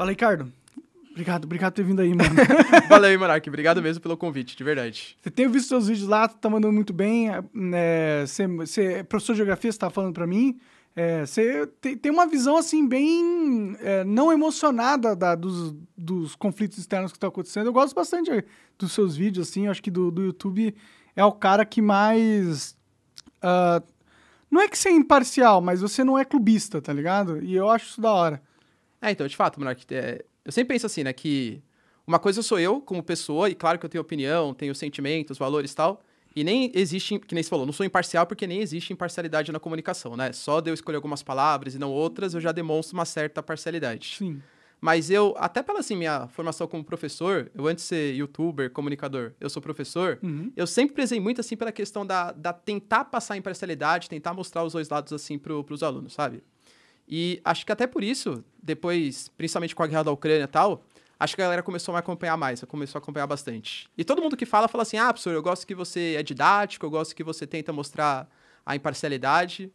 Fala, Ricardo. Obrigado, obrigado por ter vindo aí, mano. Valeu, Monark. Obrigado mesmo pelo convite, de verdade. Você tem visto seus vídeos lá, tá mandando muito bem. É, você, você é professor de geografia, você tá falando para mim. É, você tem, tem, uma visão, assim, bem é, não emocionada da, dos, dos conflitos externos que estão acontecendo. Eu gosto bastante dos seus vídeos, assim. Eu acho que do, do YouTube é o cara que mais... Uh, não é que você é imparcial, mas você não é clubista, tá ligado? E eu acho isso da hora. É, então, de fato, Monark, é, eu sempre penso assim, né, que uma coisa sou eu como pessoa, e claro que eu tenho opinião, tenho sentimentos, valores e tal, e nem existe, que nem você falou, não sou imparcial porque nem existe imparcialidade na comunicação, né? Só de eu escolher algumas palavras e não outras, eu já demonstro uma certa parcialidade. Sim. Mas eu, até pela assim, minha formação como professor, eu antes de ser youtuber, comunicador, eu sou professor, uhum. eu sempre prezei muito, assim, pela questão da, da tentar passar imparcialidade, tentar mostrar os dois lados, assim, para pros alunos, sabe? E acho que até por isso, depois, principalmente com a guerra da Ucrânia e tal, acho que a galera começou a me acompanhar mais, começou a acompanhar bastante. E todo mundo que fala, fala assim: ah, professor, eu gosto que você é didático, eu gosto que você tenta mostrar a imparcialidade.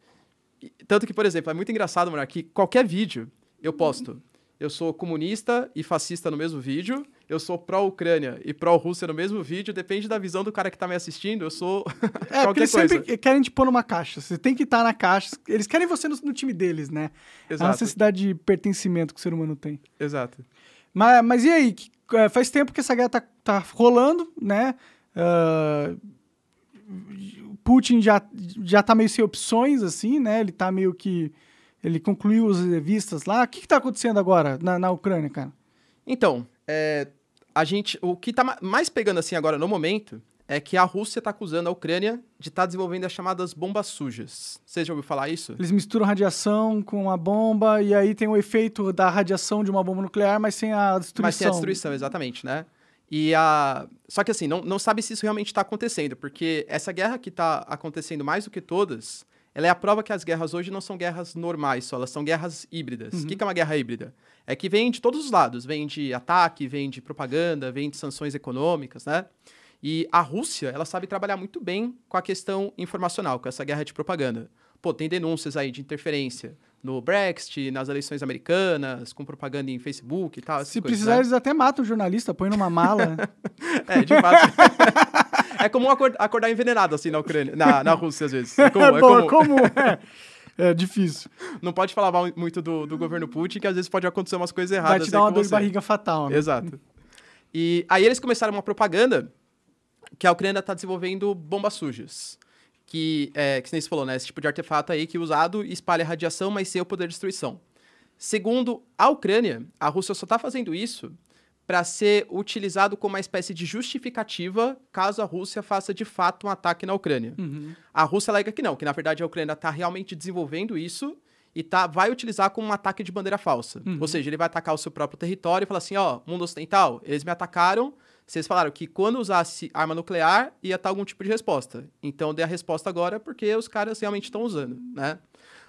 E, tanto que, por exemplo, é muito engraçado, mano, que qualquer vídeo eu posto. Eu sou comunista e fascista no mesmo vídeo eu sou pró-Ucrânia e pró-Rússia no mesmo vídeo, depende da visão do cara que tá me assistindo, eu sou. é, porque eles sempre querem te pôr numa caixa. Você tem que estar tá na caixa. Eles querem você no, no time deles, né? Exato. A necessidade de pertencimento que o ser humano tem. Exato. Mas, mas e aí? É, faz tempo que essa guerra tá, tá rolando, né? Uh, Putin já, já tá meio sem opções, assim, né? Ele tá meio que. Ele concluiu as revistas lá. O que, que tá acontecendo agora na, na Ucrânia, cara? Então, é, a gente, o que está mais pegando assim agora no momento é que a Rússia está acusando a Ucrânia de estar tá desenvolvendo as chamadas bombas sujas. Você já ouviu falar isso? Eles misturam radiação com a bomba e aí tem o efeito da radiação de uma bomba nuclear, mas sem a destruição. Mas sem a destruição, exatamente, né? E a... Só que assim, não, não sabe se isso realmente está acontecendo, porque essa guerra que está acontecendo mais do que todas, ela é a prova que as guerras hoje não são guerras normais só, elas são guerras híbridas. Uhum. O que é uma guerra híbrida? é que vem de todos os lados, vem de ataque, vem de propaganda, vem de sanções econômicas, né? E a Rússia, ela sabe trabalhar muito bem com a questão informacional, com essa guerra de propaganda. Pô, tem denúncias aí de interferência no Brexit, nas eleições americanas, com propaganda em Facebook e tal. Se né? precisar, né? eles até matam o jornalista, põe numa mala. é, de fato. é comum acordar envenenado assim na Ucrânia, na, na Rússia às vezes. É comum, é, é comum. comum. É. É difícil. Não pode falar muito do, do governo Putin, que às vezes pode acontecer umas coisas erradas. Vai te dar uma dor de barriga fatal, né? Exato. E aí eles começaram uma propaganda que a Ucrânia está desenvolvendo bombas sujas. Que, é, que nem você falou, né? Esse tipo de artefato aí que é usado espalha radiação, mas sem o poder de destruição. Segundo a Ucrânia, a Rússia só está fazendo isso para ser utilizado como uma espécie de justificativa caso a Rússia faça de fato um ataque na Ucrânia. Uhum. A Rússia alega que não, que na verdade a Ucrânia está realmente desenvolvendo isso e tá, vai utilizar como um ataque de bandeira falsa. Uhum. Ou seja, ele vai atacar o seu próprio território e falar assim: ó, mundo ocidental, eles me atacaram. Vocês falaram que quando usasse arma nuclear ia estar algum tipo de resposta. Então dê a resposta agora porque os caras realmente estão usando, né?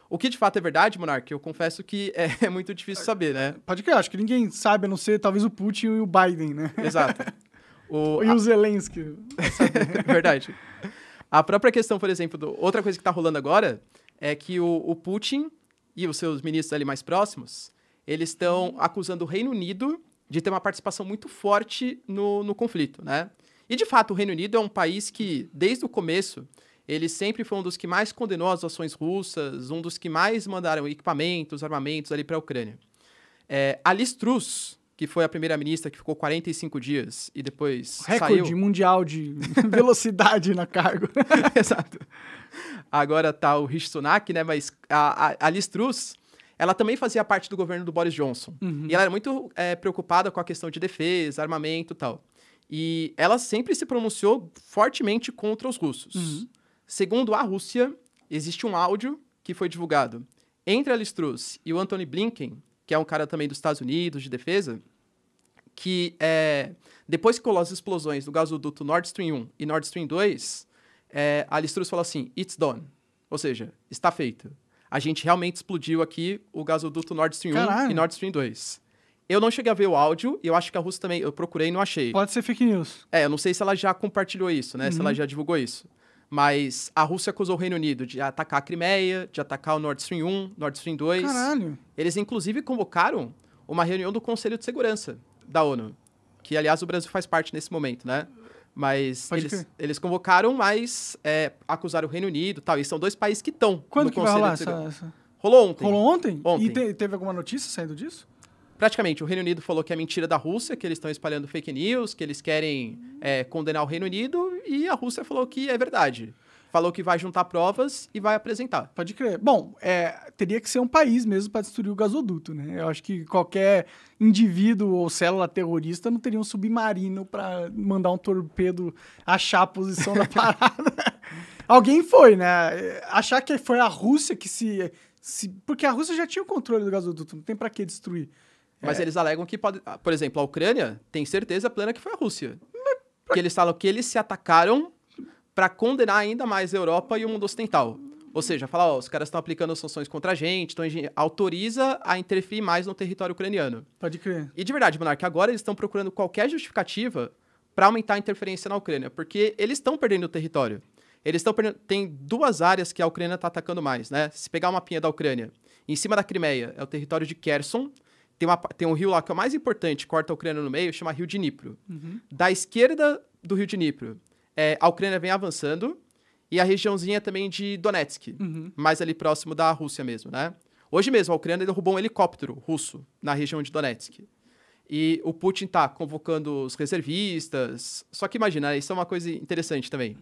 O que de fato é verdade, Monark, eu confesso que é, é muito difícil saber, né? Pode crer, acho que ninguém sabe, a não ser talvez o Putin e o Biden, né? Exato. O, e a... o Zelensky. verdade. A própria questão, por exemplo, do... outra coisa que está rolando agora é que o, o Putin e os seus ministros ali mais próximos, eles estão uhum. acusando o Reino Unido de ter uma participação muito forte no, no conflito, né? E, de fato, o Reino Unido é um país que, desde o começo, ele sempre foi um dos que mais condenou as ações russas, um dos que mais mandaram equipamentos, armamentos ali para a Ucrânia. É, Alice Truss, que foi a primeira-ministra que ficou 45 dias e depois Recorde saiu. mundial de velocidade na cargo. Exato. Agora tá o Rishi Sunak, né? Mas a, a Alice Truss, ela também fazia parte do governo do Boris Johnson. Uhum. E ela era muito é, preocupada com a questão de defesa, armamento e tal. E ela sempre se pronunciou fortemente contra os russos. Uhum. Segundo a Rússia, existe um áudio que foi divulgado entre a Liz e o Anthony Blinken, que é um cara também dos Estados Unidos de defesa, que é, depois que colou as explosões do gasoduto Nord Stream 1 e Nord Stream 2, é, a Liz falou assim, it's done, ou seja, está feito. A gente realmente explodiu aqui o gasoduto Nord Stream Caralho. 1 e Nord Stream 2. Eu não cheguei a ver o áudio e eu acho que a Rússia também, eu procurei e não achei. Pode ser fake news. É, eu não sei se ela já compartilhou isso, né? Uhum. Se ela já divulgou isso. Mas a Rússia acusou o Reino Unido de atacar a Crimeia, de atacar o Nord Stream 1, Nord Stream 2. Caralho. Eles, inclusive, convocaram uma reunião do Conselho de Segurança da ONU, que, aliás, o Brasil faz parte nesse momento, né? Mas eles, eles, convocaram, mas é, acusaram o Reino Unido tal. E são dois países que estão Quando no que Conselho vai rolar de Segurança. Essa, essa... Rolou ontem. Rolou ontem? ontem. E te, teve alguma notícia saindo disso? praticamente o Reino Unido falou que é mentira da Rússia, que eles estão espalhando fake news, que eles querem é, condenar o Reino Unido e a Rússia falou que é verdade. Falou que vai juntar provas e vai apresentar. Pode crer. Bom, é, teria que ser um país mesmo para destruir o gasoduto, né? Eu acho que qualquer indivíduo ou célula terrorista não teria um submarino para mandar um torpedo achar a posição da parada. Alguém foi, né? Achar que foi a Rússia que se, se, Porque a Rússia já tinha o controle do gasoduto, não tem para que destruir. Mas é. eles alegam que pode. Ah, por exemplo, a Ucrânia tem certeza plena que foi a Rússia que eles falam que eles se atacaram para condenar ainda mais a Europa e o mundo ocidental. Ou seja, falar, ó, os caras estão aplicando sanções contra a gente, então a gente autoriza a interferir mais no território ucraniano. Pode crer. E de verdade, Monark, agora eles estão procurando qualquer justificativa para aumentar a interferência na Ucrânia, porque eles estão perdendo o território. Eles estão perdendo... Tem duas áreas que a Ucrânia está atacando mais, né? Se pegar uma mapinha da Ucrânia, em cima da Crimeia é o território de Kherson, tem, uma, tem um rio lá que é o mais importante, corta a Ucrânia no meio, chama Rio de Dnipro. Uhum. Da esquerda do Rio de Dnipro, é, a Ucrânia vem avançando e a regiãozinha também de Donetsk, uhum. mais ali próximo da Rússia mesmo, né? Hoje mesmo, a Ucrânia derrubou um helicóptero russo na região de Donetsk. E o Putin está convocando os reservistas. Só que imagina, isso é uma coisa interessante também.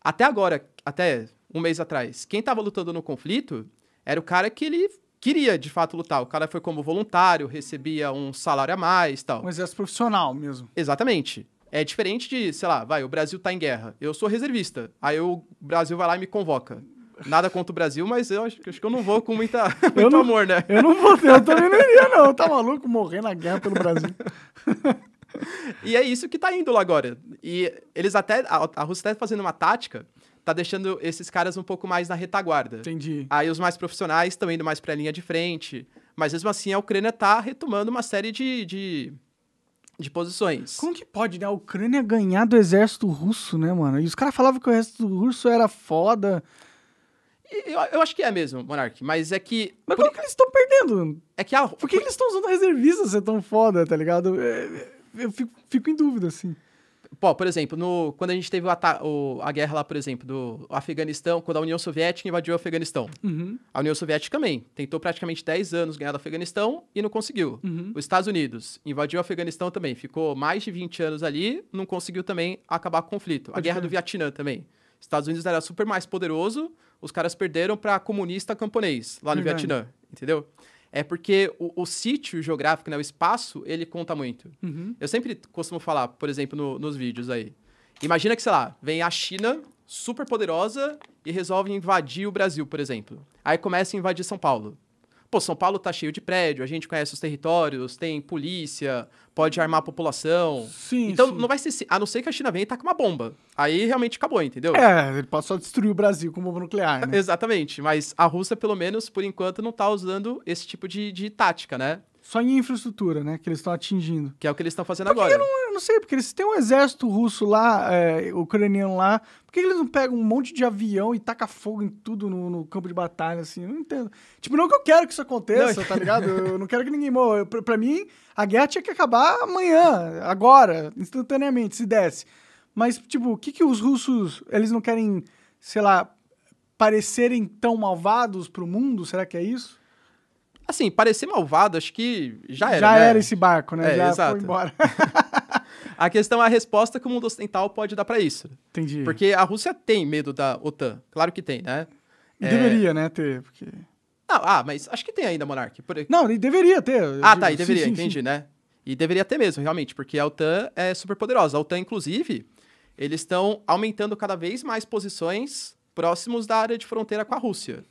Até agora, até um mês atrás, quem estava lutando no conflito era o cara que ele queria de fato lutar. O cara foi como voluntário, recebia um salário a mais tal. Um exército profissional mesmo. Exatamente. É diferente de, sei lá, vai, o Brasil tá em guerra. Eu sou reservista. Aí o Brasil vai lá e me convoca. Nada contra o Brasil, mas eu acho, acho que eu não vou com muita, muito não, amor, né? Eu não vou, eu também não iria, não. Tá maluco morrer na guerra pelo Brasil. e é isso que tá indo lá agora. E eles até. A, a Rússia tá fazendo uma tática tá deixando esses caras um pouco mais na retaguarda. Entendi. Aí os mais profissionais estão indo mais pra linha de frente. Mas mesmo assim, a Ucrânia tá retomando uma série de, de, de posições. Como que pode, né? A Ucrânia ganhar do exército russo, né, mano? E os caras falavam que o exército russo era foda. Eu, eu, acho que é mesmo, Monark, mas é que. Mas por... como que eles estão perdendo? É que a... Por que eles estão usando reservistas ser tão foda, tá ligado? Eu, é, é, eu fico, fico, em dúvida, assim pô, por exemplo, no, quando a gente teve o o, a guerra lá, por exemplo, do Afeganistão, quando a União Soviética invadiu o Afeganistão. Uhum. A União Soviética também tentou praticamente 10 anos ganhar do Afeganistão e não conseguiu. Uhum. Os Estados Unidos invadiu o Afeganistão também, ficou mais de 20 anos ali, não conseguiu também acabar com o conflito. Pode a guerra do Vietnã também. Estados Unidos era super mais poderoso, os caras perderam para comunista camponês lá no Verdade. Vietnã, entendeu? é porque o, o sítio geográfico, né, o espaço, ele conta muito. Uhum. Eu sempre costumo falar, por exemplo, no, nos vídeos aí. Imagina que, sei lá, vem a China, super poderosa, e resolve invadir o Brasil, por exemplo. Aí começa a invadir São Paulo. Pô, São Paulo tá cheio de prédio, a gente conhece os territórios, tem polícia, pode armar a população. Sim. Então sim. não vai ser. A não ser que a China venha e com uma bomba. Aí realmente acabou, entendeu? É, ele pode só destruir o Brasil com bomba nuclear, né? Exatamente. Mas a Rússia, pelo menos, por enquanto, não tá usando esse tipo de, de tática, né? só em infraestrutura, né? Que eles estão atingindo. Que é o que eles estão fazendo agora. Eu não, eu não, sei, porque eles têm um exército russo lá, é, ucraniano lá. Por que eles não pegam um monte de avião e taca fogo em tudo no, no campo de batalha, assim? Eu não entendo. Tipo, não que eu quero que isso aconteça, não, tá ligado? Eu não quero que ninguém morra. Eu, pra, pra mim, a guerra tinha que acabar amanhã, agora, instantaneamente, se desse. Mas, tipo, o que, que os russos, eles não querem, sei lá, parecerem tão malvados pro mundo? Será que é isso? Assim, parecer malvado, acho que já era. Já né? era esse barco, né? É, já exato. foi embora. a questão é a resposta que o mundo ocidental pode dar para isso. Entendi. Porque a Rússia tem medo da OTAN. Claro que tem, né? É, deveria, né, ter, porque... Não, ah, mas acho que tem ainda, Monark. Por... Não, ele deveria ter. Ah, digo, tá, e deveria, sim, entendi, sim. né? E deveria ter mesmo, realmente, porque a OTAN é super poderosa. A OTAN, inclusive, eles estão aumentando cada vez mais posições próximos da área de fronteira com a Rússia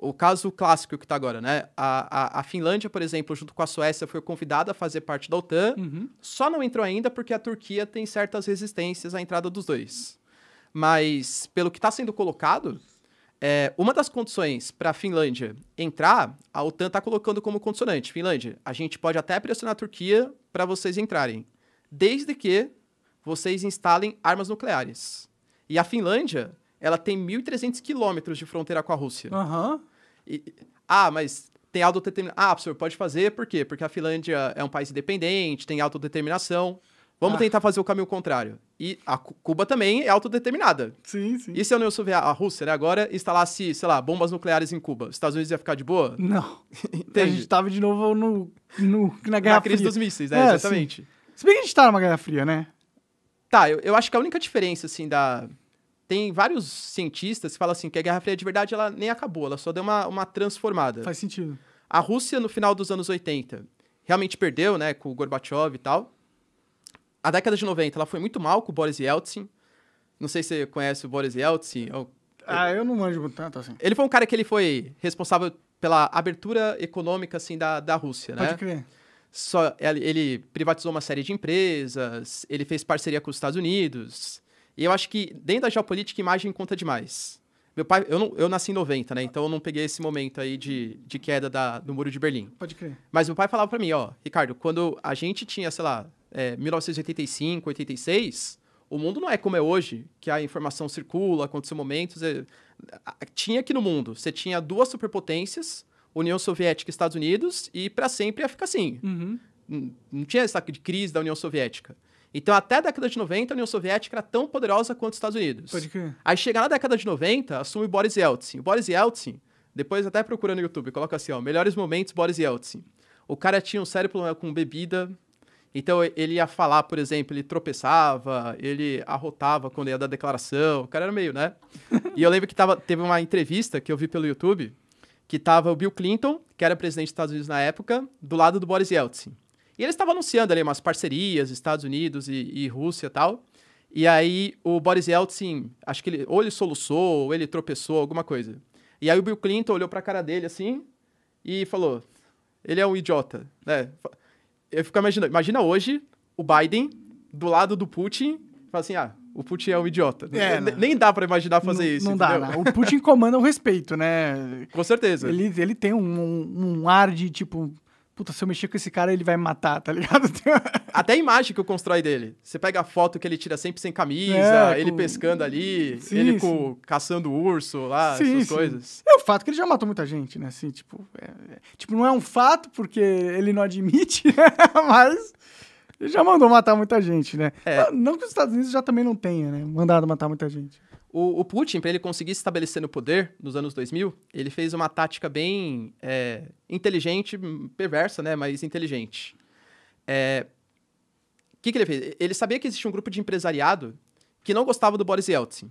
o caso clássico que está agora, né? A, a, a, Finlândia, por exemplo, junto com a Suécia, foi convidada a fazer parte da OTAN, uhum. só não entrou ainda porque a Turquia tem certas resistências à entrada dos dois. Mas, pelo que está sendo colocado, é, uma das condições para a Finlândia entrar, a OTAN está colocando como condicionante: Finlândia, a gente pode até pressionar a Turquia para vocês entrarem, desde que vocês instalem armas nucleares. E a Finlândia ela tem 1.300 quilômetros de fronteira com a Rússia. Uhum. E, ah, mas tem autodeterminação. Ah, professor, pode fazer, por quê? Porque a Finlândia é um país independente, tem autodeterminação. Vamos ah. tentar fazer o caminho contrário. E a Cuba também é autodeterminada. Sim, sim. E se a União Soviética, a Rússia, né, agora instalasse, sei lá, bombas nucleares em Cuba? Os Estados Unidos ia ficar de boa? Não. Entende? A gente tava de novo no, no na Guerra na crise Fria. dos mísseis, né? É, Exatamente. Sim. Se bem que a gente tá numa Guerra Fria, né? Tá, eu, eu acho que a única diferença, assim, da, tem vários cientistas que falam assim que a Guerra Fria de verdade ela nem acabou, ela só deu uma, uma transformada. Faz sentido. A Rússia, no final dos anos 80, realmente perdeu, né, com o Gorbachev e tal. A década de 90, ela foi muito mal com o Boris Yeltsin. Não sei se você conhece o Boris Yeltsin. eu Ah, eu não manjo tanto assim. Ele foi um cara que ele foi responsável pela abertura econômica, assim, da, da Rússia, Pode né? Pode crer. Só, ele privatizou uma série de empresas, ele fez parceria com os Estados Unidos, e eu acho que dentro da geopolítica, imagem conta demais. Meu pai, eu, não, eu nasci em 90, né? Então eu não peguei esse momento aí de, de queda da, do Muro de Berlim. Pode crer. Mas meu pai falava para mim, ó, Ricardo, quando a gente tinha, sei lá, é, 1985, 86, o mundo não é como é hoje, que a informação circula, aconteceu momentos. É... Tinha aqui no mundo, você tinha duas superpotências, União Soviética e Estados Unidos, e para sempre ia ficar assim. Uhum. Não tinha esse de crise da União Soviética. Então, até a década de 90, a União Soviética era tão poderosa quanto os Estados Unidos. Pode crer. Aí chega na década de 90, assume Boris Yeltsin. O Boris Yeltsin, depois até procura no YouTube, coloca assim, ó, melhores momentos Boris Yeltsin. O cara tinha um cérebro com bebida, então ele ia falar, por exemplo, ele tropeçava, ele arrotava quando ia dar declaração, o cara era meio, né? e eu lembro que tava, teve uma entrevista que eu vi pelo YouTube, que tava o Bill Clinton, que era presidente dos Estados Unidos na época, do lado do Boris Yeltsin. E eles estavam anunciando ali umas parcerias, Estados Unidos e, e Rússia e tal. E aí o Boris Yeltsin, acho que ele, ou ele soluçou, ou ele tropeçou, alguma coisa. E aí o Bill Clinton olhou pra cara dele assim e falou: ele é um idiota, né? Eu fico imaginando, imagina hoje o Biden do lado do Putin, fala assim: ah, o Putin é um idiota. É, nem, né? nem dá para imaginar fazer não, isso. Não entendeu? dá. Né? Não. O Putin comanda o respeito, né? Com certeza. Ele, ele tem um, um, um ar de tipo puta, se eu mexer com esse cara, ele vai me matar, tá ligado? Até a imagem que eu constrói dele. Você pega a foto que ele tira sempre sem camisa, é, ele com... pescando ali, sim, ele com... caçando urso lá, sim, essas coisas. É o fato que ele já matou muita gente, né? Assim, tipo, é... é tipo, não é um fato porque ele não admite, né, mas ele já mandou matar muita gente, né? É. Não que os Estados Unidos já também não tenha, né? Mandado matar muita gente. O, o Putin, para ele conseguir se estabelecer no poder nos anos 2000, ele fez uma tática bem é, inteligente, perversa, né? Mas inteligente. É, o que, que, ele fez? Ele sabia que existia um grupo de empresariado que não gostava do Boris Yeltsin.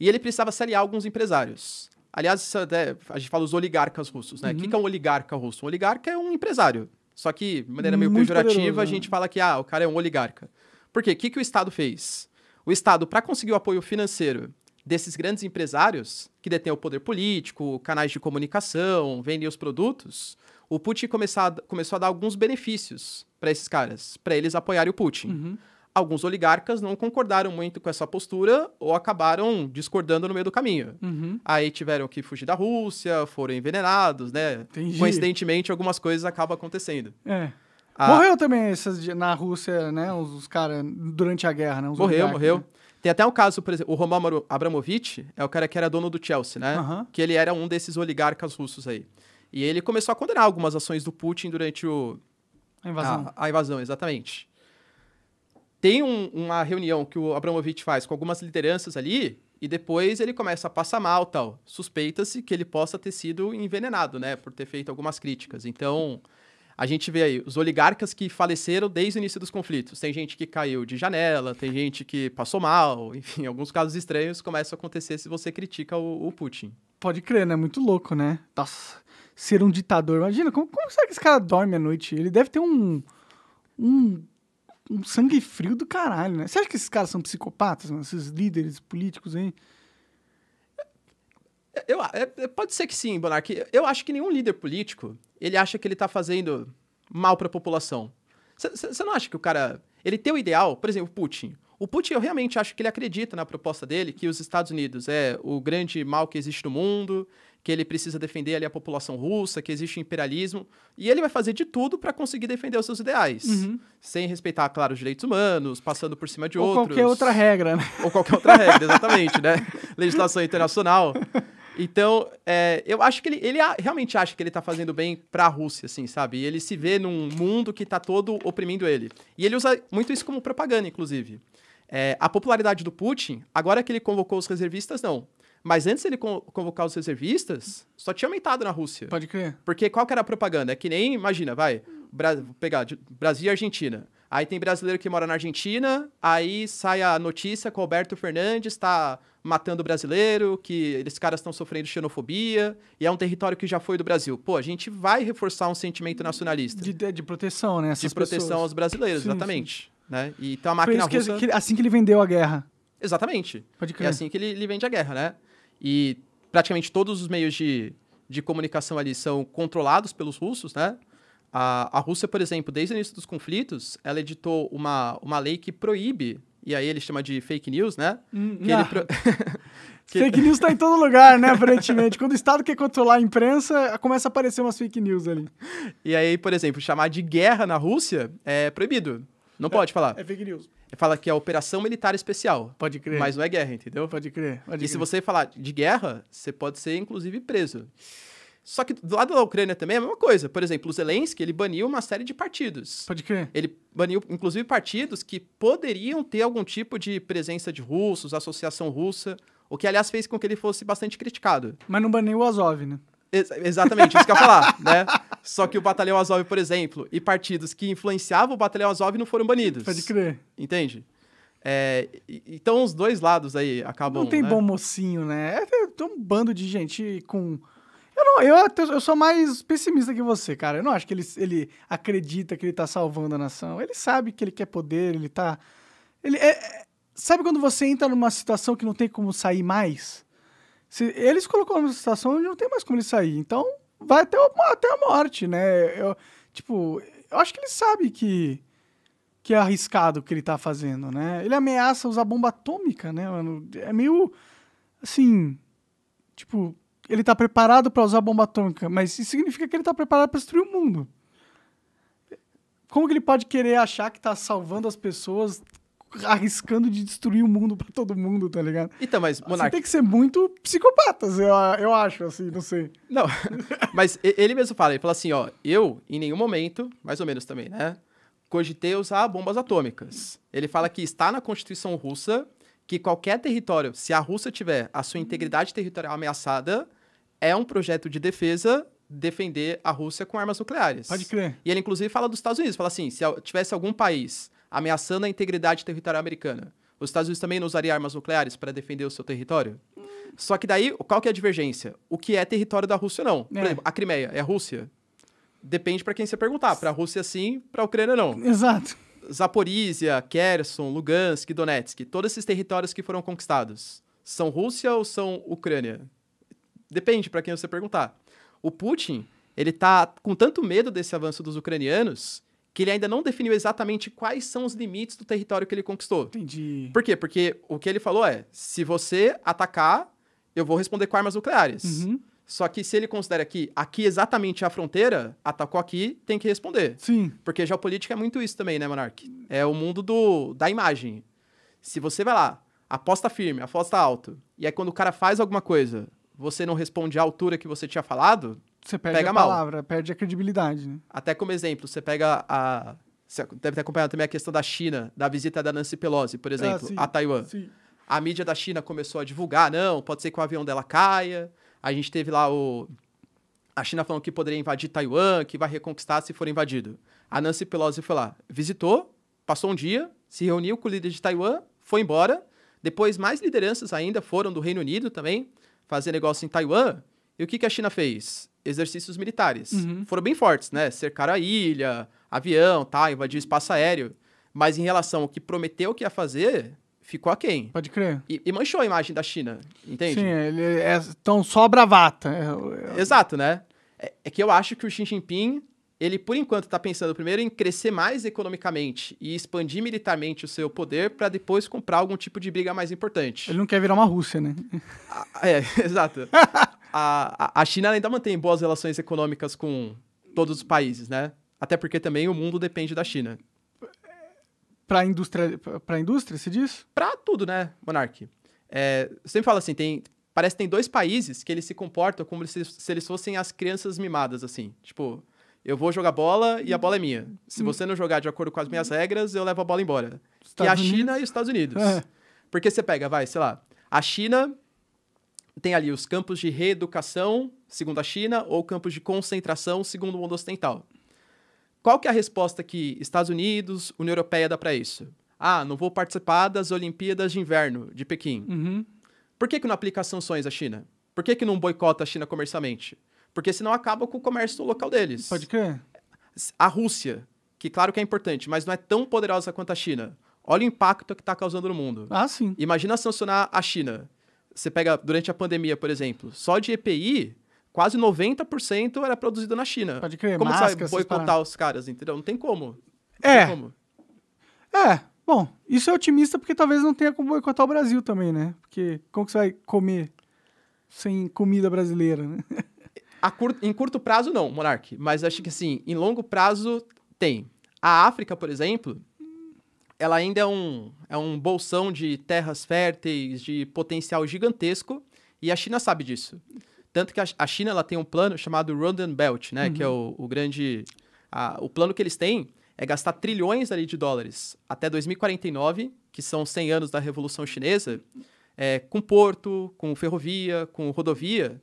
E ele precisava se aliar a alguns empresários. Aliás, até, a gente fala os oligarcas russos, né? O uhum. que, que é um oligarca russo? Um oligarca é um empresário. Só que, de maneira meio Muito pejorativa, poderoso, né? a gente fala que ah, o cara é um oligarca. Por quê? O que, que o Estado fez? O Estado, para conseguir o apoio financeiro desses grandes empresários, que detêm o poder político, canais de comunicação, vendem os produtos, o Putin começou a, começou a dar alguns benefícios para esses caras, para eles apoiarem o Putin. Uhum. Alguns oligarcas não concordaram muito com essa postura ou acabaram discordando no meio do caminho. Uhum. Aí tiveram que fugir da Rússia, foram envenenados, né? Entendi. Coincidentemente, algumas coisas acabam acontecendo. É. A... Ah. Morreu também esses, na Rússia, né? Os, os caras, durante a guerra, né? Os morreu, morreu. Né? Tem até um caso, por exemplo, o Roman Abramovich é o cara que era dono do Chelsea, né? Que ele era um desses oligarcas russos aí. E ele começou a condenar algumas ações do Putin durante o... A invasão. A, a invasão, exatamente. Tem um, uma reunião que o Abramovich faz com algumas lideranças ali, e depois ele começa a passar mal tal. Suspeita-se que ele possa ter sido envenenado, né? Por ter feito algumas críticas. Então a gente vê aí os oligarcas que faleceram desde o início dos conflitos. Tem gente que caiu de janela, tem gente que passou mal, enfim, alguns casos estranhos começam a acontecer se você critica o, o Putin. Pode crer, né? Muito louco, né? Nossa, ser um ditador. Imagina, como, como será que esse cara dorme à noite? Ele deve ter um. um um sangue frio do caralho, né? Você acha que esses caras são psicopatas, mano? Esses líderes políticos aí? Eu, é, é, pode ser que sim, Bonarque. Eu acho que nenhum líder político, ele acha que ele tá fazendo mal para a população. Você não acha que o cara... Ele tem o ideal, por exemplo, Putin. O Putin, eu realmente acho que ele acredita na proposta dele, que os Estados Unidos é o grande mal que existe no mundo, que ele precisa defender ali a população russa, que existe imperialismo, e ele vai fazer de tudo para conseguir defender os seus ideais, uhum. sem respeitar, claro, os direitos humanos, passando por cima de ou outros. Ou qualquer outra regra, né? Ou qualquer outra regra, exatamente, né? Legislação internacional. Então, é, eu acho que ele, ele realmente acha que ele tá fazendo bem para a Rússia, assim, sabe? E ele se vê num mundo que tá todo oprimindo ele. E ele usa muito isso como propaganda, inclusive. É, a popularidade do Putin, agora que ele convocou os reservistas, não. Mas antes ele convocar os reservistas, só tinha aumentado na Rússia. Pode crer. Porque qual que era a propaganda? É que nem, imagina, vai, Bra pegar de, Brasil e Argentina. Aí tem brasileiro que mora na Argentina, aí sai a notícia que o Alberto Fernandes está matando brasileiro, que esses caras estão sofrendo xenofobia, e é um território que já foi do Brasil. Pô, a gente vai reforçar um sentimento nacionalista. De, de proteção, né? de proteção pessoas. aos brasileiros, sim, exatamente. Sim. Né? E então a máquina russa... que, assim que ele vendeu a guerra. Exatamente. Pode é crer. É assim que ele, ele vende a guerra, né? E praticamente todos os meios de, de comunicação ali são controlados pelos russos, né? A, a Rússia, por exemplo, desde o início dos conflitos, ela editou uma, uma lei que proíbe e aí ele chama de fake news, né? Hum, que pro... que... Fake news está em todo lugar, né, aparentemente. Quando o Estado quer controlar a imprensa, começa a aparecer umas fake news ali. E aí, por exemplo, chamar de guerra na Rússia é proibido. Não é, pode falar. É fake news. É Fala que é operação militar especial. Pode crer. Mas não é guerra, entendeu? Pode crer. Pode e crer. se você falar de guerra, você pode ser, inclusive, preso. Só que do lado da Ucrânia também é a mesma coisa. Por exemplo, o Zelensky, ele baniu uma série de partidos. Pode crer. Ele baniu, inclusive, partidos que poderiam ter algum tipo de presença de russos, associação russa, o que, aliás, fez com que ele fosse bastante criticado. Mas não baniu o Azov, né? Ex exatamente, isso que eu ia falar, né? Só que o Batalhão Azov, por exemplo, e partidos que influenciavam o Batalhão Azov não foram banidos. Pode crer. Entende? É, então, os dois lados aí acabam. Não tem né? bom mocinho, né? É, tem um bando de gente com eu, não, eu, eu sou mais pessimista que você, cara. Eu não acho que ele, ele acredita que ele tá salvando a nação. Ele sabe que ele quer poder, ele tá. Ele é, é, sabe quando você entra numa situação que não tem como sair mais? Se, eles colocaram numa situação onde não tem mais como ele sair. Então, vai até, o até a morte, né? Eu, tipo, eu acho que ele sabe que, que é arriscado o que ele tá fazendo, né? Ele ameaça usar bomba atômica, né, mano? É meio. Assim. Tipo, ele tá preparado para usar a bomba atômica, mas isso significa que ele tá preparado para destruir o mundo. Como que ele pode querer achar que tá salvando as pessoas, arriscando de destruir o mundo para todo mundo, tá ligado? Então, mas, Monark... Você tem que ser muito psicopata, eu, eu acho, assim, não sei. Não, mas ele mesmo fala, ele fala assim, ó, eu, em nenhum momento, mais ou menos também, né, cogitei usar bombas atômicas. Ele fala que está na Constituição Russa que qualquer território, se a Rússia tiver a sua integridade territorial ameaçada, é um projeto de defesa defender a Rússia com armas nucleares. Pode crer. E ele, inclusive, fala dos Estados Unidos. Fala assim, se tivesse algum país ameaçando a integridade territorial americana, os Estados Unidos também não usariam armas nucleares para defender o seu território? Só que daí, qual que é a divergência? O que é território da Rússia ou não? Por é. exemplo, a Crimeia é a Rússia? Depende para quem você perguntar. Para a Rússia sim, para a Ucrânia não. Exato. Zaporizhia, Kherson, Lugansk, Donetsk, todos esses territórios que foram conquistados, são Rússia ou são Ucrânia? Depende para quem você perguntar. O Putin, ele tá com tanto medo desse avanço dos ucranianos que ele ainda não definiu exatamente quais são os limites do território que ele conquistou. Entendi. Por quê? Porque o que ele falou é: se você atacar, eu vou responder com armas nucleares. Uhum. Só que se ele considera que aqui exatamente é a fronteira, atacou aqui, tem que responder. Sim. Porque geopolítica é muito isso também, né, Monark? É o mundo do, da imagem. Se você vai lá, aposta firme, aposta alto, e aí quando o cara faz alguma coisa, você não responde à altura que você tinha falado, você perde pega a mal. palavra, perde a credibilidade. Né? Até como exemplo, você pega a. Você deve ter acompanhado também a questão da China, da visita da Nancy Pelosi, por ah, exemplo, ah, sim, a Taiwan. Sim. A mídia da China começou a divulgar, não, pode ser que o avião dela caia. A gente teve lá o. A China falando que poderia invadir Taiwan, que vai reconquistar se for invadido. A Nancy Pelosi foi lá, visitou, passou um dia, se reuniu com o líder de Taiwan, foi embora. Depois, mais lideranças ainda foram do Reino Unido também fazer negócio em Taiwan. E o que, que a China fez? Exercícios militares. Uhum. Foram bem fortes, né? Cercaram a ilha, avião, tá, invadiu espaço aéreo. Mas em relação ao que prometeu que ia fazer, ficou aquém. Pode crer. E, e, manchou a imagem da China, entende? Sim, ele é, é tão só bravata. É é Exato, né? É, é que eu acho que o Xi Jinping ele, por enquanto, está pensando primeiro em crescer mais economicamente e expandir militarmente o seu poder para depois comprar algum tipo de briga mais importante. Ele não quer virar uma Rússia, né? Ah, é, exato. a, a China ainda mantém boas relações econômicas com todos os países, né? Até porque também o mundo depende da China. Para a indústria, para indústria, se diz? Para tudo, né, Monark? É, sempre fala assim, tem, parece que tem dois países que eles se comportam como se, se eles fossem as crianças mimadas, assim. Tipo, eu vou jogar bola e a bola é minha. Se hum. você não jogar de acordo com as minhas hum. regras, eu levo a bola embora. Estados é a China Unidos? e os Estados Unidos. É. Porque você pega, vai, sei lá, a China tem ali os campos de reeducação, segundo a China, ou campos de concentração, segundo o mundo ocidental. Qual que é a resposta que Estados Unidos, União Europeia dá para isso? Ah, não vou participar das Olimpíadas de Inverno de Pequim. Uhum. Por que, que não aplica sanções à China? Por que, que não boicota a China comercialmente? Porque senão acaba com o comércio local deles. Pode crer. A Rússia, que claro que é importante, mas não é tão poderosa quanto a China. Olha o impacto que está causando no mundo. Ah, sim. Imagina sancionar a China. Você pega durante a pandemia, por exemplo, só de EPI, quase 90% era produzido na China. Pode crer, Como máscara, você vai boicotar os caras, entendeu? Não tem como. Não é. Tem como. É, bom, isso é otimista porque talvez não tenha como boicotar o Brasil também, né? Porque como que você vai comer sem comida brasileira, né? Cur... em curto prazo, não, Monark. Mas acho que, assim, em longo prazo, tem. A África, por exemplo, ela ainda é um, é um bolsão de terras férteis, de potencial gigantesco, e a China sabe disso. Tanto que a China ela tem um plano chamado Rondon Belt, né? Uhum. Que é uhum. o, o grande... A, o plano que eles têm é gastar trilhões ali de dólares até 2049, que são 100 anos da Revolução Chinesa, é, com porto, com ferrovia, com rodovia,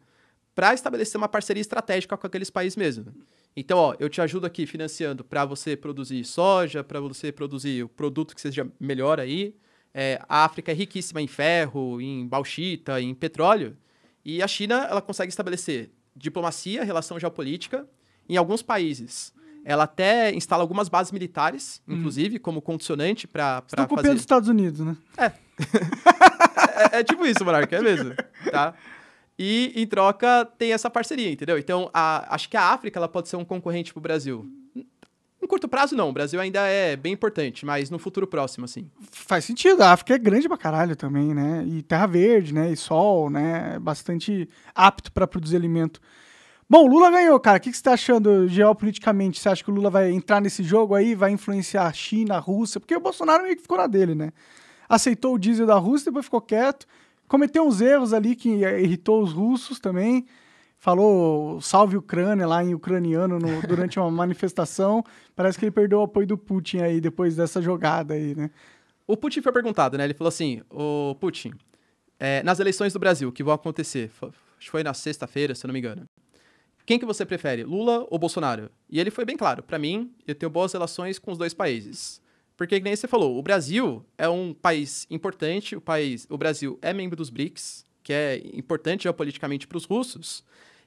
para estabelecer uma parceria estratégica com aqueles países mesmo. Então, ó, eu te ajudo aqui financiando para você produzir soja, para você produzir o produto que seja melhor aí. É, a África é riquíssima em ferro, em bauxita, em petróleo. E a China, ela consegue estabelecer diplomacia, relação geopolítica em alguns países. Ela até instala algumas bases militares, hum. inclusive, hum. como condicionante para fazer... Estão copiando os Estados Unidos, né? É. é, é, tipo isso, Monarca, é mesmo. Tá? E, em troca, tem essa parceria, entendeu? Então, a, acho que a África ela pode ser um concorrente para o Brasil. Em curto prazo, não. O Brasil ainda é bem importante, mas no futuro próximo, assim. Faz sentido. A África é grande pra caralho também, né? E terra verde, né? E sol, né? É bastante apto para produzir alimento. Bom, o Lula ganhou, cara. O que, que você tá achando geopoliticamente? Você acha que o Lula vai entrar nesse jogo aí? Vai influenciar a China, a Rússia? Porque o Bolsonaro meio que ficou na dele, né? Aceitou o diesel da Rússia, depois ficou quieto cometeu uns erros ali que irritou os russos também. Falou salve Ucrânia lá em ucraniano no, durante uma manifestação. Parece que ele perdeu o apoio do Putin aí depois dessa jogada aí, né? O Putin foi perguntado, né? Ele falou assim: Ô Putin, é, nas eleições do Brasil que vão acontecer, foi na sexta-feira, se eu não me engano. Quem que você prefere, Lula ou Bolsonaro? E ele foi bem claro: para mim, eu tenho boas relações com os dois países. Porque, nem você falou, o Brasil é um país importante, o, país, o Brasil é membro dos BRICS, que é importante geopoliticamente para os russos,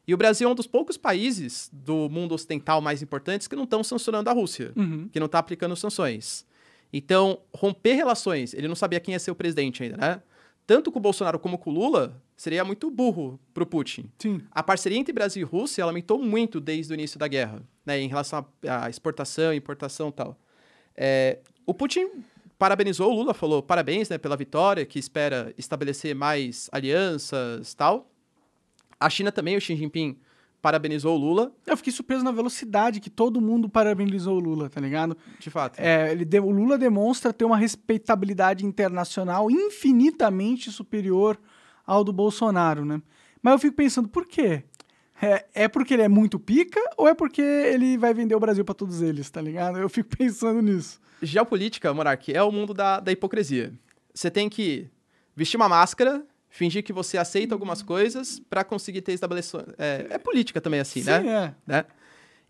e o Brasil é um dos poucos países do mundo ocidental mais importantes que não estão sancionando a Rússia, uhum. que não está aplicando sanções. Então, romper relações, ele não sabia quem ia ser o presidente ainda, né? Tanto com o Bolsonaro como com o Lula, seria muito burro para o Putin. Sim. A parceria entre Brasil e Rússia aumentou muito desde o início da guerra, né? Em relação à exportação, importação e tal. É, o Putin parabenizou o Lula, falou parabéns né, pela vitória, que espera estabelecer mais alianças tal. A China também, o Xi Jinping, parabenizou o Lula. Eu fiquei surpreso na velocidade que todo mundo parabenizou o Lula, tá ligado? De fato. É, ele de, o Lula demonstra ter uma respeitabilidade internacional infinitamente superior ao do Bolsonaro, né? Mas eu fico pensando, por quê? É, é porque ele é muito pica ou é porque ele vai vender o Brasil para todos eles, tá ligado? Eu fico pensando nisso geopolítica, Monark, é o mundo da, da hipocrisia. Você tem que vestir uma máscara, fingir que você aceita algumas coisas para conseguir ter estabelecido. É, é, política também, assim, Sim, né? É. né?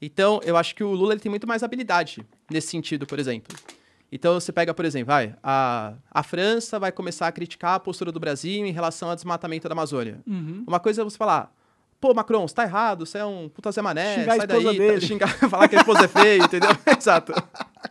Então, eu acho que o Lula ele tem muito mais habilidade nesse sentido, por exemplo. Então, você pega, por exemplo, vai, a, a França vai começar a criticar a postura do Brasil em relação ao desmatamento da Amazônia. Uhum. Uma coisa é você falar, Pô, Macron, você tá errado, você é um puta Zé Mané, xingar sai daí, dele. xingar, falar que a esposa é feia, entendeu? Exato.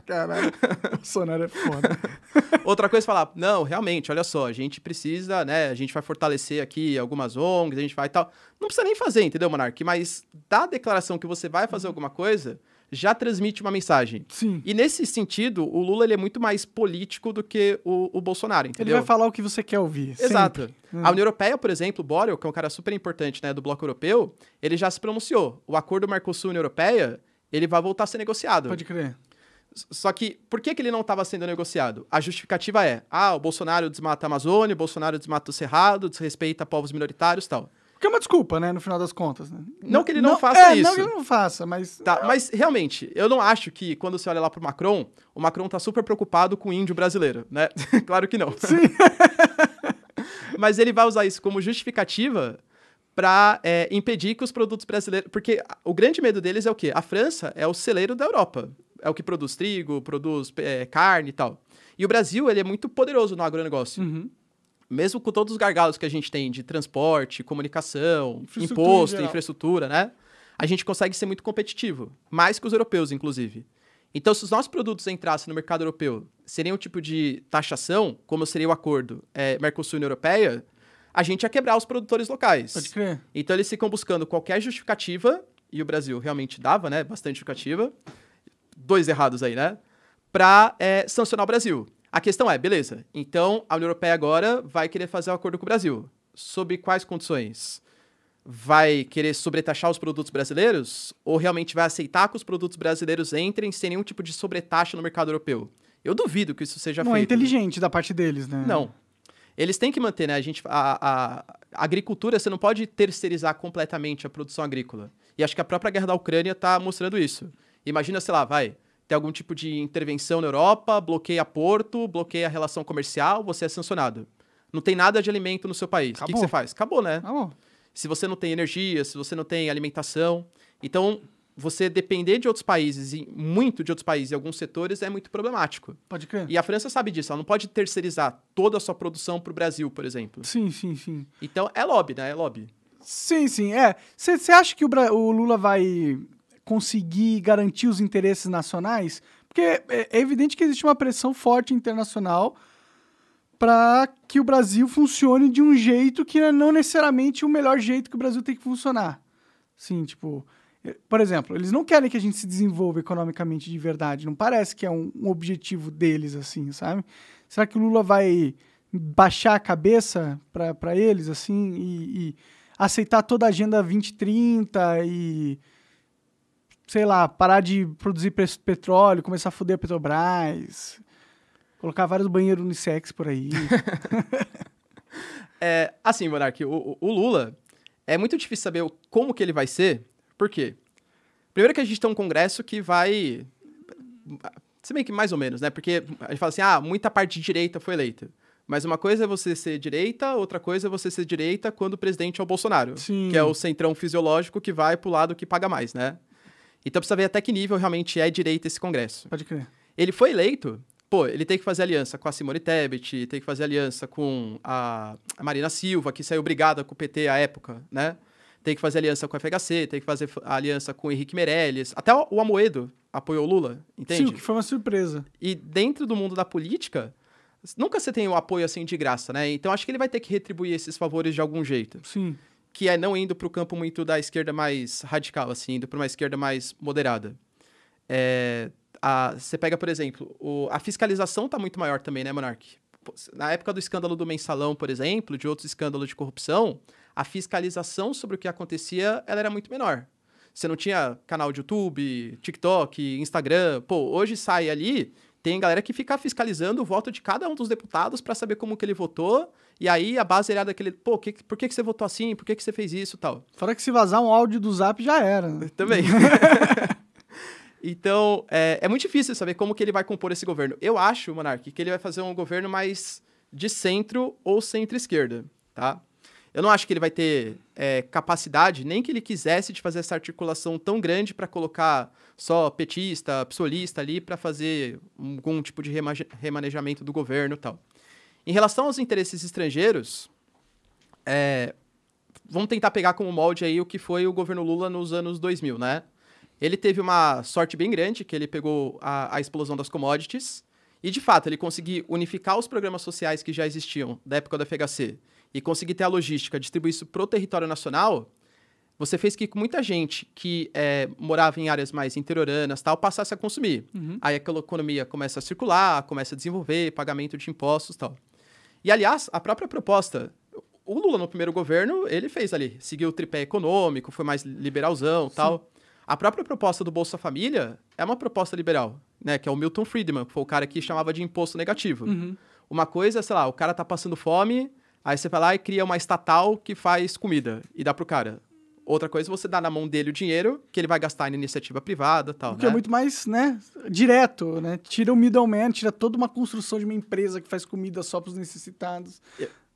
Caralho, Bolsonaro é foda. Outra coisa é falar, não, realmente, olha só, a gente precisa, né, a gente vai fortalecer aqui algumas ONGs, a gente vai e tal. Não precisa nem fazer, entendeu, Monark? Mas da declaração que você vai fazer uhum. alguma coisa, já transmite uma mensagem. Sim. E nesse sentido, o Lula ele é muito mais político do que o, o Bolsonaro, entendeu? Ele vai falar o que você quer ouvir. Exato. Hum. A União Europeia, por exemplo, o Borel, que é um cara super importante né, do bloco europeu, ele já se pronunciou. O acordo Mercosul-União Europeia, ele vai voltar a ser negociado. Pode crer. Só que, por que, que ele não estava sendo negociado? A justificativa é, ah, o Bolsonaro desmata a Amazônia, o Bolsonaro desmata o Cerrado, desrespeita povos minoritários tal. Porque é uma desculpa, né? No final das contas. Né? Não que ele não, não faça é, isso. Não que ele não faça, mas. Tá, mas realmente, eu não acho que quando você olha lá pro Macron, o Macron tá super preocupado com o índio brasileiro, né? claro que não. Sim. mas ele vai usar isso como justificativa para é, impedir que os produtos brasileiros. Porque o grande medo deles é o quê? A França é o celeiro da Europa. É o que produz trigo, produz é, carne e tal. E o Brasil, ele é muito poderoso no agronegócio. Uhum mesmo com todos os gargalos que a gente tem de transporte, comunicação, infraestrutura imposto, infraestrutura, né? A gente consegue ser muito competitivo, mais que os europeus, inclusive. Então, se os nossos produtos entrassem no mercado europeu, seria um tipo de taxação, como seria o acordo é, Mercosul-União Europeia, a gente ia quebrar os produtores locais. Pode crer. Então, eles ficam buscando qualquer justificativa, e o Brasil realmente dava, né? Bastante justificativa. Dois errados aí, né? Para é, sancionar o Brasil. A questão é, beleza, então a União Europeia agora vai querer fazer um acordo com o Brasil. Sob quais condições? Vai querer sobretaxar os produtos brasileiros? Ou realmente vai aceitar que os produtos brasileiros entrem sem nenhum tipo de sobretaxa no mercado europeu? Eu duvido que isso seja Não é feito. Não é inteligente da parte deles, né? Não. Eles têm que manter, né? A, gente, a, a, a agricultura, você não pode terceirizar completamente a produção agrícola. E acho que a própria guerra da Ucrânia está mostrando isso. Imagina, sei lá, vai, tem algum tipo de intervenção na Europa, bloqueia porto, bloqueia a relação comercial, você é sancionado. Não tem nada de alimento no seu país. O que, que, você faz? Acabou, né? Acabou. Se você não tem energia, se você não tem alimentação. Então, você depender de outros países, e muito de outros países, em alguns setores, é muito problemático. Pode crer. E a França sabe disso. Ela não pode terceirizar toda a sua produção para o Brasil, por exemplo. Sim, sim, sim. Então, é lobby, né? É lobby. Sim, sim, é. Você acha que o, o, Lula vai conseguir garantir os interesses nacionais? Porque é, é, evidente que existe uma pressão forte internacional para que o Brasil funcione de um jeito que é não necessariamente o melhor jeito que o Brasil tem que funcionar. Sim, tipo, é, por exemplo, eles não querem que a gente se desenvolva economicamente de verdade. Não parece que é um, um objetivo deles, assim, sabe? Será que o Lula vai baixar a cabeça para eles, assim, e, e aceitar toda a Agenda 2030 e sei lá, parar de produzir petróleo, começar a foder a Petrobras, colocar vários banheiros unissex por aí. é, assim, Monark, o, o, Lula é muito difícil saber como que ele vai ser, por quê? Primeiro que a gente tem um congresso que vai... Se bem que mais ou menos, né? Porque a gente fala assim, ah, muita parte de direita foi eleita. Mas uma coisa é você ser direita, outra coisa é você ser direita quando o presidente é o Bolsonaro. Sim. Que é o centrão fisiológico que vai pro lado que paga mais, né? Então precisa ver até que nível realmente é direito esse Congresso. Pode crer. Ele foi eleito, pô, ele tem que fazer aliança com a Simone Tebet, tem que fazer aliança com a, Marina Silva, que saiu brigada com o PT à época, né? Tem que fazer aliança com o FHC, tem que fazer aliança com o Henrique Meirelles. Até o Amoedo apoiou o Lula, entende? Sim, que foi uma surpresa. E dentro do mundo da política, nunca você tem o um apoio assim de graça, né? Então acho que ele vai ter que retribuir esses favores de algum jeito. Sim que é não indo para o campo muito da esquerda mais radical, assim, indo para uma esquerda mais moderada. É, a, você pega, por exemplo, o, a fiscalização está muito maior também, né, Monark? Na época do escândalo do mensalão, por exemplo, de outros escândalos de corrupção, a fiscalização sobre o que acontecia ela era muito menor. Você não tinha canal de YouTube, TikTok, Instagram. Pô, hoje sai ali, tem galera que fica fiscalizando o voto de cada um dos deputados para saber como que ele votou. E aí a base era é daquele, pô, que, por que, que você votou assim? Por que, que você fez isso tal? Fora que se vazar um áudio do zap já era. Né? Também. então, é, é, muito difícil saber como que ele vai compor esse governo. Eu acho, Monark, que ele vai fazer um governo mais de centro ou centro-esquerda, tá? Eu não acho que ele vai ter é, capacidade, nem que ele quisesse, de fazer essa articulação tão grande para colocar só petista, psolista ali para fazer algum tipo de remanejamento do governo e tal. Em relação aos interesses estrangeiros, é, vamos tentar pegar como molde aí o que foi o governo Lula nos anos 2000, né? Ele teve uma sorte bem grande, que ele pegou a, a explosão das commodities, e de fato ele conseguiu unificar os programas sociais que já existiam da época do FHC e conseguir ter a logística, distribuir isso pro território nacional, você fez que muita gente que é, morava em áreas mais interioranas tal passasse a consumir. Uhum. Aí aquela economia começa a circular, começa a desenvolver, pagamento de impostos tal. E, aliás, a própria proposta... O Lula, no primeiro governo, ele fez ali. Seguiu o tripé econômico, foi mais liberalzão Sim. tal. A própria proposta do Bolsa Família é uma proposta liberal, né? Que é o Milton Friedman, que foi o cara que chamava de imposto negativo. Uhum. Uma coisa, é, sei lá, o cara tá passando fome, aí você vai lá e cria uma estatal que faz comida e dá pro cara. Outra coisa é você dar na mão dele o dinheiro que ele vai gastar em iniciativa privada tal. que é né? é muito mais, né, direto, né? Tira o middleman, tira toda uma construção de uma empresa que faz comida só para os necessitados.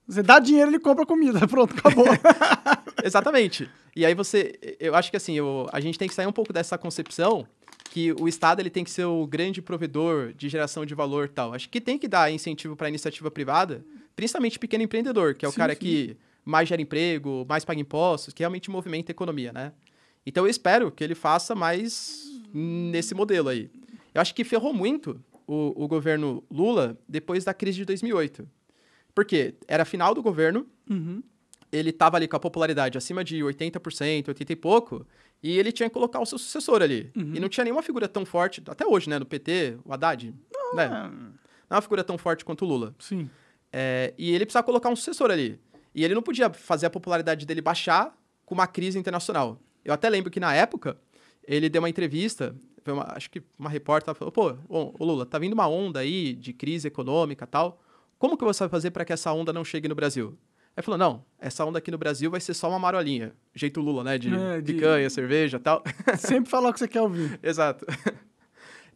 Você dá dinheiro, ele compra comida. Pronto, acabou. Exatamente. E aí você. Eu acho que assim, eu, a gente tem que sair um pouco dessa concepção que o Estado ele tem que ser o grande provedor de geração de valor tal. Acho que tem que dar incentivo para iniciativa privada, principalmente pequeno empreendedor, que é o sim, cara sim. que mais gera emprego, mais paga impostos, que realmente movimenta a economia, né? Então eu espero que ele faça mais nesse modelo aí. Eu acho que ferrou muito o, o governo Lula depois da crise de 2008. Porque era final do governo, uhum. ele estava ali com a popularidade acima de 80%, 80 e pouco, e ele tinha que colocar o seu sucessor ali. Uhum. E não tinha nenhuma figura tão forte, até hoje, né, no PT, o Haddad, não, né? É. Não é uma figura tão forte quanto o Lula. Sim. É, e ele precisava colocar um sucessor ali. E ele não podia fazer a popularidade dele baixar com uma crise internacional. Eu até lembro que na época ele deu uma entrevista, uma, acho que uma repórter falou: pô, ô, Lula, tá vindo uma onda aí de crise econômica tal. Como que você vai fazer para que essa onda não chegue no Brasil? Aí falou: não, essa onda aqui no Brasil vai ser só uma marolinha. Jeito Lula, né? De, é, de... picanha, cerveja tal. Sempre falar o que você quer ouvir. Exato.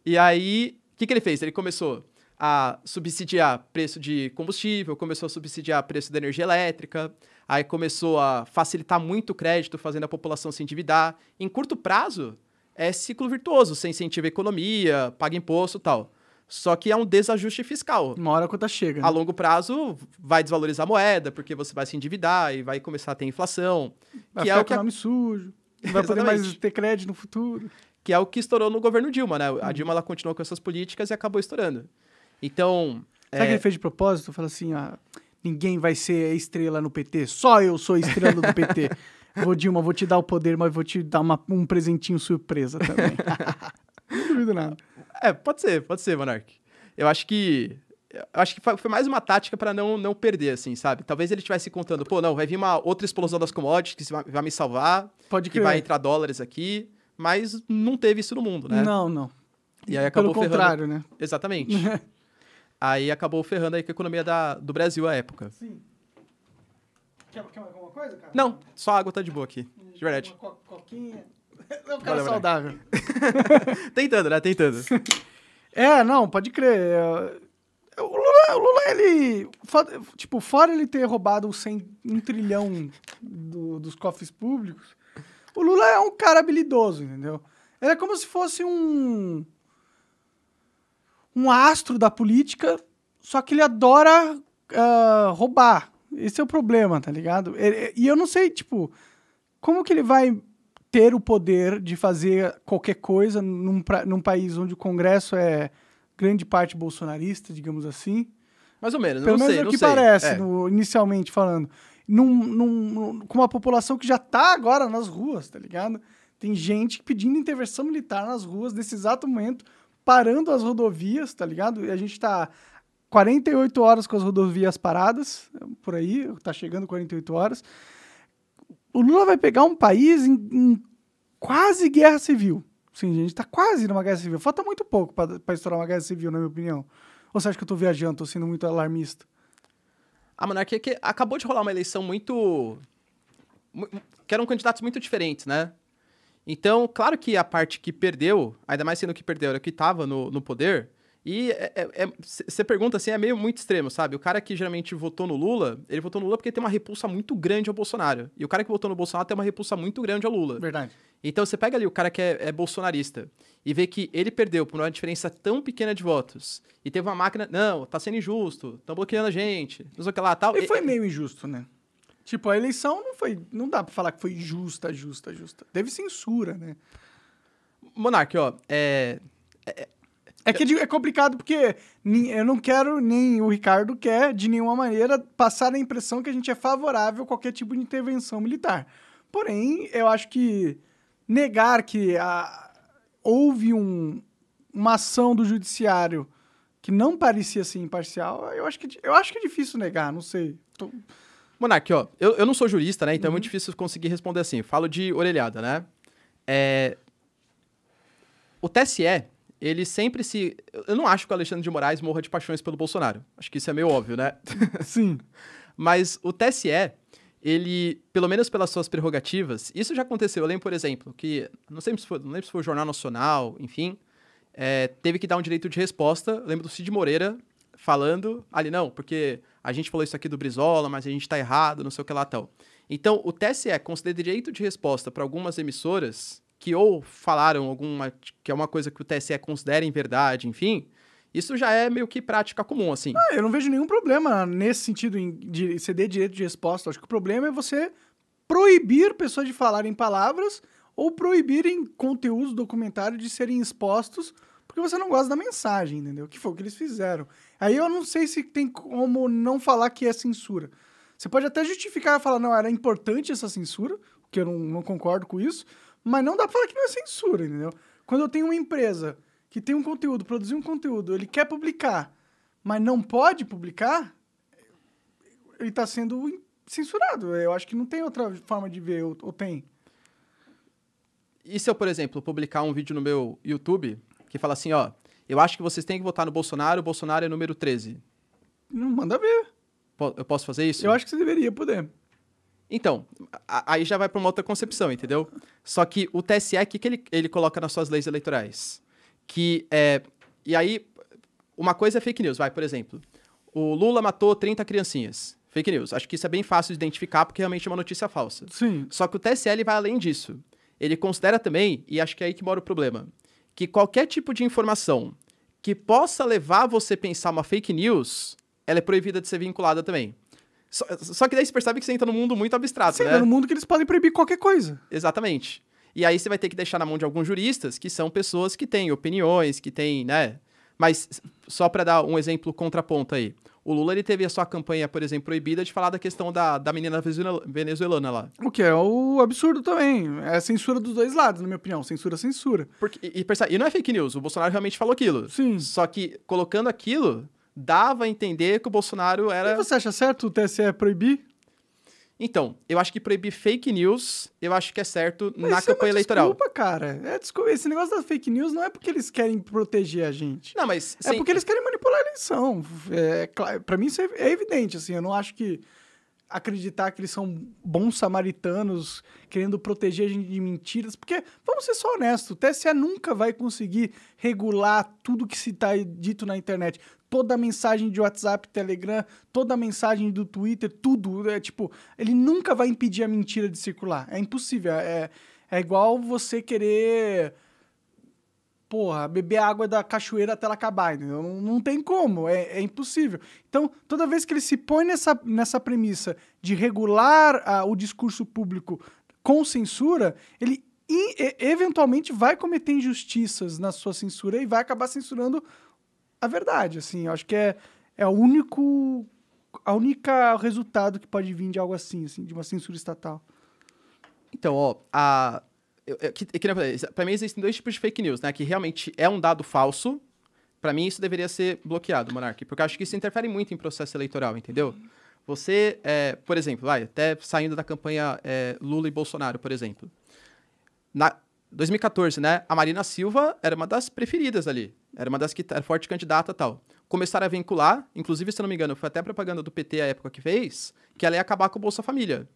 E aí, o que, que ele fez? Ele começou a subsidiar preço de combustível, começou a subsidiar preço da energia elétrica, aí começou a facilitar muito o crédito, fazendo a população se endividar. Em curto prazo, é ciclo virtuoso, você incentiva a economia, paga imposto tal. Só que é um desajuste fiscal. Uma hora a conta chega. Né? A longo prazo, vai desvalorizar a moeda, porque você vai se endividar e vai começar a ter inflação. Vai que é o que nome sujo. Não vai poder mais ter crédito no futuro. Que é o que estourou no governo Dilma, né? A uhum. Dilma ela continuou com essas políticas e acabou estourando. Então. Será é... que ele fez de propósito? Fala assim, ah, ninguém vai ser estrela no PT, só eu sou estrela do PT. vou, Dilma, vou te dar o poder, mas vou te dar uma, um presentinho surpresa também. Não duvido nada. É, pode ser, pode ser, Monark. Eu acho que. Eu acho que foi mais uma tática para não, não perder, assim, sabe? Talvez ele estivesse contando, pô, não, vai vir uma outra explosão das commodities que vai me salvar, pode crer. que vai entrar dólares aqui, mas não teve isso no mundo, né? Não, não. E aí acabou Pelo ferrando. contrário, né? Exatamente. Aí acabou ferrando a economia da, do Brasil à época. Sim. Quer, quer alguma coisa, cara? Não, só água tá de boa aqui. De verdade. Uma co coquinha. É cara Valeu, saudável. Tentando, né? Tentando. É, não, pode crer. É, o Lula, o Lula, ele. Tipo, fora ele ter roubado um trilhão do, dos cofres públicos, o Lula é um cara habilidoso, entendeu? Ele é como se fosse um um astro da política, só que ele adora uh, roubar. Esse é o problema, tá ligado? E eu não sei, tipo, como que ele vai ter o poder de fazer qualquer coisa num, pra, num país onde o Congresso é grande parte bolsonarista, digamos assim. Mais ou menos, Pelo não menos sei, é o que sei. parece, é. no, inicialmente falando. Num, num, com uma população que já tá agora nas ruas, tá ligado? Tem gente pedindo intervenção militar nas ruas nesse exato momento parando as rodovias, tá ligado? E a gente tá 48 horas com as rodovias paradas, por aí, tá chegando 48 horas. O Lula vai pegar um país em, em quase guerra civil. Sim, a gente tá quase numa guerra civil. Falta muito pouco para estourar uma guerra civil, na minha opinião. Ou você acha que eu tô viajando, tô sendo muito alarmista? A monarquia que acabou de rolar uma eleição muito. que eram candidatos muito diferentes, né? Então, claro que a parte que perdeu, ainda mais sendo que perdeu, era que estava no, no poder, e você é, é, é pergunta assim, é meio muito extremo, sabe? O cara que geralmente votou no Lula, ele votou no Lula porque tem uma repulsa muito grande ao Bolsonaro. E o cara que votou no Bolsonaro tem uma repulsa muito grande ao Lula. Verdade. Então você pega ali o cara que é, é bolsonarista e vê que ele perdeu por uma diferença tão pequena de votos e teve uma máquina, não, tá sendo injusto, estão bloqueando a gente, não sei o que lá tal. E foi é, meio injusto, né? Tipo, a eleição não foi. Não dá pra falar que foi justa, justa, justa. Teve censura, né? Monark, ó, é. É, é que é, é complicado porque eu não quero, nem o Ricardo quer, de nenhuma maneira, passar a impressão que a gente é favorável a qualquer tipo de intervenção militar. Porém, eu acho que negar que a, houve um, uma ação do judiciário que não parecia ser imparcial, eu acho que, é eu acho que é difícil negar, não sei. Tô... Monark, ó, eu, eu não sou jurista, né? Então uhum. é muito uhum. difícil conseguir responder assim. Falo de orelhada, né? É... O TSE, ele sempre se. Eu não acho que o Alexandre de Moraes morra de paixões pelo Bolsonaro. Acho que isso é meio óbvio, né? Sim. Mas o TSE, ele, pelo menos pelas suas prerrogativas, isso já aconteceu. Eu lembro, por exemplo, que. Não sei se foi, não lembro se foi o Jornal Nacional, enfim. É, teve que dar um direito de resposta. Eu lembro do Cid Moreira falando ali, não, porque a gente falou isso aqui do Brizola, mas a gente está errado, não sei o que lá tal. Então, o TSE é conceder direito de resposta para algumas emissoras que ou falaram alguma que é uma coisa que o TSE considera em verdade, enfim, isso já é meio que prática comum, assim. Ah, eu não vejo nenhum problema nesse sentido de ceder direito de resposta. Acho que o problema é você proibir pessoas de falarem palavras ou proibirem conteúdos documentários de serem expostos porque você não gosta da mensagem, entendeu? Que foi o que eles fizeram. Aí eu não sei se tem como não falar que é censura. Você pode até justificar e falar, não, era importante essa censura, porque eu não, não concordo com isso, mas não dá pra falar que não é censura, entendeu? Quando eu tenho uma empresa que tem um conteúdo, produzir um conteúdo, ele quer publicar, mas não pode publicar, ele tá sendo censurado. Eu acho que não tem outra forma de ver, ou, ou tem. E se eu, por exemplo, publicar um vídeo no meu YouTube que fala assim, ó, eu acho que vocês têm que votar no Bolsonaro, o Bolsonaro é número 13. Não manda ver. Eu posso fazer isso? Eu acho que você deveria poder. Então, aí já vai para uma outra concepção, entendeu? Só que o TSE, o que, que ele, ele coloca nas suas leis eleitorais? Que é. E aí, uma coisa é fake news, vai, por exemplo. O Lula matou 30 criancinhas. Fake news. Acho que isso é bem fácil de identificar, porque realmente é uma notícia falsa. Sim. Só que o TSE vai além disso. Ele considera também, e acho que é aí que mora o problema, que qualquer tipo de informação que possa levar você a pensar uma fake news, ela é proibida de ser vinculada também. Só, só que daí você percebe que você entra num mundo muito abstrato, você né? Você entra num mundo que eles podem proibir qualquer coisa. Exatamente. E aí você vai ter que deixar na mão de alguns juristas, que são pessoas que têm opiniões, que têm, né? Mas só para dar um exemplo contraponto aí. O Lula ele teve a sua campanha, por exemplo, proibida de falar da questão da, da menina venezuelana lá. O que é o absurdo também. É censura dos dois lados, na minha opinião. Censura, censura. Porque, e, e, percebe, e não é fake news, o Bolsonaro realmente falou aquilo. Sim. Só que colocando aquilo, dava a entender que o Bolsonaro era. E você acha certo o TSE proibir? Então, eu acho que proibir fake news, eu acho que é certo Mas na campanha é uma eleitoral. Desculpa, cara. É, desculpa, esse negócio da fake news não é porque eles querem proteger a gente. Não, mas. É porque eles querem manipular a eleição. É, pra mim isso é, é, evidente, assim. Eu não acho que acreditar que eles são bons samaritanos querendo proteger a gente de mentiras, porque, vamos ser só honestos, o TSE nunca vai conseguir regular tudo que se está dito na internet toda a mensagem de WhatsApp, Telegram, toda a mensagem do Twitter, tudo. É tipo, ele nunca vai impedir a mentira de circular. É impossível. É, é igual você querer. Porra, beber água da cachoeira até ela acabar, Não, não tem como, é, é, impossível. Então, toda vez que ele se põe nessa, nessa premissa de regular a, ah, o discurso público com censura, ele e, eventualmente vai cometer injustiças na sua censura e vai acabar censurando a verdade, assim. Eu acho que é, é o único... A única resultado que pode vir de algo assim, assim, de uma censura estatal. Então, ó, a... Eu, é é eu, que, para pra mim existem dois tipos de fake news, né? Que realmente é um dado falso. para mim isso deveria ser bloqueado, Monark. Porque eu acho que isso interfere muito em processo eleitoral, entendeu? Você, é, por exemplo, vai, até saindo da campanha é, Lula e Bolsonaro, por exemplo. Na 2014, né? A Marina Silva era uma das preferidas ali. Era uma das que era forte candidata tal. Começaram a vincular, inclusive, se não me engano, foi até propaganda do PT à época que fez, que ela ia acabar com o Bolsa Família.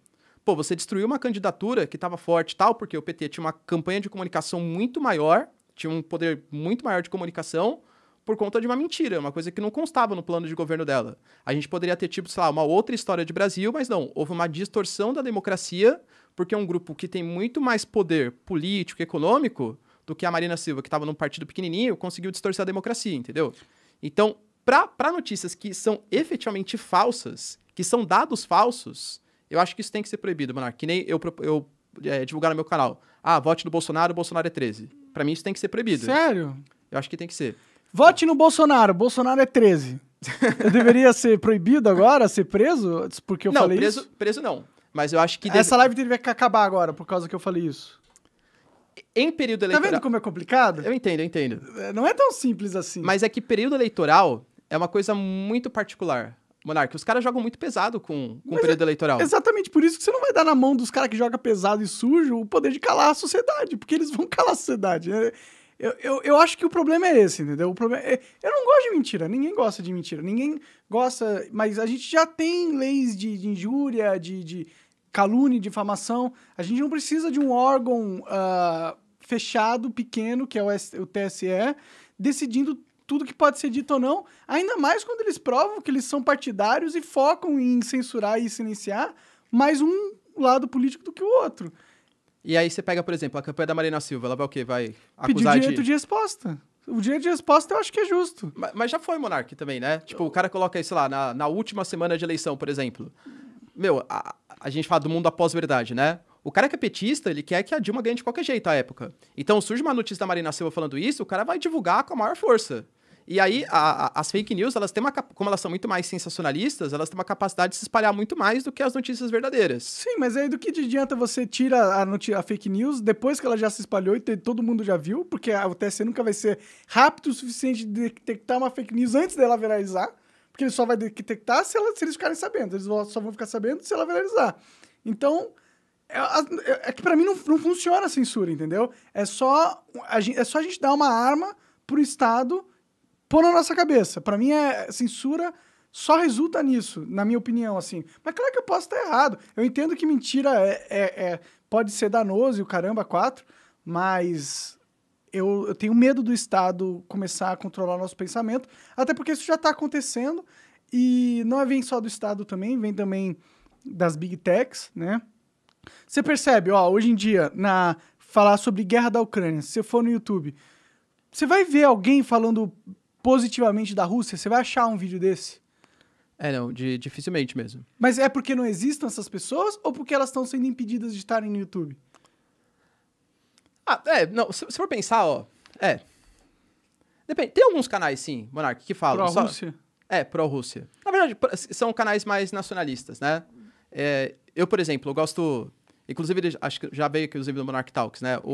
Pô, você destruiu uma candidatura que estava forte tal, porque o PT tinha uma campanha de comunicação muito maior, tinha um poder muito maior de comunicação, por conta de uma mentira, uma coisa que não constava no plano de governo dela. A gente poderia ter, tipo, sei lá, uma outra história de Brasil, mas não. Houve uma distorção da democracia, porque é um grupo que tem muito mais poder político, econômico, do que a Marina Silva, que estava num partido pequenininho, conseguiu distorcer a democracia, entendeu? Então, para notícias que são efetivamente falsas, que são dados falsos, eu acho que isso tem que ser proibido, Manar Que nem eu, eu é, divulgar no meu canal. Ah, vote no Bolsonaro, Bolsonaro é 13. Para mim isso tem que ser proibido. Sério? Eu acho que tem que ser. Vote no Bolsonaro, Bolsonaro é 13. eu deveria ser proibido agora, ser preso? Porque eu não, falei preso, isso? Não, preso não. Mas eu acho que... Essa live deveria acabar agora, por causa que eu falei isso em período eleitoral. Tá vendo como é complicado? Eu entendo, eu entendo. É, não é tão simples assim. Mas é que período eleitoral é uma coisa muito particular. Monarque, os caras jogam muito pesado com, com o período é, eleitoral. Exatamente por isso que você não vai dar na mão dos caras que jogam pesado e sujo o poder de calar a sociedade, porque eles vão calar a sociedade. É, eu, eu, eu acho que o problema é esse, entendeu? O problema é, eu não gosto de mentira, ninguém gosta de mentira, ninguém gosta, mas a gente já tem leis de, de injúria, de, de calúnia, difamação. A gente não precisa de um órgão uh, fechado, pequeno, que é o, S o TSE, decidindo tudo que pode ser dito ou não, ainda mais quando eles provam que eles são partidários e focam em censurar e silenciar mais um lado político do que o outro. E aí você pega, por exemplo, a campanha da Marina Silva, ela vai o quê? Vai acusar Pedir direito de... de resposta. O direito de resposta eu acho que é justo. Mas, mas já foi Monark também, né? Tipo, eu... o cara coloca isso lá na, na última semana de eleição, por exemplo. Meu, a, a gente fala do mundo após verdade, né? O cara que é petista, ele quer que a Dilma ganhe de qualquer jeito à época. Então surge uma notícia da Marina Silva falando isso, o cara vai divulgar com a maior força. E aí, a, a, as fake news, elas têm uma, como elas são muito mais sensacionalistas, elas têm uma capacidade de se espalhar muito mais do que as notícias verdadeiras. Sim, mas aí do que adianta você tira a, a fake news depois que ela já se espalhou e todo mundo já viu? Porque o TSE nunca vai ser rápido o suficiente de detectar uma fake news antes dela viralizar. Porque ele só vai detectar se, ela, se eles ficarem sabendo. Eles só vão ficar sabendo se ela viralizar. Então, é, é, é que para mim não, não, funciona a censura, entendeu? É só, a gente, é só a gente dar uma arma pro Estado pôr na nossa cabeça. Para mim, é, é censura só resulta nisso, na minha opinião, assim. Mas claro que eu posso estar errado. Eu entendo que mentira é, é, é pode ser danoso e o caramba, quatro, mas eu, eu tenho medo do Estado começar a controlar nosso pensamento, até porque isso já está acontecendo e não é vem só do Estado também, vem também das big techs, né? Você percebe, ó, hoje em dia, na falar sobre guerra da Ucrânia, se você for no YouTube, você vai ver alguém falando positivamente da Rússia? Você vai achar um vídeo desse? É, não, de, dificilmente mesmo. Mas é porque não existam essas pessoas ou porque elas estão sendo impedidas de estarem no YouTube? Ah, é, não, se, se for pensar, ó, é. Depende, tem alguns canais, sim, Monark, que falam. Pró-Rússia? É, pró-Rússia. Na verdade, são canais mais nacionalistas, né? É, eu, por exemplo, eu gosto. Inclusive, acho que já veio aqui inclusive, do Monarch Talks, né? O,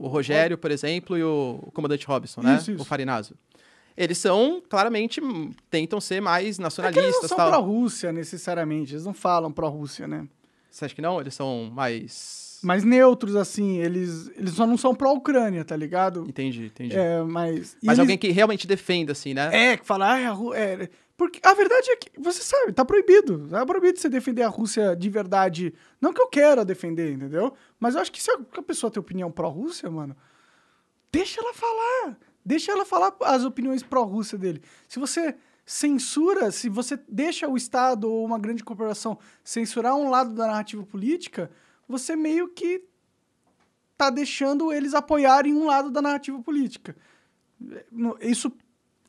o, o Rogério, por exemplo, e o, o Comandante Robson, né? Isso, isso. O Farinazo. Eles são, claramente, tentam ser mais nacionalistas. É eles não são pró-Rússia, necessariamente. Eles não falam pró-Rússia, né? Você acha que não? Eles são mais mais neutros, assim. Eles, eles só não são pró-Ucrânia, tá ligado? Entendi, entendi. É, mas mas eles... alguém que realmente defenda, assim, né? É, que fala, ah, é a é... Porque a verdade é que, você sabe, tá proibido. Tá proibido você defender a Rússia de verdade. Não que eu queira defender, entendeu? Mas eu acho que se a pessoa tem opinião pró-Rússia, mano, deixa ela falar. Deixa ela falar as opiniões pró-Rússia dele. Se você censura, se você deixa o Estado ou uma grande corporação censurar um lado da narrativa política, você meio que tá deixando eles apoiarem um lado da narrativa política. Isso,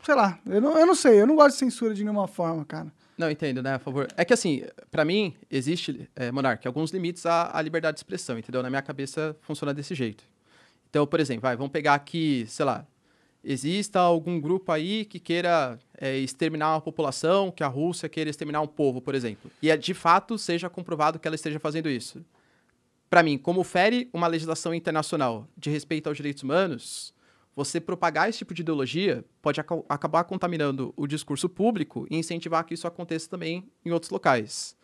sei lá, eu não, eu não sei, eu não gosto de censura de nenhuma forma, cara. Não, entendo, né? A favor. É que assim, para mim, existe, é, Monark, alguns limites à, à, liberdade de expressão, entendeu? Na minha cabeça funciona desse jeito. Então, por exemplo, vai, vamos pegar aqui, sei lá, exista algum grupo aí que queira é, exterminar uma população, que a Rússia queira exterminar um povo, por exemplo. E é, de fato seja comprovado que ela esteja fazendo isso para mim, como fere uma legislação internacional de respeito aos direitos humanos, você propagar esse tipo de ideologia pode ac acabar contaminando o discurso público e incentivar que isso aconteça também em outros locais.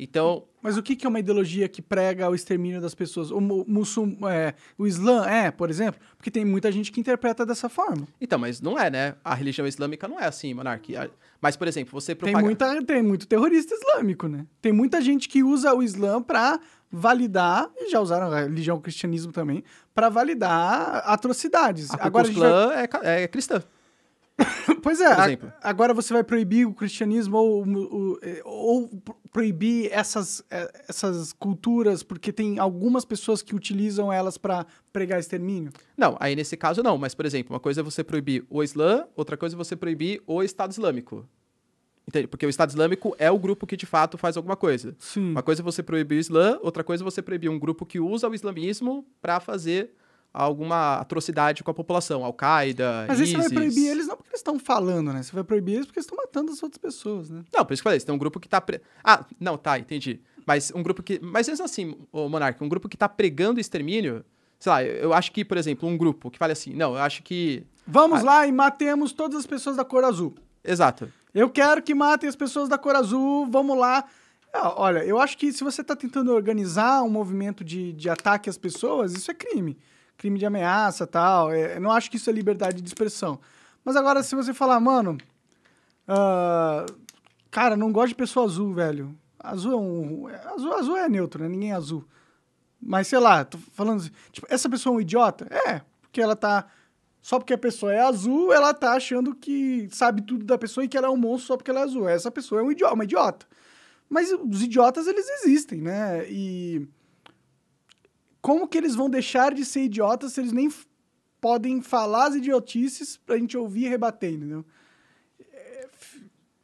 Então. Mas o que é uma ideologia que prega o extermínio das pessoas? O, muçul, é, o Islã é, por exemplo? Porque tem muita gente que interpreta dessa forma. Então, mas não é, né? A religião islâmica não é assim, monarquia. Mas, por exemplo, você propaga... Tem, muita, tem muito terrorista islâmico, né? Tem muita gente que usa o Islã para validar, e já usaram a religião, o cristianismo também, para validar atrocidades. A agora a vai... é, é cristã. pois é, a, agora você vai proibir o cristianismo ou, eh, ou, ou, proibir essas, eh, essas culturas porque tem algumas pessoas que utilizam elas para pregar extermínio? Não, aí nesse caso não, mas por exemplo, uma coisa é você proibir o Islã, outra coisa é você proibir o Estado Islâmico. Entende? Porque o Estado Islâmico é o grupo que de fato faz alguma coisa. Sim. Uma coisa é você proibir o Islã, outra coisa é você proibir um grupo que usa o islamismo para fazer alguma atrocidade com a população, Al-Qaeda, Mas ISIS. aí você vai proibir eles não porque eles estão falando, né? Você vai proibir eles porque eles estão matando as outras pessoas, né? Não, por isso que eu falei, você tem um grupo que tá... Pre... Ah, não, tá, entendi. Mas um grupo que... Mas mesmo assim, ô Monarca, um grupo que tá pregando extermínio, sei lá, eu acho que, por exemplo, um grupo que fala assim, não, eu acho que... Vamos ah, lá e matemos todas as pessoas da cor azul. Exato. Eu quero que matem as pessoas da cor azul, vamos lá. É, olha, eu acho que se você está tentando organizar um movimento de, de ataque às pessoas, isso é crime. Crime de ameaça tal. É, eu não acho que isso é liberdade de expressão. Mas agora, se você falar, mano. Uh, cara, não gosto de pessoa azul, velho. Azul é um. Azul, azul é neutro, né? Ninguém é azul. Mas sei lá, tô falando. Assim, tipo, essa pessoa é um idiota? É, porque ela tá só porque a pessoa é azul, ela tá achando que sabe tudo da pessoa e que ela é um monstro só porque ela é azul. Essa pessoa é um idiota, uma idiota. Mas os idiotas, eles existem, né? E como que eles vão deixar de ser idiotas se eles nem podem falar as idiotices pra gente ouvir e rebater, entendeu?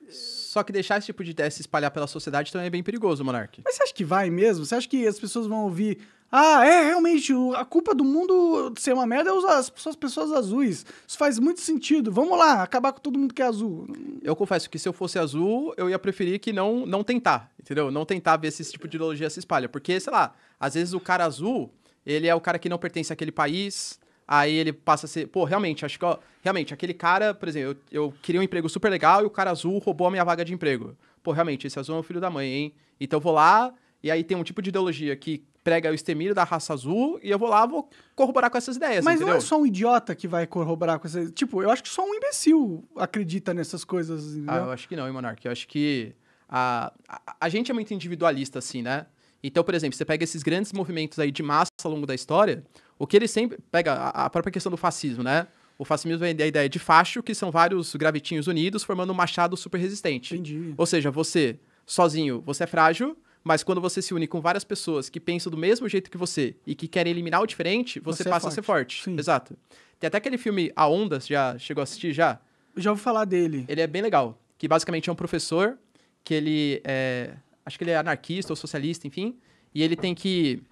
Só que deixar esse tipo de ideia se espalhar pela sociedade também é bem perigoso, Monark. Mas você acha que vai mesmo? Você acha que as pessoas vão ouvir ah, é, realmente, a culpa do mundo ser uma merda é as, as pessoas azuis. Isso faz muito sentido. Vamos lá, acabar com todo mundo que é azul. Eu confesso que se eu fosse azul, eu ia preferir que não, não tentar, entendeu? Não tentar ver se esse tipo de ideologia se espalha. Porque, sei lá, às vezes o cara azul, ele é o cara que não pertence àquele país, aí ele passa a ser. Pô, realmente, acho que. Ó, realmente, aquele cara, por exemplo, eu, eu queria um emprego super legal e o cara azul roubou a minha vaga de emprego. Pô, realmente, esse azul é o filho da mãe, hein? Então eu vou lá, e aí tem um tipo de ideologia que prega o estemiro da raça azul e eu vou lá vou corroborar com essas ideias. Mas entendeu? não é só um idiota que vai corroborar com essas. Tipo, eu acho que só um imbecil acredita nessas coisas. Ah, entendeu? Ah, eu acho que não, hein, Monark? Eu acho que a, a, a, gente é muito individualista, assim, né? Então, por exemplo, você pega esses grandes movimentos aí de massa ao longo da história, o que eles sempre. Pega a, a própria questão do fascismo, né? O fascismo vem da ideia de facho, que são vários gravetinhos unidos formando um machado super resistente. Entendi. Ou seja, você, sozinho, você é frágil, mas quando você se une com várias pessoas que pensam do mesmo jeito que você e que querem eliminar o diferente, você, você é passa é a ser forte. Sim. Exato. Tem até aquele filme A Onda, já chegou a assistir já? já ouvi falar dele. Ele é bem legal. Que basicamente é um professor que ele é. Acho que ele é anarquista ou socialista, enfim. E ele tem que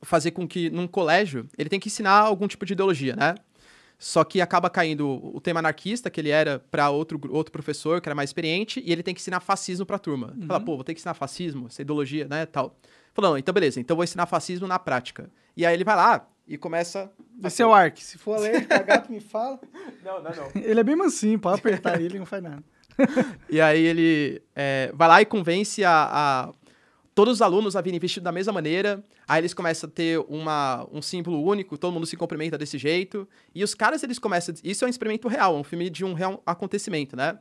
fazer com que, num colégio, ele tem que ensinar algum tipo de ideologia, né? Só que acaba caindo o tema anarquista, que ele era para outro, outro professor, que era mais experiente, e ele tem que ensinar fascismo para a turma. Uhum. Fala, pô, vou ter que ensinar fascismo, essa ideologia, né, tal. Falou, então beleza, então vou ensinar fascismo na prática. E aí ele vai lá e começa... Esse é o Ark, se for ler, gato, me fala. Não, não, é não. ele é bem mansinho, pode apertar ele, não faz nada. e aí ele é, vai lá e convence a, a todos os alunos a virem vestidos da mesma maneira, Aí eles começam a ter uma, um símbolo único, todo mundo se cumprimenta desse jeito. E os caras, eles começam. Isso é um experimento real, é um filme de um real acontecimento, né?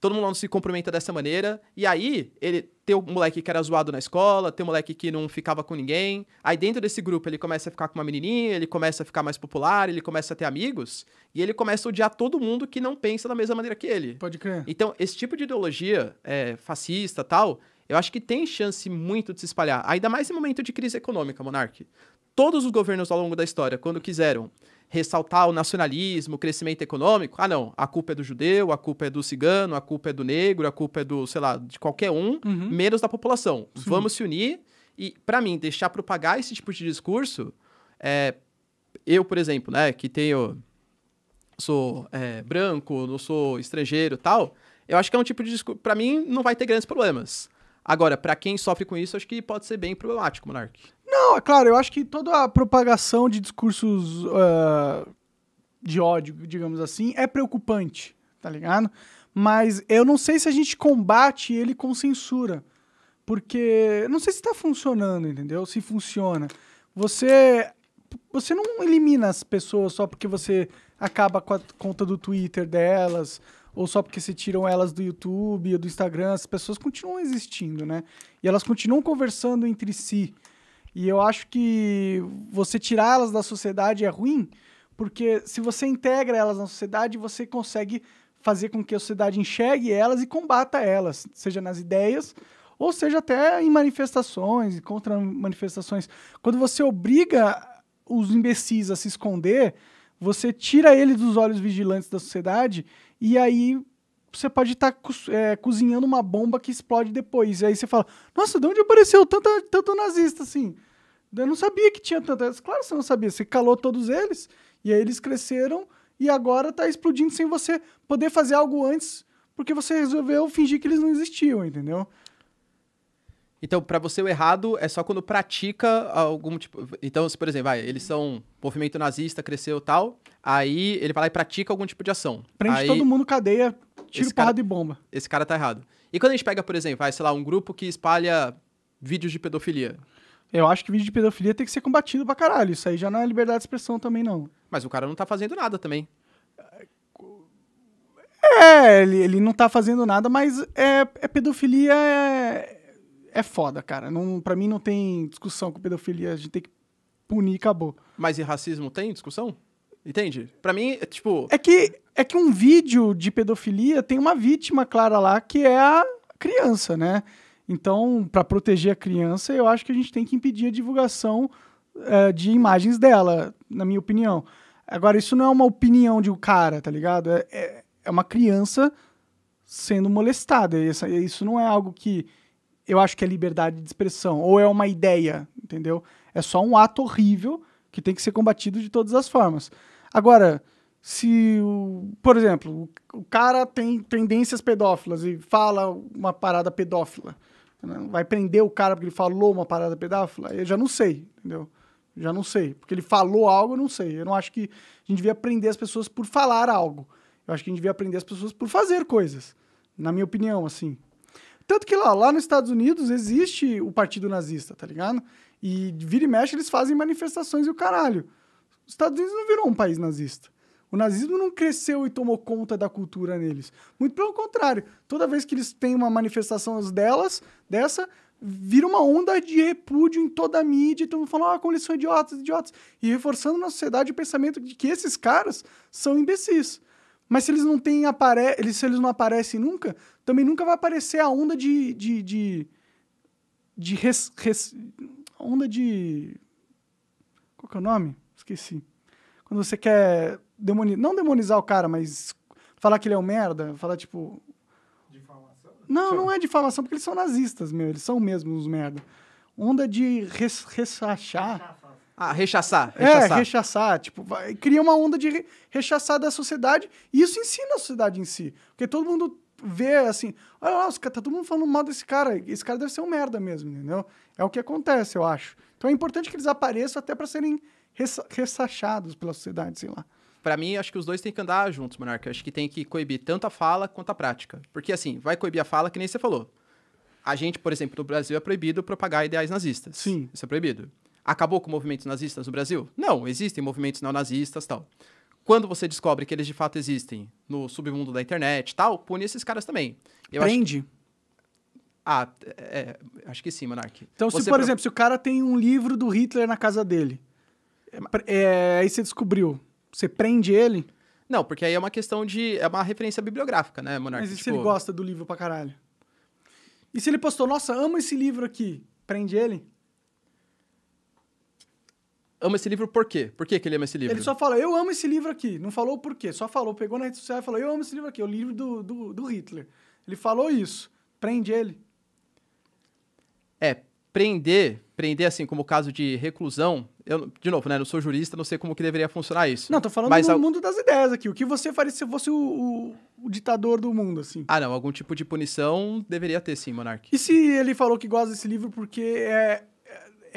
Todo mundo se cumprimenta dessa maneira. E aí, ele tem um moleque que era zoado na escola, tem um moleque que não ficava com ninguém. Aí, dentro desse grupo, ele começa a ficar com uma menininha, ele começa a ficar mais popular, ele começa a ter amigos. E ele começa a odiar todo mundo que não pensa da mesma maneira que ele. Pode crer. Então, esse tipo de ideologia é, fascista tal, eu acho que tem chance muito de se espalhar, ainda mais em momento de crise econômica, Monark. Todos os governos ao longo da história, quando quiseram ressaltar o nacionalismo, o crescimento econômico, ah não, a culpa é do judeu, a culpa é do cigano, a culpa é do negro, a culpa é do, sei lá, de qualquer um, uhum. menos da população. Sim. Vamos se unir e, para mim, deixar propagar esse tipo de discurso, é, eu, por exemplo, né, que tenho sou é, branco, não sou estrangeiro tal, eu acho que é um tipo de discurso. Para mim, não vai ter grandes problemas. Agora, para quem sofre com isso, acho que pode ser bem problemático, Monark. Não, é claro, eu acho que toda a propagação de discursos uh, de ódio, digamos assim, é preocupante, tá ligado? Mas eu não sei se a gente combate ele com censura. Porque não sei se está funcionando, entendeu? Se funciona. Você você não elimina as pessoas só porque você acaba com a conta do Twitter delas ou só porque se tiram elas do YouTube ou do Instagram, as pessoas continuam existindo, né? E elas continuam conversando entre si. E eu acho que você tirar elas da sociedade é ruim, porque se você integra elas na sociedade, você consegue fazer com que a sociedade enxergue elas e combata elas, seja nas ideias ou seja até em manifestações e contra manifestações. Quando você obriga os imbecis a se esconder, você tira ele dos olhos vigilantes da sociedade e aí você pode estar tá, é, cozinhando uma bomba que explode depois. E aí você fala, nossa, de onde apareceu tanto, tanto nazista assim? Eu não sabia que tinha tanto. Claro que você não sabia, você calou todos eles, e aí eles cresceram, e agora está explodindo sem você poder fazer algo antes, porque você resolveu fingir que eles não existiam, entendeu? Então, para você o errado é só quando pratica algum tipo. Então, se por exemplo, vai, eles são movimento nazista, cresceu tal, aí ele vai lá e pratica algum tipo de ação. Prende aí, todo mundo cadeia, tira porrada de bomba. Esse cara tá errado. E quando a gente pega, por exemplo, vai, sei lá, um grupo que espalha vídeos de pedofilia. Eu acho que vídeo de pedofilia tem que ser combatido pra caralho. Isso aí já não é liberdade de expressão também, não. Mas o cara não tá fazendo nada também. É, ele, ele não tá fazendo nada, mas é, é pedofilia é, é foda, cara. Não, pra mim não tem discussão com pedofilia. A gente tem que punir e acabou. Mas e racismo tem discussão? Entende? Pra mim, é, tipo. É que, é que um vídeo de pedofilia tem uma vítima clara lá, que é a criança, né? Então, para proteger a criança, eu acho que a gente tem que impedir a divulgação uh, de imagens dela, na minha opinião. Agora, isso não é uma opinião de um cara, tá ligado? É, é, é uma criança sendo molestada. isso não é algo que eu acho que é liberdade de expressão, ou é uma ideia, entendeu? É só um ato horrível que tem que ser combatido de todas as formas. Agora, se, o, por exemplo, o, o cara tem tendências pedófilas e fala uma parada pedófila, né? vai prender o cara porque ele falou uma parada pedófila? Eu já não sei, entendeu? Já não sei. Porque ele falou algo, eu não sei. Eu não acho que a gente devia prender as pessoas por falar algo. Eu acho que a gente devia prender as pessoas por fazer coisas. Na minha opinião, assim. Tanto que lá, lá nos Estados Unidos existe o partido nazista, tá ligado? E vira e mexe eles fazem manifestações e o caralho. Os Estados Unidos não virou um país nazista. O nazismo não cresceu e tomou conta da cultura neles. Muito pelo contrário. Toda vez que eles têm uma manifestação delas, dessa, vira uma onda de repúdio em toda a mídia, todo então, mundo falando, ah, como eles são idiotas, idiotas. E reforçando na sociedade o pensamento de que esses caras são imbecis. Mas se eles não têm apare... eles, se eles não aparecem nunca, também nunca vai aparecer a onda de. de, de, de res, res... onda de. Qual que é o nome? Esqueci. Quando você quer demoni Não demonizar o cara, mas falar que ele é um merda, falar tipo. Difamação? Não, não é difamação, porque eles são nazistas, meu. Eles são mesmo uns merda. Onda de res, ressachar. Ah, rechaçar, é, rechaçar. É, rechaçar. Tipo, vai, cria uma onda de rechaçar da sociedade. E isso ensina a sociedade em si. Porque todo mundo vê assim, olha lá, tá todo mundo falando mal desse cara. Esse cara deve ser um merda mesmo, entendeu? É o que acontece, eu acho. Então é importante que eles apareçam até para serem ressachados pela sociedade, sei lá. Para mim, acho que os dois têm que andar juntos, Monarca. Acho que tem que coibir tanto a fala quanto a prática. Porque, assim, vai coibir a fala que nem você falou. A gente, por exemplo, no Brasil é proibido propagar ideais nazistas. Sim. Isso é proibido. Acabou com movimentos nazistas no Brasil? Não, existem movimentos neonazistas tal. Quando você descobre que eles de fato existem no submundo da internet tal, pune esses caras também. Eu Prende? Acho... Ah, é, é, acho que sim, Monark. Então, você, se, por pra... exemplo, se o cara tem um livro do Hitler na casa dele, é, é, aí você descobriu, você prende ele? Não, porque aí é uma questão de. É uma referência bibliográfica, né, Monark? Mas e tipo... se ele gosta do livro pra caralho? E se ele postou, nossa, amo esse livro aqui, prende ele? ama esse livro por quê? Por que, que ele ama esse livro? Ele só fala, eu amo esse livro aqui. Não falou por quê, só falou, pegou na rede social e falou, eu amo esse livro aqui, é o livro do, do, do Hitler. Ele falou isso. Prende ele. É, prender, prender assim, como o caso de reclusão, eu, de novo, né, não sou jurista, não sei como que deveria funcionar isso. Não, tô falando mas, no mundo das ideias aqui. O que você faria se fosse o, o, o, ditador do mundo, assim? Ah, não, algum tipo de punição deveria ter sim, Monark. E se ele falou que gosta desse livro porque é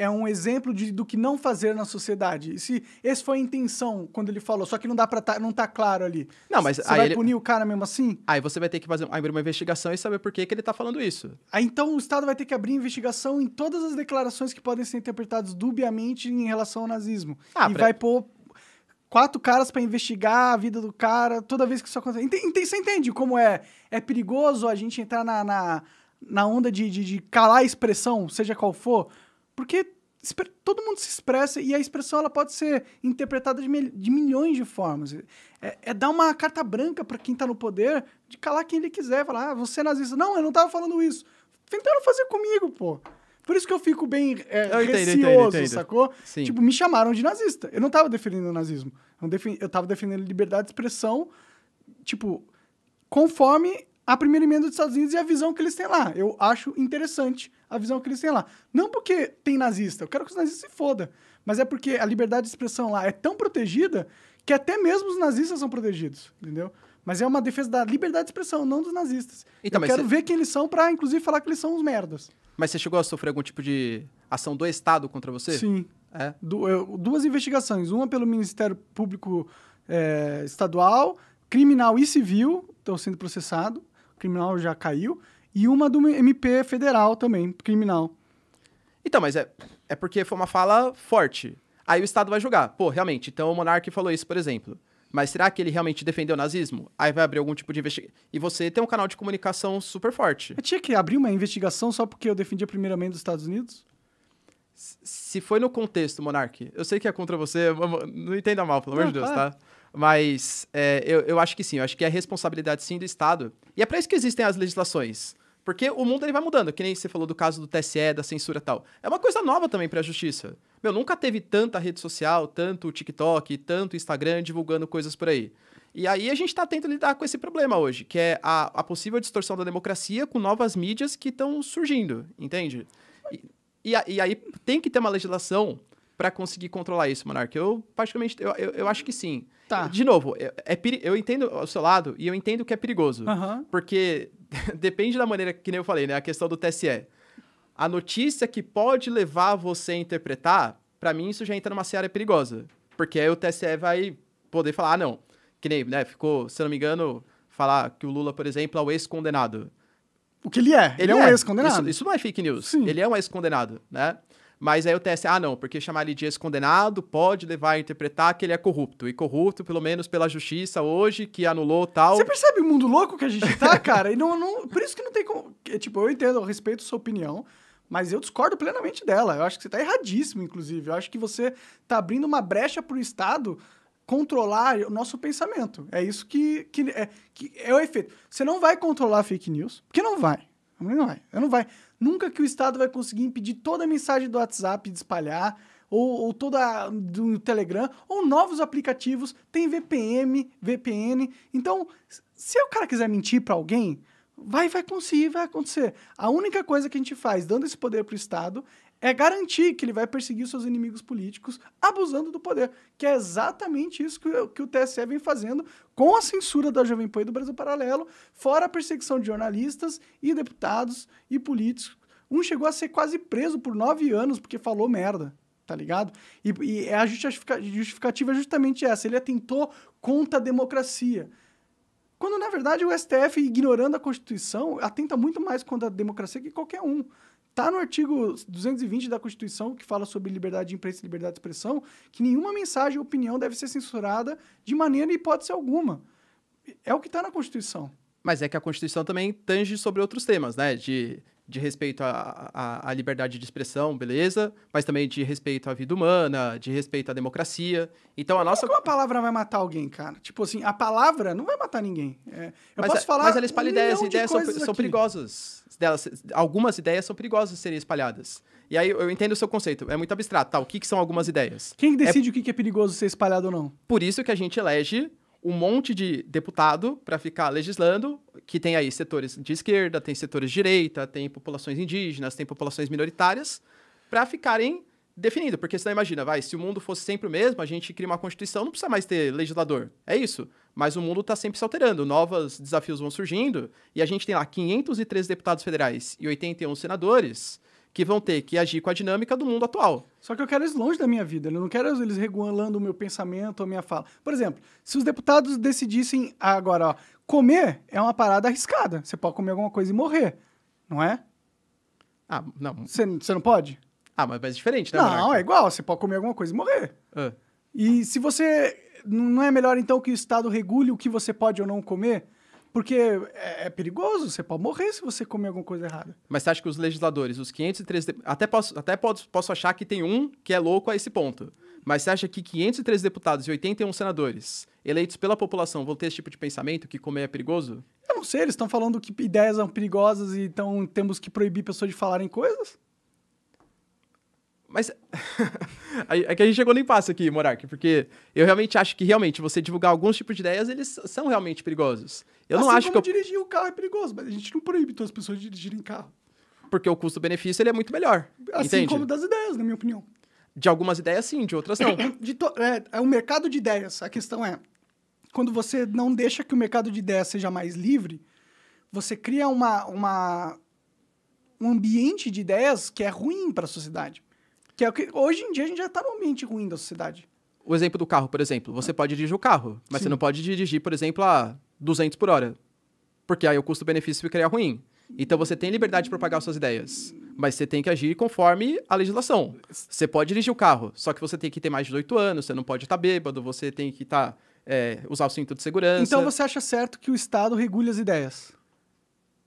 é um exemplo de, do que não fazer na sociedade. E se esse foi a intenção quando ele falou, só que não dá para tá, não tá claro ali. Não, mas você vai ele... punir o cara mesmo assim? Aí você vai ter que fazer abrir uma investigação e saber por que, que ele tá falando isso. Aí então o Estado vai ter que abrir investigação em todas as declarações que podem ser interpretadas dubiamente em relação ao nazismo. Ah, e pra... vai pôr quatro caras para investigar a vida do cara toda vez que isso acontece. você entende como é, é perigoso a gente entrar na, na, na onda de, de, de calar a expressão, seja qual for? Porque todo mundo se expressa e a expressão ela pode ser interpretada de, mil, de milhões de formas. É, é, dar uma carta branca para quem está no poder de calar quem ele quiser, falar, ah, você é nazista. Não, eu não estava falando isso. Tentaram fazer comigo, pô. Por isso que eu fico bem é, eu entendo, receoso, entendo, entendo. sacou? Sim. Tipo, me chamaram de nazista. Eu não estava defendendo o nazismo. Eu, estava eu tava defendendo liberdade de expressão, tipo, conforme a primeira emenda dos Estados Unidos e a visão que eles têm lá. Eu acho interessante a visão que eles têm lá. Não porque tem nazista, eu quero que os nazistas se fodam, mas é porque a liberdade de expressão lá é tão protegida que até mesmo os nazistas são protegidos, entendeu? Mas é uma defesa da liberdade de expressão, não dos nazistas. Então, eu quero cê... ver quem eles são para, inclusive, falar que eles são os merdas. Mas você chegou a sofrer algum tipo de ação do Estado contra você? Sim. É? Du eu, duas investigações. Uma pelo Ministério Público é, Estadual, criminal e civil, estão sendo processados criminal já caiu, e uma do MP federal também, criminal. Então, mas é, é porque foi uma fala forte. Aí o Estado vai julgar. Pô, realmente, então o Monark falou isso, por exemplo. Mas será que ele realmente defendeu o nazismo? Aí vai abrir algum tipo de investigação. E você tem um canal de comunicação super forte. Eu tinha que abrir uma investigação só porque eu defendia mãe dos Estados Unidos? Se foi no contexto, Monark, eu sei que é contra você, não entenda mal, pelo amor de Deus, tá? Mas é, eu, eu acho que sim, eu acho que é responsabilidade sim do Estado. E é para isso que existem as legislações. Porque o mundo ele vai mudando, que nem você falou do caso do TSE, da censura e tal. É uma coisa nova também para a justiça. Meu, nunca teve tanta rede social, tanto TikTok, tanto Instagram divulgando coisas por aí. E aí a gente está tentando lidar com esse problema hoje, que é a, a possível distorção da democracia com novas mídias que estão surgindo, entende? E, e, a, e aí tem que ter uma legislação para conseguir controlar isso, Monark? Eu, praticamente, eu, eu, eu acho que sim. Tá. De novo, é, é peri... eu entendo o seu lado e eu entendo que é perigoso. Porque depende da maneira, que nem eu falei, né? A questão do TSE. A notícia que pode levar você a interpretar, para mim, isso já entra numa seara perigosa. Porque aí o TSE vai poder falar, ah, não. Que nem, né? Ficou, se eu não me engano, falar que o Lula, por exemplo, é o ex-condenado. O que ele é. Ele, ele é um é. ex-condenado. Isso, isso, não é fake news. Sim. Ele é um ex-condenado, né? Mas aí o TSE, ah, não, porque chamar ele de ex-condenado pode levar a interpretar que ele é corrupto. E corrupto, pelo menos pela justiça hoje, que anulou tal. Você percebe o mundo louco que a gente tá, cara? E não, não, por isso que não tem como. Tipo, eu entendo, eu respeito sua opinião. Mas eu discordo plenamente dela. Eu acho que você está erradíssimo, inclusive. Eu acho que você está abrindo uma brecha para o Estado controlar o nosso pensamento. É isso que, que, é, que é o efeito. Você não vai controlar fake news, porque não vai. Não vai. Não vai. Nunca que o Estado vai conseguir impedir toda a mensagem do WhatsApp de espalhar, ou, ou toda do Telegram, ou novos aplicativos, tem VPN, VPN. Então, se o cara quiser mentir para alguém, vai, vai conseguir, vai acontecer. A única coisa que a gente faz, dando esse poder para o Estado, é garantir que ele vai perseguir seus inimigos políticos abusando do poder, que é exatamente isso que, que o TSE vem fazendo com a censura da Jovem Pan e do Brasil Paralelo, fora a perseguição de jornalistas e deputados e políticos. Um chegou a ser quase preso por nove anos porque falou merda tá ligado? E, e, é a justificativa é justamente essa: ele atentou contra a democracia. Quando, na verdade, o STF, ignorando a Constituição, atenta muito mais contra a democracia que qualquer um. Está no artigo 220 da Constituição, que fala sobre liberdade de imprensa e liberdade de expressão, que nenhuma mensagem ou opinião deve ser censurada de maneira e hipótese alguma. É o que está na Constituição. Mas é que a Constituição também tange sobre outros temas, né? De de respeito à, liberdade de expressão, beleza? Mas também de respeito à vida humana, de respeito à democracia. Então a nossa. Como a palavra vai matar alguém, cara? Tipo assim, a palavra não vai matar ninguém. É, eu mas, posso é, falar. Mas ela é espalha um ideias, ideias são, são perigosas. Delas, algumas ideias são perigosas serem espalhadas. E aí eu entendo o seu conceito. É muito abstrato, tá? O que, que são algumas ideias? Quem é decide é... o que é perigoso ser espalhado ou não? Por isso que a gente elege um monte de deputado para ficar legislando, que tem aí setores de esquerda, tem setores de direita, tem populações indígenas, tem populações minoritárias, para ficarem definindo. Porque não imagina, vai, se o mundo fosse sempre o mesmo, a gente cria uma constituição, não precisa mais ter legislador. É isso. Mas o mundo está sempre se alterando, novos desafios vão surgindo, e a gente tem lá 503 deputados federais e 81 senadores que vão ter que agir com a dinâmica do mundo atual. Só que eu quero eles longe da minha vida, eu não quero eles regulando o meu pensamento, a minha fala. Por exemplo, se os deputados decidissem agora, ó, comer é uma parada arriscada. Você pode comer alguma coisa e morrer, não é? Ah, não. Você, não pode? Ah, mas é diferente, né? Não, é igual. Você pode comer alguma coisa e morrer. É. E se você. Não é melhor então que o Estado regule o que você pode ou não comer? Porque é, é, perigoso, você pode morrer se você comer alguma coisa errada. Mas você acha que os legisladores, os 503... Até posso, até posso, posso achar que tem um que é louco a esse ponto. Mas você acha que 503 deputados e 81 senadores eleitos pela população vão ter esse tipo de pensamento que comer é perigoso? Eu não sei, eles estão falando que ideias são perigosas e então temos que proibir pessoas de falarem coisas? Mas é que a gente chegou no impasse aqui, Morak, porque eu realmente acho que realmente você divulgar alguns tipos de ideias, eles são realmente perigosos. Eu assim não acho que eu... dirigir o um carro é perigoso, mas a gente não proíbe todas então as pessoas de dirigirem carro. Porque o custo-benefício ele é muito melhor. Assim entende? como das ideias, na minha opinião. De algumas ideias sim, de outras não. de to... é, é um mercado de ideias. A questão é, quando você não deixa que o mercado de ideias seja mais livre, você cria uma, uma um ambiente de ideias que é ruim para a sociedade. Que é que hoje em dia a gente já está num ambiente ruim da sociedade. O exemplo do carro, por exemplo, você pode dirigir o carro, mas Sim. você não pode dirigir, por exemplo, a 200 por hora. Porque aí o custo-benefício ficaria ruim. Então você tem liberdade de propagar suas ideias, mas você tem que agir conforme a legislação. Você pode dirigir o carro, só que você tem que ter mais de 18 anos, você não pode estar tá bêbado, você tem que estar tá, é, usar o cinto de segurança. Então você acha certo que o Estado regule as ideias?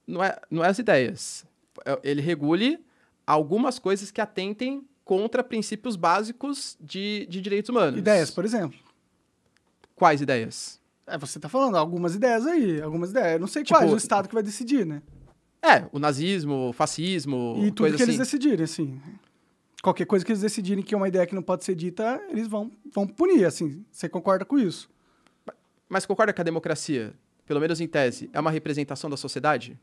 Não é, não é as ideias. É, ele regule algumas coisas que atentem contra princípios básicos de, de direitos humanos. Ideias, por exemplo. Quais ideias? É, você tá falando algumas ideias aí, algumas ideias. não sei tipo, quais, o Estado que vai decidir, né? É, o nazismo, o fascismo, E tudo que assim. eles decidirem, assim. Qualquer coisa que eles decidirem que é uma ideia que não pode ser dita, eles vão, vão punir, assim. Você concorda com isso? Mas concorda que a democracia, pelo menos em tese, é uma representação da sociedade?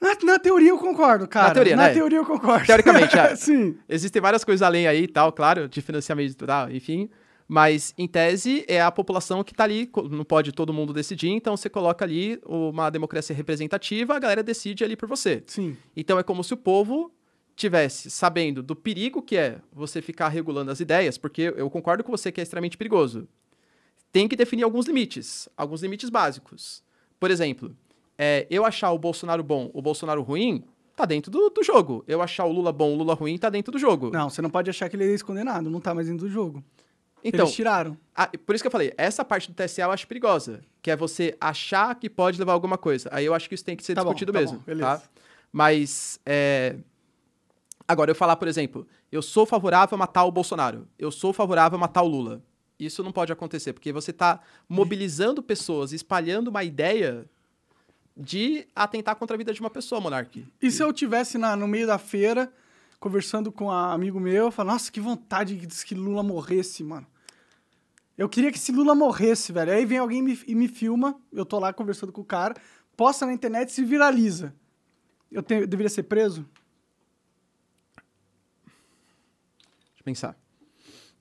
Na, na, teoria eu concordo, cara. Na teoria, Na né? teoria eu concordo. Teoricamente, é. Sim. Existem várias coisas além aí e tal, claro, de financiamento tal, ah, enfim. Mas, em tese, é a população que está ali, não pode todo mundo decidir, então você coloca ali uma democracia representativa, a galera decide ali por você. Sim. Então é como se o povo tivesse sabendo do perigo que é você ficar regulando as ideias, porque eu concordo com você que é extremamente perigoso. Tem que definir alguns limites, alguns limites básicos. Por exemplo, é, eu achar o Bolsonaro bom, o Bolsonaro ruim, tá dentro do, do, jogo. Eu achar o Lula bom, o Lula ruim, tá dentro do jogo. Não, você não pode achar que ele é ex-condenado, não tá mais dentro do jogo. Então, Eles tiraram. A, por isso que eu falei, essa parte do TSE eu acho perigosa, que é você achar que pode levar alguma coisa. Aí eu acho que isso tem que ser tá discutido tá bom, mesmo, tá, bom, beleza. Tá? Mas é... agora eu falar, por exemplo, eu sou favorável a matar o Bolsonaro, eu sou favorável a matar o Lula. Isso não pode acontecer, porque você está mobilizando pessoas, espalhando uma ideia de atentar contra a vida de uma pessoa, Monark. E se eu tivesse na, no meio da feira conversando com um amigo meu, eu falo, nossa, que vontade que Lula morresse, mano. Eu queria que esse Lula morresse, velho. Aí vem alguém me, e me filma, eu tô lá conversando com o cara, posta na internet e se viraliza. Eu, te, eu deveria ser preso? Deixa eu pensar.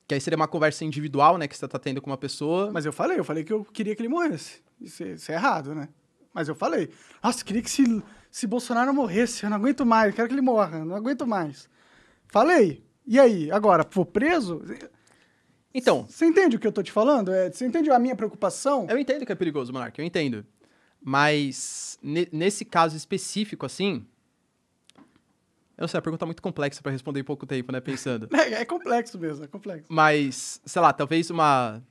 Que aí seria uma conversa individual, né? Que você tá tendo com uma pessoa. Mas eu falei, eu falei que eu queria que ele morresse. Isso, é, isso é errado, né? Mas eu falei. Nossa, queria que se, se Bolsonaro morresse. Eu não aguento mais, eu quero que ele morra, eu não aguento mais. Falei. E aí, agora, for preso? Então. Você entende o que eu tô te falando? É, você entende a minha preocupação? Eu entendo que é perigoso, Monark, eu entendo. Mas nesse caso específico, assim. Eu sei, a pergunta é muito complexa para responder em pouco tempo, né? Pensando. é, é complexo mesmo, é complexo. Mas, sei lá, talvez uma.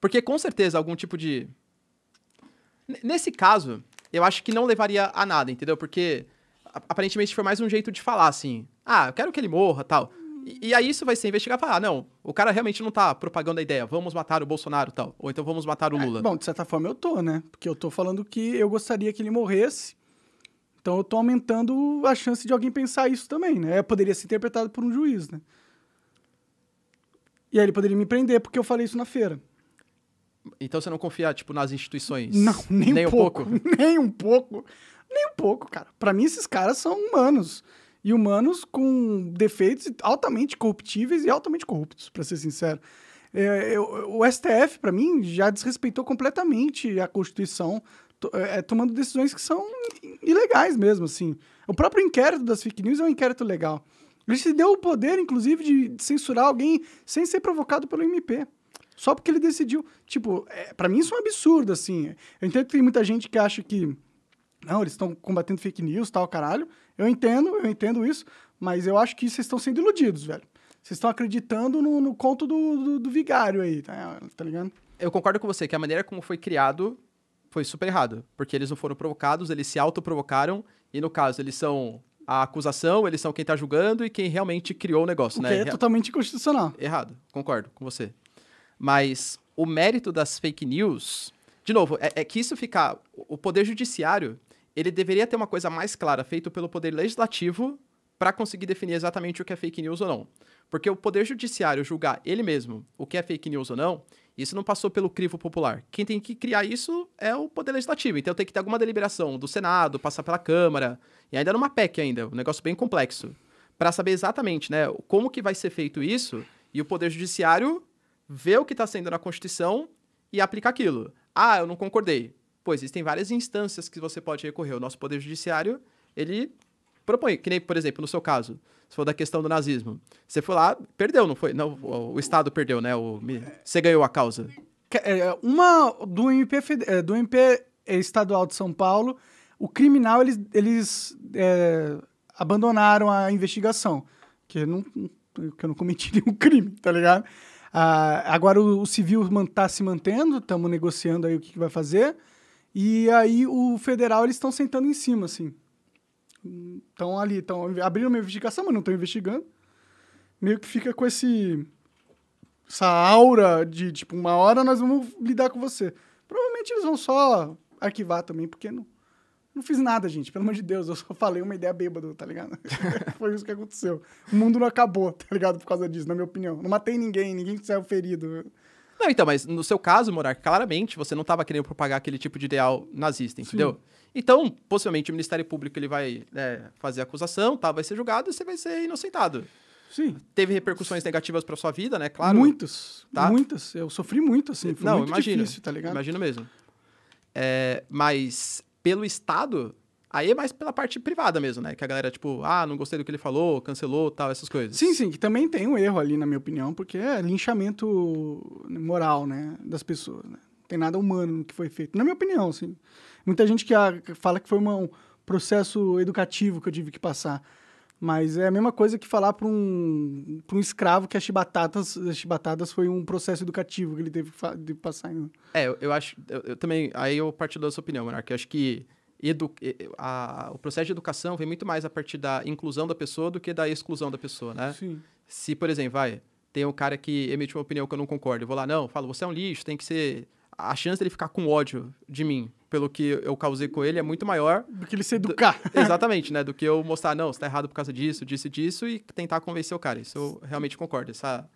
Porque com certeza algum tipo de. N nesse caso, eu acho que não levaria a nada, entendeu? Porque aparentemente foi mais um jeito de falar, assim. Ah, eu quero que ele morra tal. E, e, aí isso vai ser investigado ah, não, o cara realmente não tá propagando a ideia, vamos matar o Bolsonaro tal, ou então vamos matar o é, Lula. É, bom, de certa forma eu tô, né? Porque eu tô falando que eu gostaria que ele morresse, então eu tô aumentando a chance de alguém pensar isso também, né? poderia ser interpretado por um juiz, né? E aí ele poderia me prender porque eu falei isso na feira. Então você não confia, tipo, nas instituições? Não, nem, nem um pouco. Um pouco? nem um pouco. Nem um pouco, cara. Para mim esses caras são humanos e humanos com defeitos altamente corruptíveis e altamente corruptos, para ser sincero. É, eu, o STF, para mim, já desrespeitou completamente a Constituição, é, é, tomando decisões que são ilegais mesmo, assim. O próprio inquérito das fake news é um inquérito legal. Ele se deu o poder, inclusive, de censurar alguém sem ser provocado pelo MP. Só porque ele decidiu. Tipo, é, para mim isso é um absurdo, assim. Eu entendo que tem muita gente que acha que. Não, eles estão combatendo fake news, tal, caralho. Eu entendo, eu entendo isso, mas eu acho que vocês estão sendo iludidos, velho. Vocês estão acreditando no, no conto do, do, do, vigário aí, tá, tá ligado? Eu concordo com você que a maneira como foi criado foi super errado, porque eles não foram provocados, eles se autoprovocaram, e no caso, eles são a acusação, eles são quem tá julgando e quem realmente criou o negócio, o né? Que é totalmente inconstitucional. Errado, concordo com você. Mas o mérito das fake news, de novo, é, é que isso ficar. O poder judiciário ele deveria ter uma coisa mais clara, feito pelo Poder Legislativo, para conseguir definir exatamente o que é fake news ou não. Porque o Poder Judiciário julgar ele mesmo o que é fake news ou não, isso não passou pelo crivo popular. Quem tem que criar isso é o Poder Legislativo. Então tem que ter alguma deliberação do Senado, passar pela Câmara, e ainda numa PEC ainda, um negócio bem complexo, para saber exatamente, né, como que vai ser feito isso e o Poder Judiciário ver o que está sendo na Constituição e aplicar aquilo. Ah, eu não concordei pô, existem várias instâncias que você pode recorrer. O nosso Poder Judiciário, ele propõe, que nem, por exemplo, no seu caso, se for da questão do nazismo. Você foi lá, perdeu, não foi? Não, o Estado perdeu, né? O, você ganhou a causa. É, é, uma do MP, é, do MP estadual de São Paulo, o criminal, eles, eles é, abandonaram a investigação, que não, que eu não cometi nenhum crime, tá ligado? Ah, agora o, o civil está man, tá se mantendo, estamos negociando aí o que, que vai fazer. E aí o federal eles estão sentando em cima, assim. Estão ali, estão abriram uma investigação, mas não estão investigando. Meio que fica com esse essa aura de tipo, uma hora nós vamos lidar com você. Provavelmente eles vão só arquivar também, porque não, não fiz nada, gente. Pelo amor de Deus, eu só falei uma ideia bêbada, tá ligado? Foi isso que aconteceu. O mundo não acabou, tá ligado? Por causa disso, na minha opinião. Não matei ninguém, ninguém saiu ferido. Não, então, mas no seu caso, morar claramente você não estava querendo propagar aquele tipo de ideal nazista, entendeu? Sim. Então, possivelmente, o Ministério Público ele vai é, fazer acusação, tá, vai ser julgado e você vai ser inocentado. Sim. Teve repercussões negativas para sua vida, né? Claro. Muitas, tá? muitas. Eu sofri muito, assim. Foi não, muito imagino, difícil, tá ligado? Imagino mesmo. É, mas, pelo Estado, Aí é mais pela parte privada mesmo, né? Que a galera, tipo, ah, não gostei do que ele falou, cancelou, tal, essas coisas. Sim, sim, que também tem um erro ali, na minha opinião, porque é linchamento moral, né? Das pessoas, né? Não tem nada humano no que foi feito. Na minha opinião, assim. Muita gente que ah, fala que foi uma, um processo educativo que eu tive que passar. Mas é a mesma coisa que falar para um, um escravo que as chibatadas, as chibatadas foi um processo educativo que ele teve que passar. Né? É, eu, eu acho. Eu, eu, também. Aí eu partilho da sua opinião, Monarque. Eu acho que edu, a, o processo de educação vem muito mais a partir da inclusão da pessoa do que da exclusão da pessoa, né? Sim. Se, por exemplo, vai, tem um cara que emite uma opinião que eu não concordo, eu vou lá, não, falo, você é um lixo, tem que ser... A chance dele ficar com ódio de mim pelo que eu causei com ele é muito maior... Do que ele se educar. Do, exatamente, né? Do que eu mostrar, não, você tá errado por causa disso, disso e disso, e tentar convencer o cara. Isso eu realmente concordo. Essa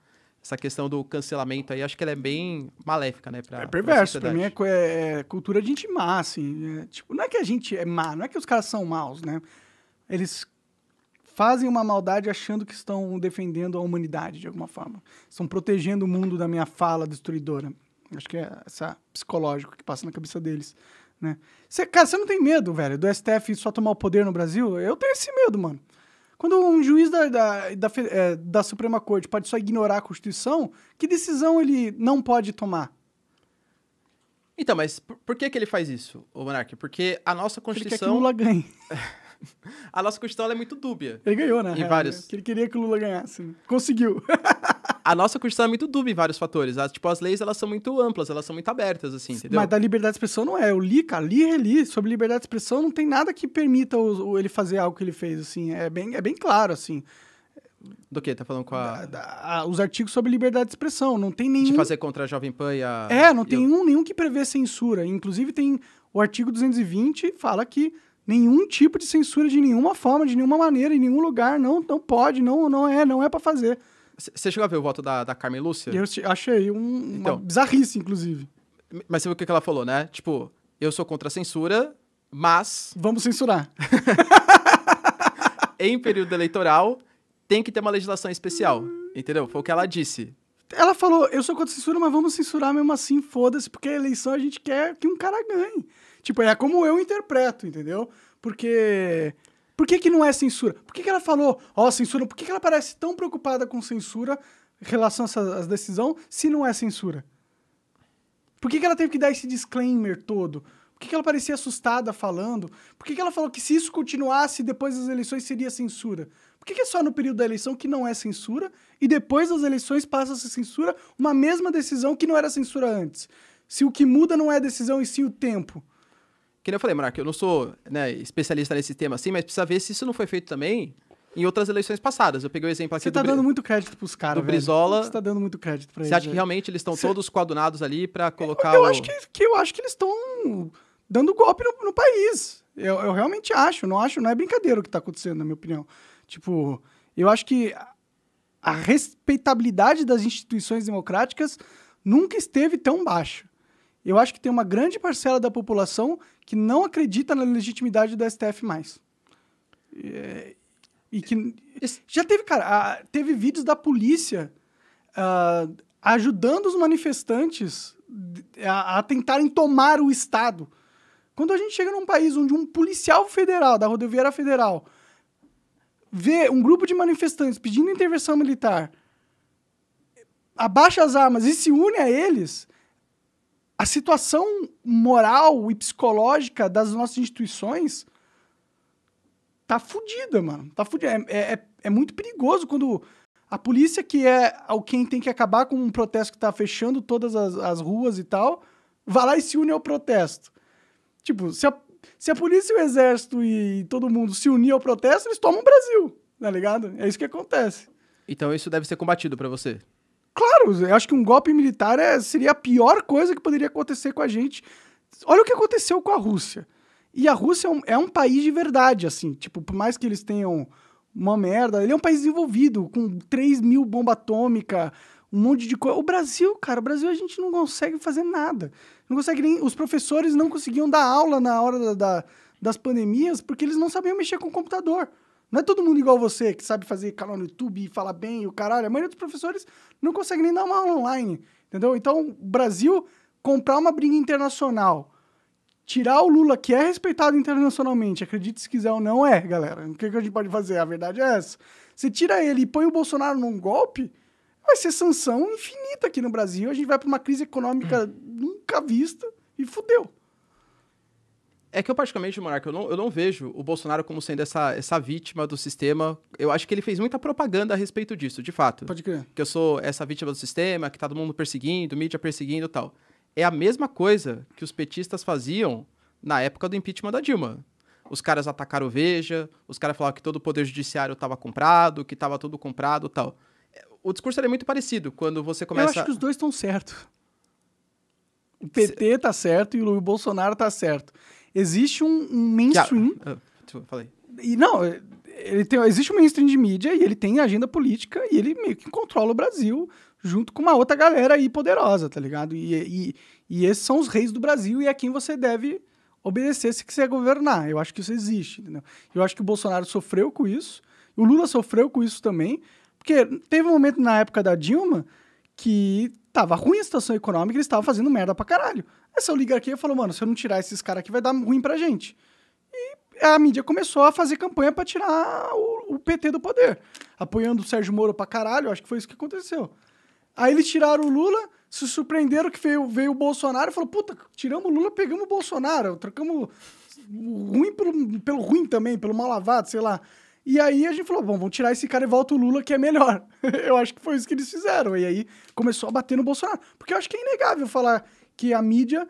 essa questão do cancelamento aí, acho que ela é bem maléfica, né? Pra, é perverso, pra, pra mim é, é, é, cultura de má, assim. É, tipo, não é que a gente é má, não é que os caras são maus, né? Eles fazem uma maldade achando que estão defendendo a humanidade de alguma forma. Estão protegendo o mundo da minha fala destruidora. Acho que é essa psicológico que passa na cabeça deles, né? Cê, cara, você não tem medo, velho, do STF só tomar o poder no Brasil? Eu tenho esse medo, mano. Quando um juiz da, da, da, é, da Suprema Corte pode só ignorar a Constituição, que decisão ele não pode tomar? Então, mas por, por que, que ele faz isso, o Monarque? Porque a nossa Constituição. Ele quer que o Lula ganhe. a nossa Constituição é muito dúbia. Ele ganhou, né? Em é, vários. Ele queria que o Lula ganhasse. Conseguiu. a nossa Constituição é muito dúbia em vários fatores. As, tipo, as leis, elas são muito amplas, elas são muito abertas, assim, entendeu? Mas da liberdade de expressão não é. Eu li, cara, li reli sobre liberdade de expressão, não tem nada que permita o, o, ele fazer algo que ele fez, assim. É bem, é bem claro, assim. Do que? Tá falando com a... Da, da, os artigos sobre liberdade de expressão. Não tem nenhum... De fazer contra a Jovem Pan e a... É, não tem nenhum, nenhum que prevê censura. Inclusive, tem o artigo 220 fala que nenhum tipo de censura de nenhuma forma, de nenhuma maneira, em nenhum lugar, não, não pode, não, não é, não é para fazer. Você chegou a ver o voto da, da Carmen Lúcia? Eu achei um, uma então. bizarrice, inclusive. Mas você viu o que ela falou, né? Tipo, eu sou contra a censura, mas. Vamos censurar. em período eleitoral, tem que ter uma legislação especial. Entendeu? Foi o que ela disse. Ela falou: eu sou contra a censura, mas vamos censurar mesmo assim, foda-se, porque a eleição a gente quer que um cara ganhe. Tipo, é como eu interpreto, entendeu? Porque por que, que não é censura? Por que, que ela falou, ó, oh, censura? Por que, que ela parece tão preocupada com censura em relação a essa decisão se não é censura? Por que, que ela teve que dar esse disclaimer todo? Por que, que ela parecia assustada falando? Por que, que ela falou que se isso continuasse depois das eleições seria censura? Por que, que é só no período da eleição que não é censura e depois das eleições passa a ser censura uma mesma decisão que não era censura antes? Se o que muda não é a decisão e sim o tempo que eu falei, Marco, eu não sou né, especialista nesse tema assim, mas precisa ver se isso não foi feito também em outras eleições passadas. Eu peguei o exemplo aqui Você tá do dando Bri... muito crédito pros caras, do velho. Brizola. Você tá dando muito crédito pra eles. Você acha que realmente eles estão Cê... todos coadunados ali para colocar eu, eu o... Acho que, que, eu acho que eles estão dando golpe no, no país. Eu, eu, realmente acho, não acho, não é brincadeira o que tá acontecendo, na minha opinião. Tipo, eu acho que a respeitabilidade das instituições democráticas nunca esteve tão baixa eu acho que tem uma grande parcela da população que não acredita na legitimidade do STF mais. e é, que já teve, cara, a, teve vídeos da polícia uh, ajudando os manifestantes a, a, tentarem tomar o Estado. Quando a gente chega num país onde um policial federal, da rodoviária federal, vê um grupo de manifestantes pedindo intervenção militar, abaixa as armas e se une a eles, a situação moral e psicológica das nossas instituições tá fodida, mano. Tá fudida. É, é, é, é muito perigoso quando a polícia, que é quem tem que acabar com um protesto que tá fechando todas as, as ruas e tal, vai lá e se une ao protesto. Tipo, se a, se a polícia, o exército e todo mundo se unir ao protesto, eles tomam o Brasil, tá ligado? É isso que acontece. Então isso deve ser combatido para você? Claro, eu acho que um golpe militar é, seria a pior coisa que poderia acontecer com a gente. Olha o que aconteceu com a Rússia. E a Rússia é um, é um país de verdade, assim. Tipo, por mais que eles tenham uma merda, ele é um país desenvolvido, com 3 mil bomba atômica, um monte de coisa. O Brasil, cara, o Brasil a gente não consegue fazer nada. Não consegue nem. Os professores não conseguiam dar aula na hora da, da, das pandemias porque eles não sabiam mexer com o computador. Não é todo mundo igual você, que sabe fazer canal no YouTube e falar bem e o caralho. A maioria dos professores não consegue nem dar uma aula online, entendeu? Então, o Brasil comprar uma briga internacional, tirar o Lula, que é respeitado internacionalmente, acredite se quiser ou não, é, galera. O que, que a gente pode fazer? A verdade é essa. Você tira ele e põe o Bolsonaro num golpe, vai ser sanção infinita aqui no Brasil. A gente vai para uma crise econômica nunca vista e fudeu. É que eu, particularmente, Monarca, eu não, eu não vejo o Bolsonaro como sendo essa, essa vítima do sistema. Eu acho que ele fez muita propaganda a respeito disso, de fato. Pode crer. Que eu sou essa vítima do sistema, que tá todo mundo perseguindo, mídia perseguindo e tal. É a mesma coisa que os petistas faziam na época do impeachment da Dilma. Os caras atacaram o Veja, os caras falavam que todo o poder judiciário estava comprado, que estava tudo comprado tal. O discurso é muito parecido quando você começa. Eu acho que os dois estão certos. O PT tá certo e o Bolsonaro tá certo. Existe um, um mainstream. Ah, uh, falei. E não, ele tem, existe um mainstream de mídia e ele tem agenda política e ele meio que controla o Brasil junto com uma outra galera aí poderosa, tá ligado? E, e, e esses são os reis do Brasil e é quem você deve obedecer se quiser governar. Eu acho que isso existe, entendeu? Eu acho que o Bolsonaro sofreu com isso, o Lula sofreu com isso também, porque teve um momento na época da Dilma que tava ruim a situação econômica, eles estavam fazendo merda pra caralho. Essa oligarquia falou, mano, se eu não tirar esses caras aqui, vai dar ruim pra gente. E a mídia começou a fazer campanha para tirar o, o, PT do poder, apoiando o Sérgio Moro pra caralho, acho que foi isso que aconteceu. Aí eles tiraram o Lula, se surpreenderam que veio, veio o Bolsonaro e falou, puta, tiramos o Lula, pegamos o Bolsonaro, trocamos o ruim pelo, pelo ruim também, pelo mal lavado, sei lá. E aí a gente falou, bom, vamos tirar esse cara e volta o Lula, que é melhor. eu acho que foi isso que eles fizeram. E aí começou a bater no Bolsonaro. Porque eu acho que é inegável falar que a mídia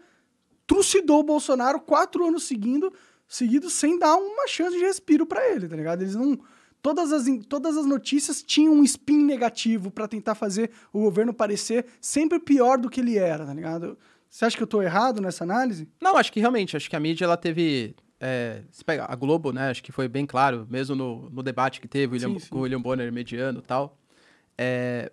trucidou o Bolsonaro quatro anos seguindo, seguidos sem dar uma chance de respiro para ele, tá ligado? Eles não... Todas as, todas as notícias tinham um spin negativo para tentar fazer o governo parecer sempre pior do que ele era, tá ligado? Você acha que eu tô errado nessa análise? Não, acho que realmente, acho que a mídia ela teve é, se pega a Globo, né? Acho que foi bem claro, mesmo no, no debate que teve William, sim, sim. o William Bonner mediano e tal. É,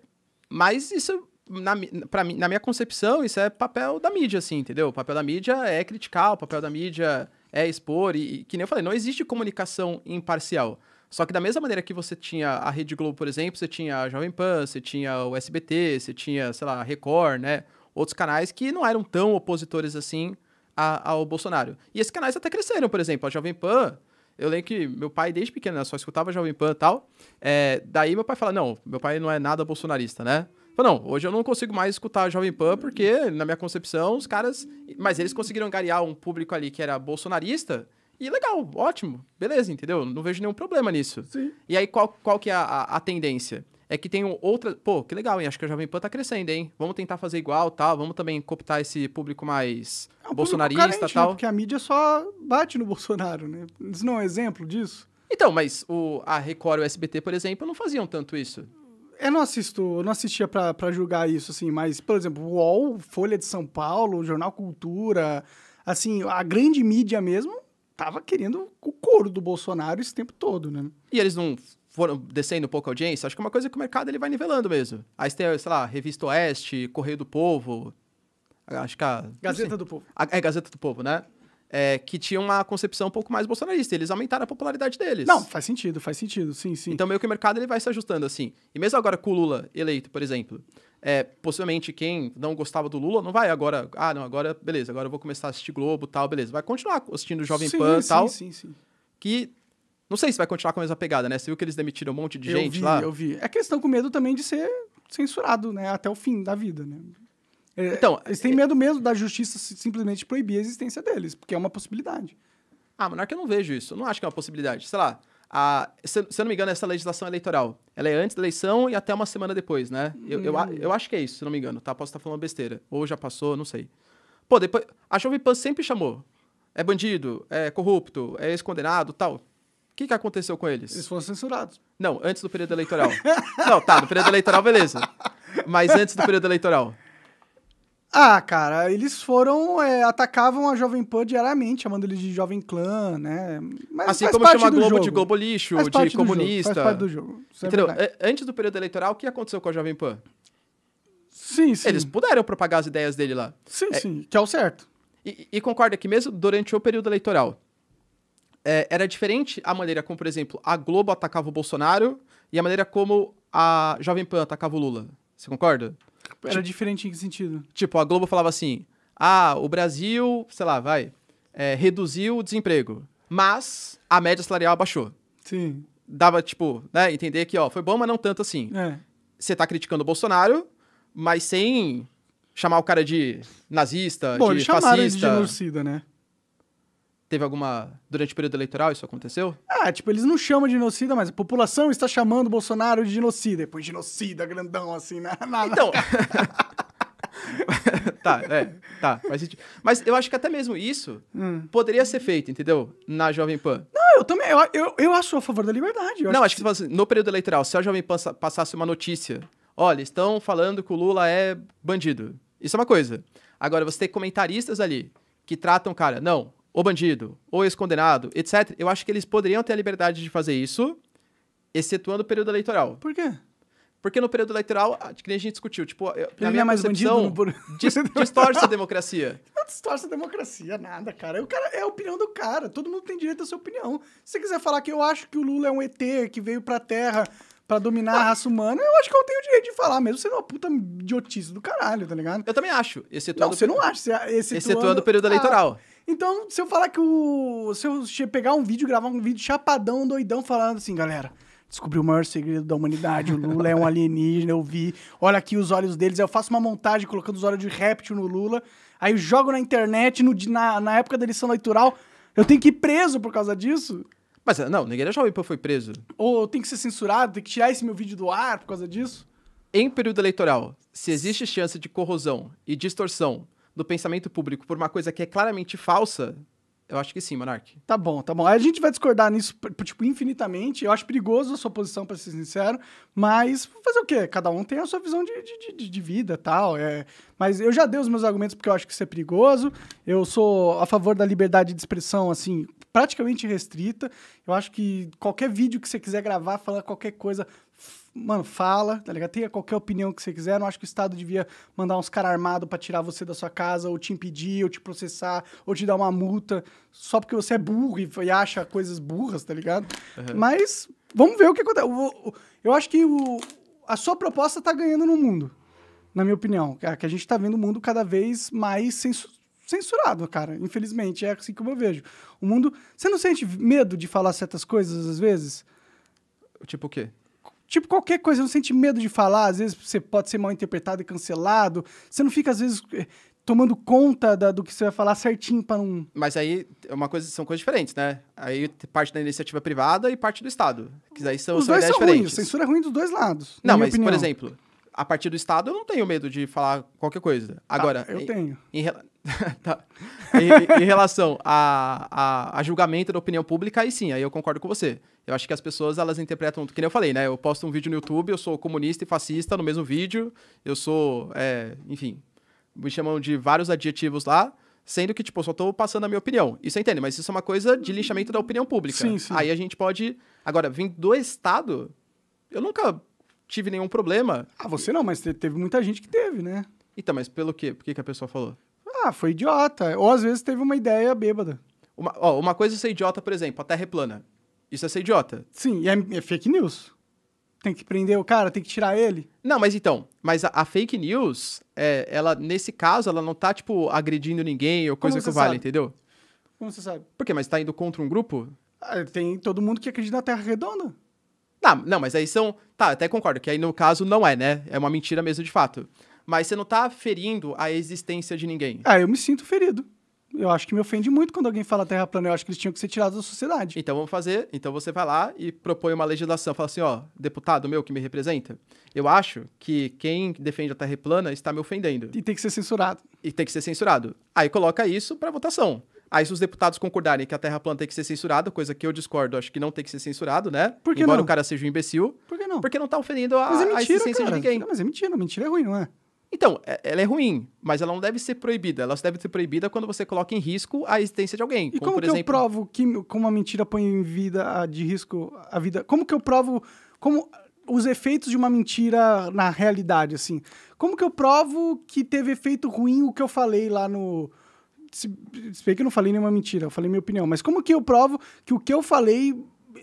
mas isso, na, pra mim, na minha concepção, isso é papel da mídia, assim, entendeu? O papel da mídia é criticar, o papel da mídia é expor, e, e que nem eu falei, não existe comunicação imparcial. Só que da mesma maneira que você tinha a Rede Globo, por exemplo, você tinha a Jovem Pan, você tinha o SBT, você tinha, sei lá, a Record, né? Outros canais que não eram tão opositores assim a, ao Bolsonaro. E esses canais até cresceram, por exemplo, a Jovem Pan. Eu lembro que meu pai, desde pequeno, né, só escutava Jovem Pan e tal. É, daí meu pai fala: não, meu pai não é nada bolsonarista, né? Fala, não, hoje eu não consigo mais escutar a Jovem Pan, porque, na minha concepção, os caras. Mas eles conseguiram garear um público ali que era bolsonarista. E legal, ótimo, beleza, entendeu? Não vejo nenhum problema nisso. Sim. E aí, qual, qual que é a, a, a tendência? é que tem outra. Pô, que legal, hein? Acho que a Jovem Pan tá crescendo, hein? Vamos tentar fazer igual tal. Vamos também cooptar esse público mais é um bolsonarista público carente, né? tal. Né? Porque a mídia só bate no Bolsonaro, né? Isso não é um exemplo disso? Então, mas o, a Record e o SBT, por exemplo, não faziam tanto isso. Eu não assisto, eu não assistia para julgar isso, assim, mas, por exemplo, o UOL, Folha de São Paulo, Jornal Cultura, assim, a grande mídia mesmo tava querendo o couro do Bolsonaro esse tempo todo, né? E eles não foram descendo um pouco a audiência, acho que é uma coisa que o mercado ele vai nivelando mesmo. Aí você tem, sei lá, Revista Oeste, Correio do Povo, acho que a... Gazeta do Povo. A, é, Gazeta do Povo, né? É, que tinha uma concepção um pouco mais bolsonarista. Eles aumentaram a popularidade deles. Não, faz sentido, faz sentido, sim, sim. Então meio que o mercado ele vai se ajustando, assim. E mesmo agora com o Lula eleito, por exemplo, é, possivelmente quem não gostava do Lula não vai agora, ah, não, agora, beleza, agora eu vou começar a assistir Globo tal, beleza. Vai continuar assistindo Jovem sim, Pan sim, tal. Sim, sim, sim. Que não sei se vai continuar com a mesma pegada, né? Você viu que eles demitiram um monte de eu gente vi, lá? Eu vi, É que eles estão com medo também de ser censurado, né? Até o fim da vida, né? É, então, eles têm é... medo mesmo da justiça simplesmente proibir a existência deles, porque é uma possibilidade. Ah, mas é que eu não vejo isso. Eu não acho que é uma possibilidade. Sei lá, a, se, se eu não me engano, essa legislação eleitoral. Ela é antes da eleição e até uma semana depois, né? Eu, hum. eu, eu, acho que é isso, se eu não me engano, tá? Posso estar tá falando besteira. Ou já passou, não sei. Pô, depois. A Jovem Pan sempre chamou. É bandido, é corrupto, é ex-condenado tal que, que aconteceu com eles? Eles foram censurados. Não, antes do período eleitoral. não, tá, no período eleitoral, beleza. Mas antes do período eleitoral. Ah, cara, eles foram. É, atacavam a Jovem Pan diariamente, chamando eles de Jovem Clã, né? Mas assim como chama a Globo jogo. de Globo Lixo, de comunista. Jogo, faz parte do jogo. É entendeu? É antes do período eleitoral, o que aconteceu com a Jovem Pan? Sim, sim. Eles puderam propagar as ideias dele lá. Sim, é, sim, que é o certo. E, e concorda que mesmo durante o período eleitoral, é, era diferente a maneira como, por exemplo, a Globo atacava o Bolsonaro e a maneira como a Jovem Pan atacava o Lula. Você concorda? Era tipo, diferente em que sentido? Tipo, a Globo falava assim: ah, o Brasil, sei lá, vai, é, reduziu o desemprego, mas a média salarial abaixou. Sim. Dava, tipo, né, entender que, ó, foi bom, mas não tanto assim. É. Você está tá criticando o Bolsonaro, mas sem chamar o cara de nazista, Bom, de fascista. de genocida, né? Teve alguma. Durante o período eleitoral isso aconteceu? Ah, tipo, eles não chamam de genocida, mas a população está chamando o Bolsonaro de genocida. Depois, genocida, grandão, assim, na. Né? na então. tá, é, tá. Mas, mas eu acho que até mesmo isso hum. poderia ser feito, entendeu? Na Jovem Pan. Não, eu também. Eu, eu, eu acho a favor da liberdade. não, acho, acho que, que se... Assim, no período eleitoral, se a Jovem Pan passasse uma notícia: olha, estão falando que o Lula é bandido. Isso é uma coisa. Agora, você tem comentaristas ali que tratam, cara, não, o bandido, ou ex-condenado, etc., eu acho que eles poderiam ter a liberdade de fazer isso, excetuando o período eleitoral. Por quê? Porque no período eleitoral, que nem a gente discutiu, tipo, na minha é mais concepção, distorce a é democracia. Não distorce a democracia, nada, cara. O cara. É a opinião do cara. Todo mundo tem direito à sua opinião. Se você quiser falar que eu acho que o Lula é um ET que veio pra Terra para dominar a raça humana, eu acho que eu tenho o direito de falar, mesmo sendo é uma puta idiotice do caralho, tá ligado? Eu também acho. Excetuando... Não, você não acha. Excetuando, é excetuando o período eleitoral. Então, se eu falar que o. Se eu pegar um vídeo, gravar um vídeo chapadão, doidão, falando assim, galera, descobri o maior segredo da humanidade. O Lula é um alienígena, eu vi. Olha aqui os olhos deles. Eu faço uma montagem colocando os olhos de réptil no Lula. Aí eu jogo na internet, no, na, na época da eleição eleitoral. Eu tenho que ir preso por causa disso? Mas não, ninguém Nogueira Jauípa foi preso. Ou tem que ser censurado, tem que tirar esse meu vídeo do ar por causa disso? Em período eleitoral, se existe chance de corrosão e distorção do pensamento público por uma coisa que é claramente falsa, eu acho que sim, Monark. Tá bom, tá bom. A gente vai discordar nisso, tipo, infinitamente. Eu acho perigoso a sua posição, pra ser sincero. Mas fazer o quê? Cada um tem a sua visão de, de, de, de vida e tal. É... Mas eu já dei os meus argumentos porque eu acho que isso é perigoso. Eu sou a favor da liberdade de expressão, assim, praticamente restrita. Eu acho que qualquer vídeo que você quiser gravar, falar qualquer coisa, mano, fala, tá ligado? Tenha qualquer opinião que você quiser. Não acho que o Estado devia mandar uns caras armados para tirar você da sua casa, ou te impedir, ou te processar, ou te dar uma multa, só porque você é burro e, e acha coisas burras, tá ligado? Uhum. Mas vamos ver o que acontece. Eu, eu acho que o, a sua proposta tá ganhando no mundo, na minha opinião. É que a gente tá vendo o mundo cada vez mais censurado censurado, cara. Infelizmente, é assim que eu vejo. O mundo. Você não sente medo de falar certas coisas às vezes? Tipo o quê? Tipo, qualquer coisa, você não sente medo de falar, às vezes você pode ser mal interpretado e cancelado. Você não fica, às vezes, eh, tomando conta da, do que você vai falar certinho para um Mas aí é uma coisa, são coisas diferentes, né? Aí parte da iniciativa é privada e parte do Estado. Que aí são, Os são dois são diferentes. ruins, censura é ruim dos dois lados. Não, mas, por exemplo, a partir do Estado eu não tenho medo de falar qualquer coisa. Tá, Agora. eu em, tenho. Em, tá. em, em, relação a, a, a julgamento da opinião pública, aí sim, aí eu concordo com você. Eu acho que as pessoas, elas interpretam, que nem eu falei, né? Eu posto um vídeo no YouTube, eu sou comunista e fascista no mesmo vídeo, eu sou, é, enfim, me chamam de vários adjetivos lá, sendo que, tipo, eu só tô passando a minha opinião. Isso entende? mas isso é uma coisa de linchamento da opinião pública. Sim, sim. Aí a gente pode... Agora, vindo do Estado, eu nunca tive nenhum problema. Ah, você não, mas teve muita gente que teve, né? Então, mas pelo quê? Por que, que a pessoa falou? Ah, foi idiota. Ou às vezes teve uma ideia bêbada. Uma, ó, uma coisa é ser idiota, por exemplo, a Terra é plana. Isso é ser idiota. Sim, e é, é, fake news. Tem que prender o cara, tem que tirar ele. Não, mas então, mas a, a fake news, é, ela, nesse caso, ela não tá, tipo, agredindo ninguém ou coisa que vale, entendeu? Como você sabe? Por quê? Mas tá indo contra um grupo? Ah, tem todo mundo que acredita na Terra redonda. Não, não, mas aí são. Tá, até concordo, que aí no caso não é, né? É uma mentira mesmo de fato. Mas você não tá ferindo a existência de ninguém. Ah, eu me sinto ferido eu acho que me ofende muito quando alguém fala terra plana. Eu acho que eles tinham que ser tirados da sociedade. Então vamos fazer. Então você vai lá e propõe uma legislação. Fala assim, ó, deputado meu que me representa, eu acho que quem defende a terra plana está me ofendendo. E tem que ser censurado. E tem que ser censurado. Aí coloca isso para votação. Aí se os deputados concordarem que a terra plana tem que ser censurada, coisa que eu discordo, acho que não tem que ser censurado, né? Por que Embora não? o cara seja um imbecil. Por que não? Porque não tá ofendendo a, mas é mentira, a existência cara. de ninguém. Não, mas é mentira, mentira é ruim, não é? Então, é, ela é ruim, mas ela não deve ser proibida. Ela só deve ser proibida quando você coloca em risco a existência de alguém. E como, como por que exemplo... eu provo que como uma mentira põe em vida de risco a vida? Como que eu provo como os efeitos de uma mentira na realidade, assim? Como que eu provo que teve efeito ruim o que eu falei lá no, se, bem que eu não falei nenhuma mentira, eu falei minha opinião, mas como que eu provo que o que eu falei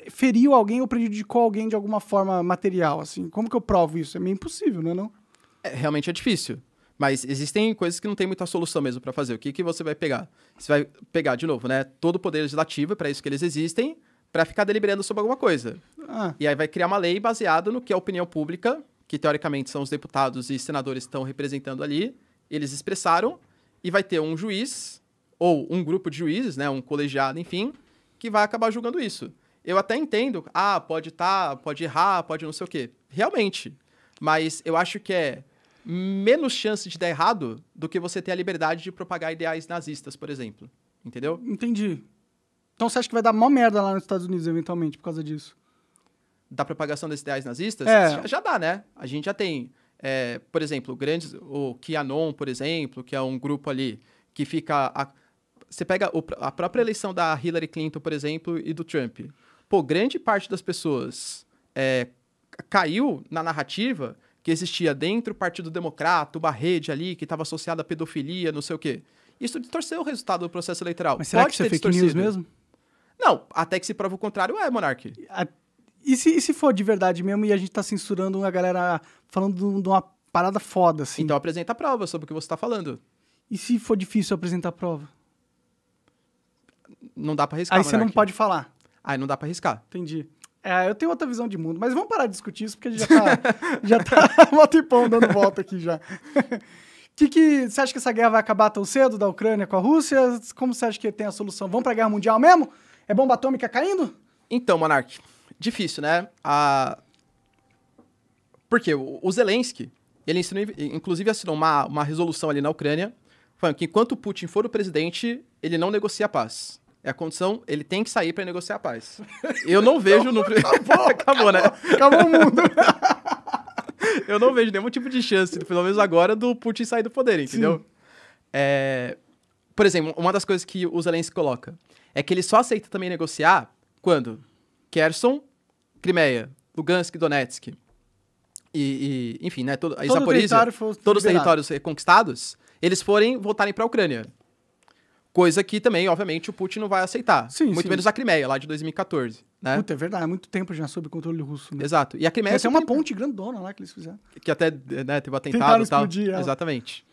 feriu alguém ou prejudicou alguém de alguma forma material, assim? Como que eu provo isso? É meio impossível, né, não é não? É, realmente é difícil. Mas existem coisas que não tem muita solução mesmo para fazer. O que, que você vai pegar? Você vai pegar, de novo, né? Todo o poder legislativo, é para isso que eles existem, para ficar deliberando sobre alguma coisa. Ah. E aí vai criar uma lei baseada no que a opinião pública, que teoricamente são os deputados e senadores que estão representando ali, eles expressaram, e vai ter um juiz, ou um grupo de juízes, né? Um colegiado, enfim, que vai acabar julgando isso. Eu até entendo, ah, pode estar, tá, pode errar, pode não sei o quê. Realmente. Mas eu acho que é menos chance de dar errado do que você ter a liberdade de propagar ideais nazistas, por exemplo. Entendeu? Entendi. Então você acha que vai dar mó merda lá nos Estados Unidos, eventualmente, por causa disso? Da propagação desses ideais nazistas? É. Já, já dá, né? A gente já tem, é, por exemplo, grandes. O QAnon, por exemplo, que é um grupo ali que fica. A, você pega o, a própria eleição da Hillary Clinton, por exemplo, e do Trump. Pô, grande parte das pessoas é, caiu na narrativa que existia dentro do Partido Democrata, uma rede ali que estava associada à pedofilia, não sei o quê. Isso distorceu o resultado do processo eleitoral. Mas será Pode que isso é fake news mesmo? Não, até que se prova o contrário, é, Monark. E, se, e se for de verdade mesmo e a gente está censurando uma galera falando de uma parada foda, assim? Então apresenta a prova sobre o que você está falando. E se for difícil apresentar a prova? Não dá para arriscar, Aí você não pode falar. Aí não dá para arriscar. Entendi. É, eu tenho outra visão de mundo, mas vamos parar de discutir isso, porque a gente já tá, já tá um tempão dando volta aqui já. que que você acha que essa guerra vai acabar tão cedo da Ucrânia com a Rússia? Como você acha que tem a solução? Vamos para a guerra mundial mesmo? É bomba atômica caindo? Então, Monark, difícil, né? A... Porque o Zelensky, ele ensinou, inclusive assinou uma, uma resolução ali na Ucrânia, falando que enquanto Putin for o presidente, ele não negocia a paz. É a condição, ele tem que sair para negociar a paz. Eu não vejo no acabou, acabou, né? Acabou o mundo. eu não vejo nenhum tipo de chance, pelo menos agora, do Putin sair do poder, entendeu? É... Por exemplo, uma das coisas que o Zelensky coloca é que ele só aceita também negociar quando Kherson, Crimeia, Lugansk, Donetsk e, e enfim, né, todo, todo Zaporizhia, território todos os territórios reconquistados eles forem voltarem para a Ucrânia. Coisa que também, obviamente, o Putin não vai aceitar. Sim, muito sim. menos a Crimeia, lá de 2014. Né? Puta, é verdade, há muito tempo já sob controle russo. Né? Exato. E a Crimeia. Essa é uma ponte grandona lá que eles fizeram. Que até né, teve um atentado e tal. ela. É. Exatamente.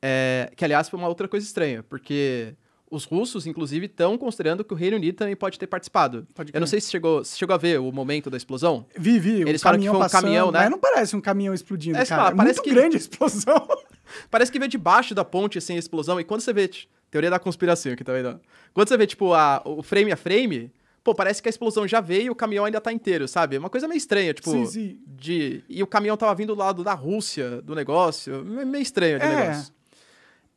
É, que, aliás, foi uma outra coisa estranha, porque os russos, inclusive, estão considerando que o Reino Unido também pode ter participado. Pode eu não sei se chegou, se chegou a ver o momento da explosão. Vi, vi. Eles falam que foi um passando, caminhão, né? Mas não parece um caminhão explodindo, é, cara. Fala, é parece muito que... grande a explosão. parece que veio debaixo da ponte, assim, a explosão. E quando você vê tipo, Teoria da conspiração aqui também, tá não. Quando você vê, tipo, a, o frame a frame, pô, parece que a explosão já veio e o caminhão ainda tá inteiro, sabe? Uma coisa meio estranha, tipo. Sim, sim. De, e o caminhão tava vindo do lado da Rússia, do negócio. Meio estranho aquele é. negócio.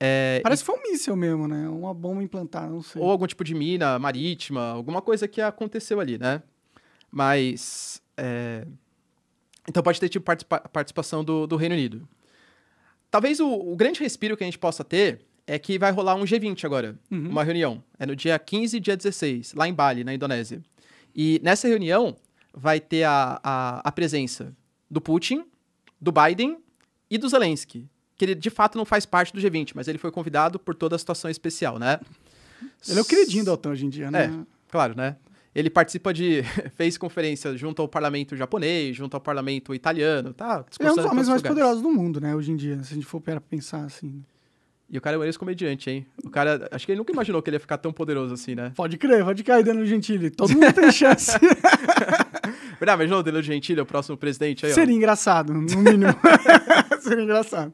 É, Parece e... que foi um míssil mesmo, né? Uma bomba implantada, não sei. Ou algum tipo de mina marítima, alguma coisa que aconteceu ali, né? Mas. É... Então pode ter tipo participa participação do, do Reino Unido. Talvez o, o grande respiro que a gente possa ter é que vai rolar um G20 agora, uhum. uma reunião. É no dia 15 e dia 16, lá em Bali, na Indonésia. E nessa reunião vai ter a, a, a presença do Putin, do Biden e do Zelensky. Que ele de fato não faz parte do G20, mas ele foi convidado por toda a situação especial, né? Ele é o queridinho da OTAN hoje em dia, né? É, claro, né? Ele participa de. fez conferência junto ao parlamento japonês, junto ao parlamento italiano, tá? É um dos homens mais poderosos do mundo, né? Hoje em dia, se a gente for pensar assim. E o cara é um ex-comediante, hein? O cara, acho que ele nunca imaginou que ele ia ficar tão poderoso assim, né? Pode crer, pode cair do Gentili. Todo mundo tem chance. Verdade, mas não, Danilo Gentili é o próximo presidente aí, ó. Seria engraçado, no mínimo. Seria engraçado.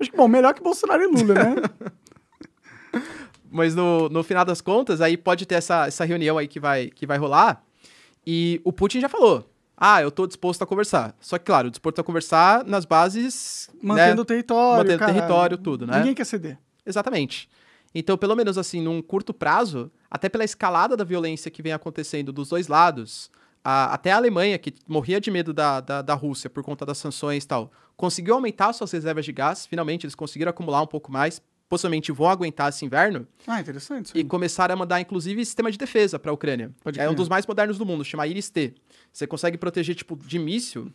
Acho que, bom, melhor que Bolsonaro e Lula, né? mas no, no final das contas, aí pode ter essa, essa reunião aí que vai, que vai rolar. E o Putin já falou, ah, eu tô disposto a conversar. Só que, claro, disposto a conversar nas bases. Mantendo né? o território. Mantendo o território, tudo, né? Ninguém quer ceder. Exatamente. Então, pelo menos assim, num curto prazo, até pela escalada da violência que vem acontecendo dos dois lados, a, até a Alemanha, que morria de medo da, da, da Rússia por conta das sanções e tal, conseguiu aumentar suas reservas de gás, finalmente eles conseguiram acumular um pouco mais, possivelmente vão aguentar esse inverno. Ah, interessante. Sim. E começaram a mandar, inclusive, sistema de defesa para a Ucrânia. Pode é um dos mais modernos do mundo, chama Iris-T. Você consegue proteger, tipo, de míssil,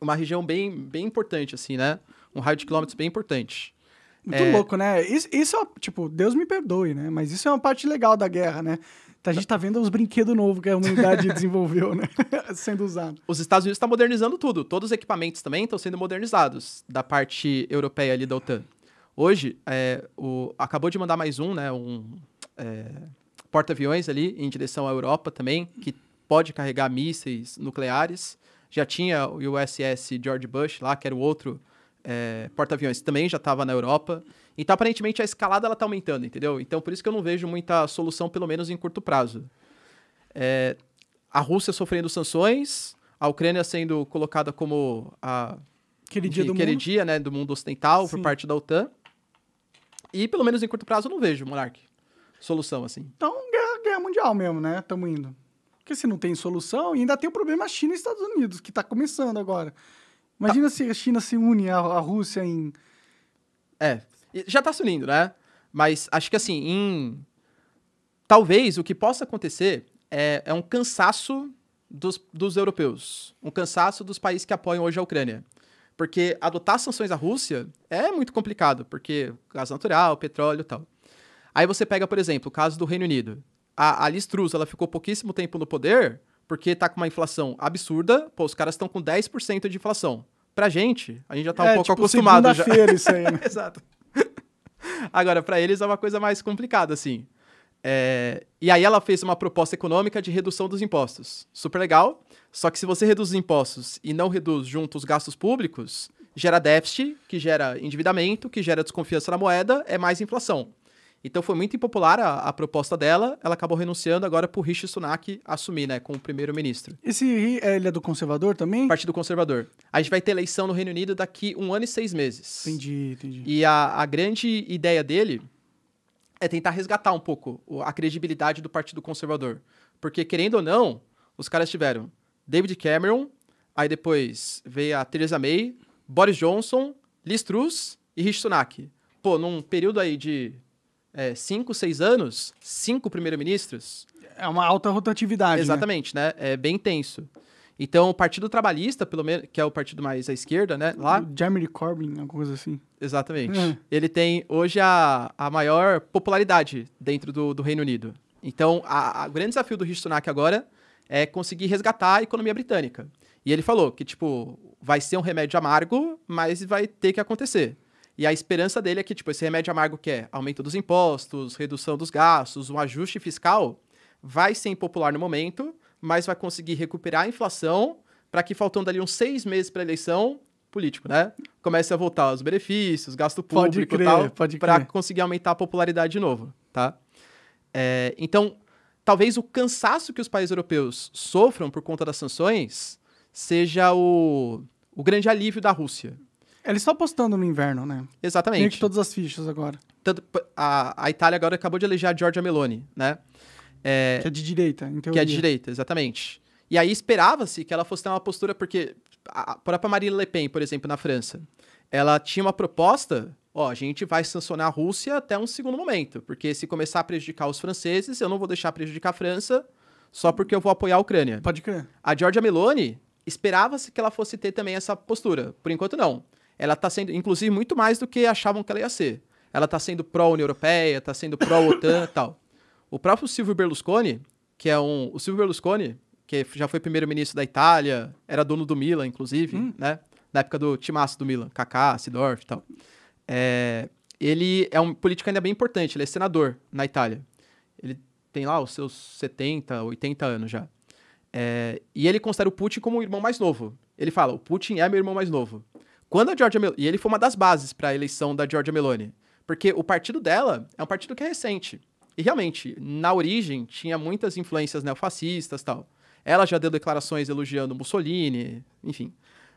uma região bem, bem importante, assim, né? Um raio de quilômetros bem importante. Muito é... louco, né? Isso, isso, é, tipo, Deus me perdoe, né? Mas isso é uma parte legal da guerra, né? Tá, a gente tá vendo uns brinquedos novos que a humanidade desenvolveu, né? sendo usado. Os Estados Unidos estão tá modernizando tudo. Todos os equipamentos também estão sendo modernizados da parte europeia ali da OTAN. Hoje, é, o, acabou de mandar mais um, né? Um é, porta-aviões ali em direção à Europa também, que pode carregar mísseis nucleares. Já tinha o USS George Bush lá, que era o outro é, porta-aviões, também já estava na Europa. Então, aparentemente, a escalada está aumentando, entendeu? Então, por isso que eu não vejo muita solução, pelo menos em curto prazo. É, a Rússia sofrendo sanções, a Ucrânia sendo colocada como a dia do, mundo. Né, do mundo ocidental Sim. por parte da OTAN. E pelo menos em curto prazo eu não vejo, Monark, solução assim. Então, guerra, guerra mundial mesmo, né? Estamos indo. Porque se não tem solução, ainda tem o problema China e Estados Unidos, que está começando agora. Imagina tá. se a China se une à, à Rússia em. É, já está se unindo, né? Mas acho que assim, em... talvez o que possa acontecer é, é um cansaço dos, dos europeus, um cansaço dos países que apoiam hoje a Ucrânia. Porque adotar sanções à Rússia é muito complicado, porque gás natural, petróleo e tal. Aí você pega, por exemplo, o caso do Reino Unido. A, a Liz Truss, ela ficou pouquíssimo tempo no poder porque está com uma inflação absurda. Pô, os caras estão com 10% de inflação. Pra gente, a gente já está é, um pouco tipo acostumado já. isso aí, né? Exato. Agora, para eles é uma coisa mais complicada, assim. É... E aí ela fez uma proposta econômica de redução dos impostos. Super legal. Só que se você reduz os impostos e não reduz junto os gastos públicos, gera déficit, que gera endividamento, que gera desconfiança na moeda, é mais inflação. Então foi muito impopular a, a proposta dela, ela acabou renunciando agora pro Rishi Sunak assumir, né, como primeiro-ministro. Esse ele é do conservador também? Partido Conservador. A gente vai ter eleição no Reino Unido daqui um ano e seis meses. Entendi, entendi. E a, a grande ideia dele é tentar resgatar um pouco a credibilidade do Partido Conservador. Porque, querendo ou não, os caras tiveram David Cameron, aí depois veio a Theresa May, Boris Johnson, Liz Truss e Rishi Sunak. Pô, num período aí de 5, é, 6 anos, cinco primeiros-ministros. É uma alta rotatividade. Né? Exatamente, né? né? É bem tenso. Então, o Partido Trabalhista, pelo menos, que é o partido mais à esquerda, né? Lá. Jeremy Corbyn, alguma coisa assim. Exatamente. É. Ele tem hoje a, a maior popularidade dentro do, do Reino Unido. Então, o grande desafio do Rishi Sunak agora é conseguir resgatar a economia britânica. E ele falou que, tipo, vai ser um remédio amargo, mas vai ter que acontecer. E a esperança dele é que, tipo, esse remédio amargo que é aumento dos impostos, redução dos gastos, um ajuste fiscal, vai ser impopular no momento, mas vai conseguir recuperar a inflação para que, faltando ali uns seis meses para a eleição, político, né? Comece a voltar os benefícios, gasto público pode crer, e tal, para conseguir aumentar a popularidade de novo, tá? É, então, talvez o cansaço que os países europeus sofram por conta das sanções seja o, o grande alívio da Rússia. Eles estão apostando no inverno, né? Exatamente. Tem que todas as fichas agora. Tanto, a, a Itália agora acabou de eleger a Giorgia Meloni, né? É, que é de direita, em Que é de direita, exatamente. E aí esperava-se que ela fosse ter uma postura, porque a própria Marine Le Pen, por exemplo, na França, ela tinha uma proposta ó, a gente vai sancionar a Rússia até um segundo momento, porque se começar a prejudicar os franceses, eu não vou deixar prejudicar a França só porque eu vou apoiar a Ucrânia. Pode crer. A Georgia Meloni esperava-se que ela fosse ter também essa postura. Por enquanto, não. Ela está sendo, inclusive, muito mais do que achavam que ela ia ser. Ela está sendo pró-União Europeia, está sendo pró-OTAN e tal. O próprio Silvio Berlusconi, que é um. O Silvio Berlusconi, que já foi primeiro-ministro da Itália, era dono do Milan, inclusive, hum. né? Na época do timaço do Milan, Kaká, Sidorf e tal. É, ele é um político ainda bem importante, ele é senador na Itália. Ele tem lá os seus 70, 80 anos já. É, e ele considera o Putin como o irmão mais novo. Ele fala: o Putin é meu irmão mais novo. Quando a Georgia Meloni. E ele foi uma das bases para a eleição da Georgia Meloni. Porque o partido dela é um partido que é recente. E realmente, na origem, tinha muitas influências neofascistas tal. Ela já deu declarações elogiando Mussolini, enfim.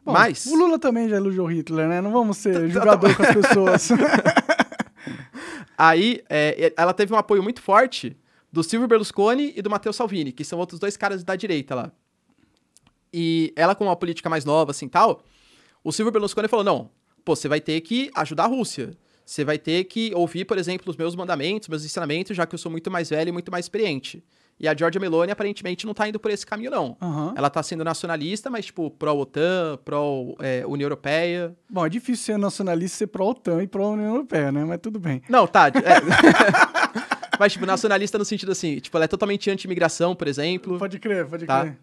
Bom, Mas. O Lula também já elogiou Hitler, né? Não vamos ser tá, tá julgador com as pessoas. Aí, é, ela teve um apoio muito forte do Silvio Berlusconi e do Matteo Salvini, que são outros dois caras da direita lá. E ela, com uma política mais nova, assim tal, o Silvio Berlusconi falou: não, pô, você vai ter que ajudar a Rússia. Você vai ter que ouvir, por exemplo, os meus mandamentos, meus ensinamentos, já que eu sou muito mais velho e muito mais experiente. E a Georgia Meloni aparentemente não tá indo por esse caminho, não. Uhum. Ela tá sendo nacionalista, mas, tipo, pró-OTAN, pró-União é, Europeia. Bom, é difícil ser nacionalista e ser pró-OTAN e pró-União Europeia, né? Mas tudo bem. Não, tá. É... mas, tipo, nacionalista no sentido assim, tipo, ela é totalmente anti-imigração, por exemplo. Pode crer, pode tá? crer.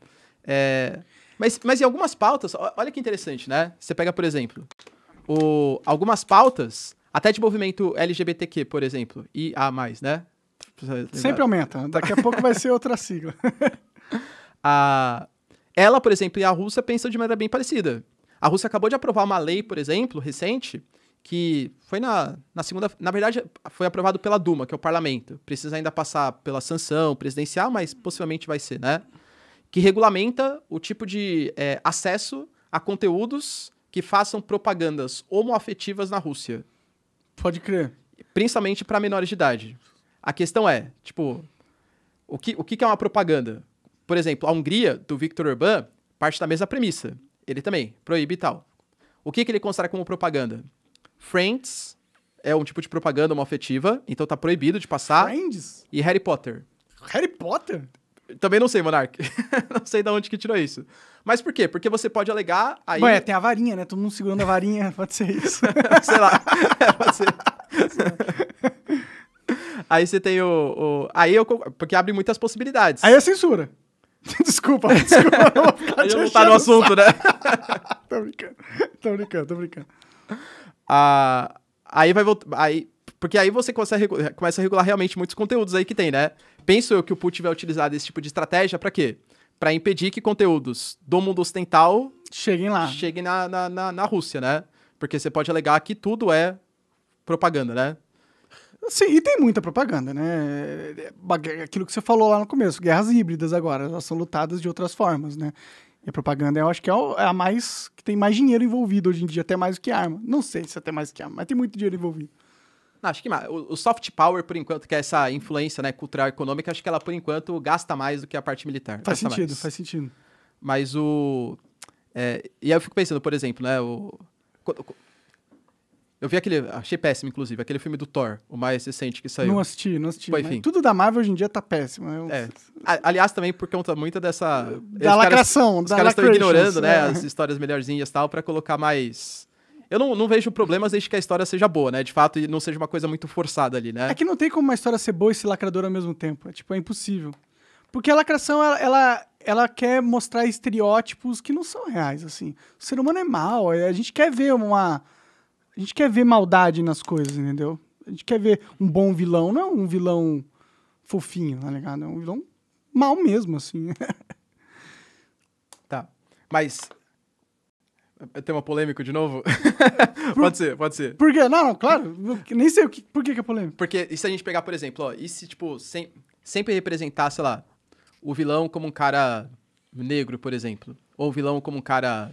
É... Mas, mas em algumas pautas, olha que interessante, né? Você pega, por exemplo, o... algumas pautas, até de movimento LGBTQ, por exemplo, e A, né? Sempre aumenta. Daqui a pouco vai ser outra sigla. a... Ela, por exemplo, e a Rússia pensam de maneira bem parecida. A Rússia acabou de aprovar uma lei, por exemplo, recente, que foi na, na segunda. Na verdade, foi aprovado pela Duma, que é o parlamento. Precisa ainda passar pela sanção presidencial, mas possivelmente vai ser, né? Que regulamenta o tipo de é, acesso a conteúdos que façam propagandas homoafetivas na Rússia. Pode crer. Principalmente para menores de idade. A questão é, tipo, o que, o que é uma propaganda? Por exemplo, a Hungria, do Victor Orbán, parte da mesma premissa. Ele também proíbe e tal. O que, que ele considera como propaganda? Friends é um tipo de propaganda uma afetiva, então tá proibido de passar. Friends? E Harry Potter. Harry Potter? Também não sei, Monark. não sei de onde que tirou isso. Mas por quê? Porque você pode alegar aí... Ué, tem a varinha, né? Todo mundo segurando a varinha, pode ser isso. sei lá. É, pode ser. Aí você tem o, o. Aí eu. Porque abre muitas possibilidades. Aí é censura. Desculpa, desculpa. Aí eu não tá no assunto, né? tô brincando, tô brincando, tô brincando. Ah, aí vai voltar. Aí, porque aí você começa a, regular, começa a regular realmente muitos conteúdos aí que tem, né? Penso eu que o Putin vai utilizar esse tipo de estratégia para quê? Para impedir que conteúdos do mundo ocidental cheguem lá. Cheguem na, na, na, na Rússia, né? Porque você pode alegar que tudo é propaganda, né? Sim, e tem muita propaganda, né? Aquilo que você falou lá no começo, guerras híbridas agora, elas são lutadas de outras formas, né? E a propaganda, eu acho que é, é a mais que tem mais dinheiro envolvido hoje em dia, até mais do que arma. Não sei se é até mais que arma, mas tem muito dinheiro envolvido. acho que o, o soft power, por enquanto, que é essa influência né, cultural e econômica, acho que ela, por enquanto, gasta mais do que a parte militar. Faz sentido, mais. faz sentido. Mas o. É, e aí eu fico pensando, por exemplo, né? O, eu vi aquele. Achei péssimo, inclusive, aquele filme do Thor, o mais recente que saiu. Não assisti, não assisti. Pô, enfim. Tudo da Marvel hoje em dia tá péssimo. Né? Eu... É. Aliás, também por conta muito dessa. Da lacração, caras, da Os caras estão ignorando, né? É. As histórias melhorzinhas e tal, para colocar mais. Eu não, não vejo problemas desde que a história seja boa, né? De fato, e não seja uma coisa muito forçada ali, né? É que não tem como uma história ser boa e ser lacradora ao mesmo tempo. É tipo, é impossível. Porque a lacração, ela, ela, ela, quer mostrar estereótipos que não são reais, assim. O ser humano é mal, é, a gente quer ver uma, a gente quer ver maldade nas coisas, entendeu? A gente quer ver um bom vilão, não é um vilão fofinho, tá ligado? É um vilão mal mesmo, assim. tá. Mas. É, uma polêmica de novo? Por... pode ser, pode ser. Por quê? Não, não, claro. Nem sei o que, por que, que é polêmica. Porque e se a gente pegar, por exemplo, ó, e se, tipo, sem, sempre representar, sei lá, o vilão como um cara negro, por exemplo? Ou o vilão como um cara.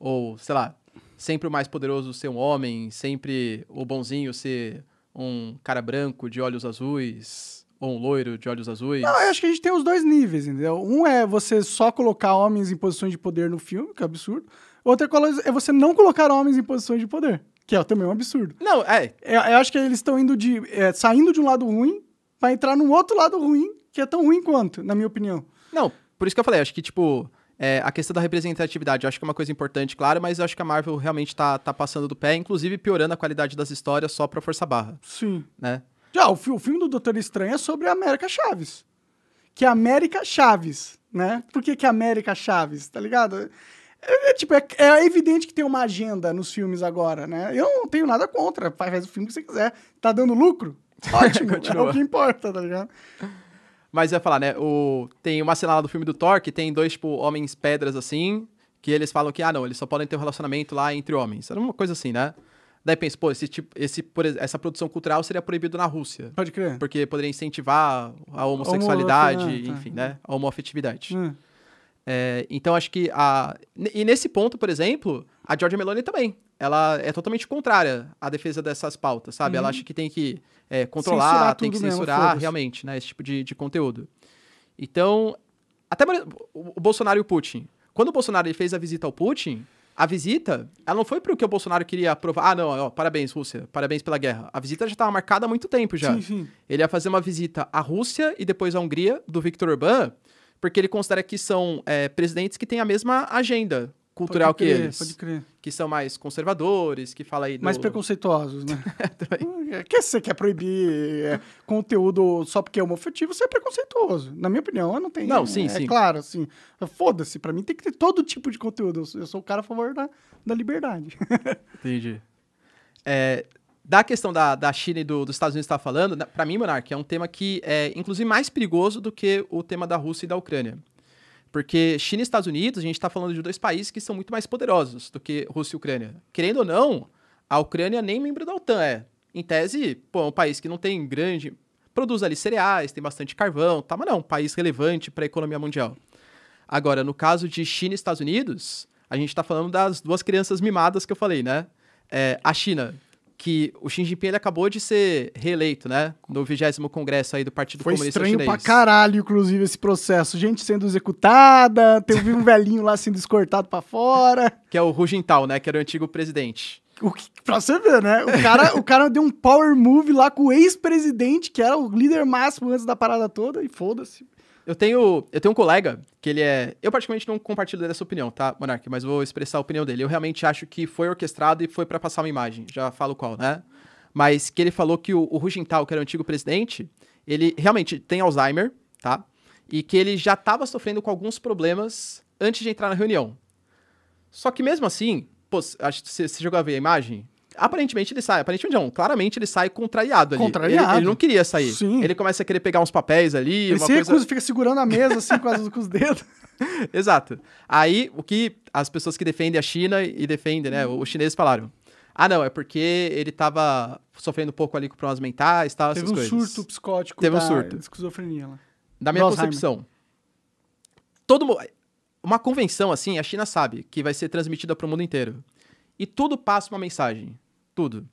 Ou, sei lá, sempre o mais poderoso ser um homem, sempre o bonzinho ser um cara branco de olhos azuis ou um loiro de olhos azuis. Não, eu acho que a gente tem os dois níveis, entendeu? Um é você só colocar homens em posições de poder no filme, que é absurdo. Outra coisa é você não colocar homens em posições de poder, que é também um absurdo. Não, é. Eu, eu acho que eles estão indo de. É, saindo de um lado ruim para entrar num outro lado ruim, que é tão ruim quanto, na minha opinião. Não, por isso que eu falei, acho que, tipo, é, a questão da representatividade, eu acho que é uma coisa importante, claro, mas eu acho que a Marvel realmente tá, tá passando do pé, inclusive piorando a qualidade das histórias só pra força barra. Sim. Né? Já, o, o filme do Doutor Estranho é sobre a América Chaves. Que é América Chaves, né? Por que, que é América Chaves, tá ligado? É, é tipo, é, é, evidente que tem uma agenda nos filmes agora, né? Eu não tenho nada contra, faz, faz o filme que você quiser. Tá dando lucro? Ótimo, é o que importa, tá ligado? Mas eu ia falar, né? O... Tem uma cena lá do filme do Thor que tem dois, tipo, homens pedras assim, que eles falam que, ah, não, eles só podem ter um relacionamento lá entre homens. Era uma coisa assim, né? Daí pensa, pô, esse tipo, esse, por, essa produção cultural seria proibido na Rússia. Pode crer. Porque poderia incentivar a homossexualidade, Homo é, tá. enfim, né? A homoafetividade. Hum. É, então acho que a. E nesse ponto, por exemplo, a Georgia Meloni também. Ela é totalmente contrária à defesa dessas pautas, sabe? Uhum. Ela acha que tem que é, controlar, censurar tem que censurar mesmo, realmente, né? Esse tipo de, de conteúdo. Então, até o Bolsonaro e o Putin. Quando o Bolsonaro fez a visita ao Putin, a visita, ela não foi para o que o Bolsonaro queria aprovar. Ah, não, ó, parabéns, Rússia, parabéns pela guerra. A visita já estava marcada há muito tempo já. Sim, sim. Ele ia fazer uma visita à Rússia e depois à Hungria, do Viktor Orbán, porque ele considera que são é, presidentes que têm a mesma agenda cultural crer, que eles. Pode crer. Que são mais conservadores, que fala aí. Do... Mais preconceituosos, né? É, é, que você quer proibir é, conteúdo só porque é homofetivo, você é preconceituoso. Na minha opinião, eu não tenho. Não, sim, é, sim. É claro, assim. Foda-se, pra mim tem que ter todo tipo de conteúdo. Eu sou, eu sou o cara a favor da, da liberdade. Entendi. É, da questão da, da China e do, dos Estados Unidos está falando, né, para mim, Monark, é um tema que é, inclusive, mais perigoso do que o tema da Rússia e da Ucrânia. Porque China e Estados Unidos, a gente está falando de dois países que são muito mais poderosos do que Rússia e Ucrânia. Querendo ou não, a Ucrânia nem membro da OTAN é. Em tese, pô, é um país que não tem grande. produz ali cereais, tem bastante carvão, tá, mas não, é um país relevante para a economia mundial. Agora, no caso de China e Estados Unidos, a gente está falando das duas crianças mimadas que eu falei, né? É, a China que o Xi Jinping ele acabou de ser reeleito, né? No vigésimo congresso aí do Partido Foi Comunista estranho pra caralho, inclusive, esse processo. Gente sendo executada, teve um velhinho lá sendo escortado para fora. Que é o Hu Jintao, né? Que era o antigo presidente. O que, pra você ver, né? O cara, o cara deu um power move lá com o ex-presidente, que era o líder máximo antes da parada toda, e foda-se. Eu tenho, eu tenho um colega que ele é. Eu praticamente não compartilho dessa opinião, tá, Monark? Mas vou expressar a opinião dele. Eu realmente acho que foi orquestrado e foi para passar uma imagem. Já falo qual, né? Mas que ele falou que o, o Rugental, que era o antigo presidente, ele realmente tem Alzheimer, tá? E que ele já estava sofrendo com alguns problemas antes de entrar na reunião. Só que mesmo assim, pô, acho que você chegou a ver a imagem aparentemente ele sai, aparentemente não, claramente ele sai contrariado ali. Contrariado. Ele, ele não queria sair. Sim. Ele começa a querer pegar uns papéis ali. Ele se coisa... recusa, fica segurando a mesa assim com, as, com os dedos. Exato. Aí, o que as pessoas que defendem a China e defendem, né, os chineses falaram, ah, não, é porque ele tava sofrendo um pouco ali com problemas mentais, tal, Teve essas um coisas. surto psicótico Teve um surto. esquizofrenia lá. Da minha Alzheimer. concepção, todo mundo... Uma convenção assim, a China sabe que vai ser transmitida para o mundo inteiro. E tudo passa uma mensagem tudo.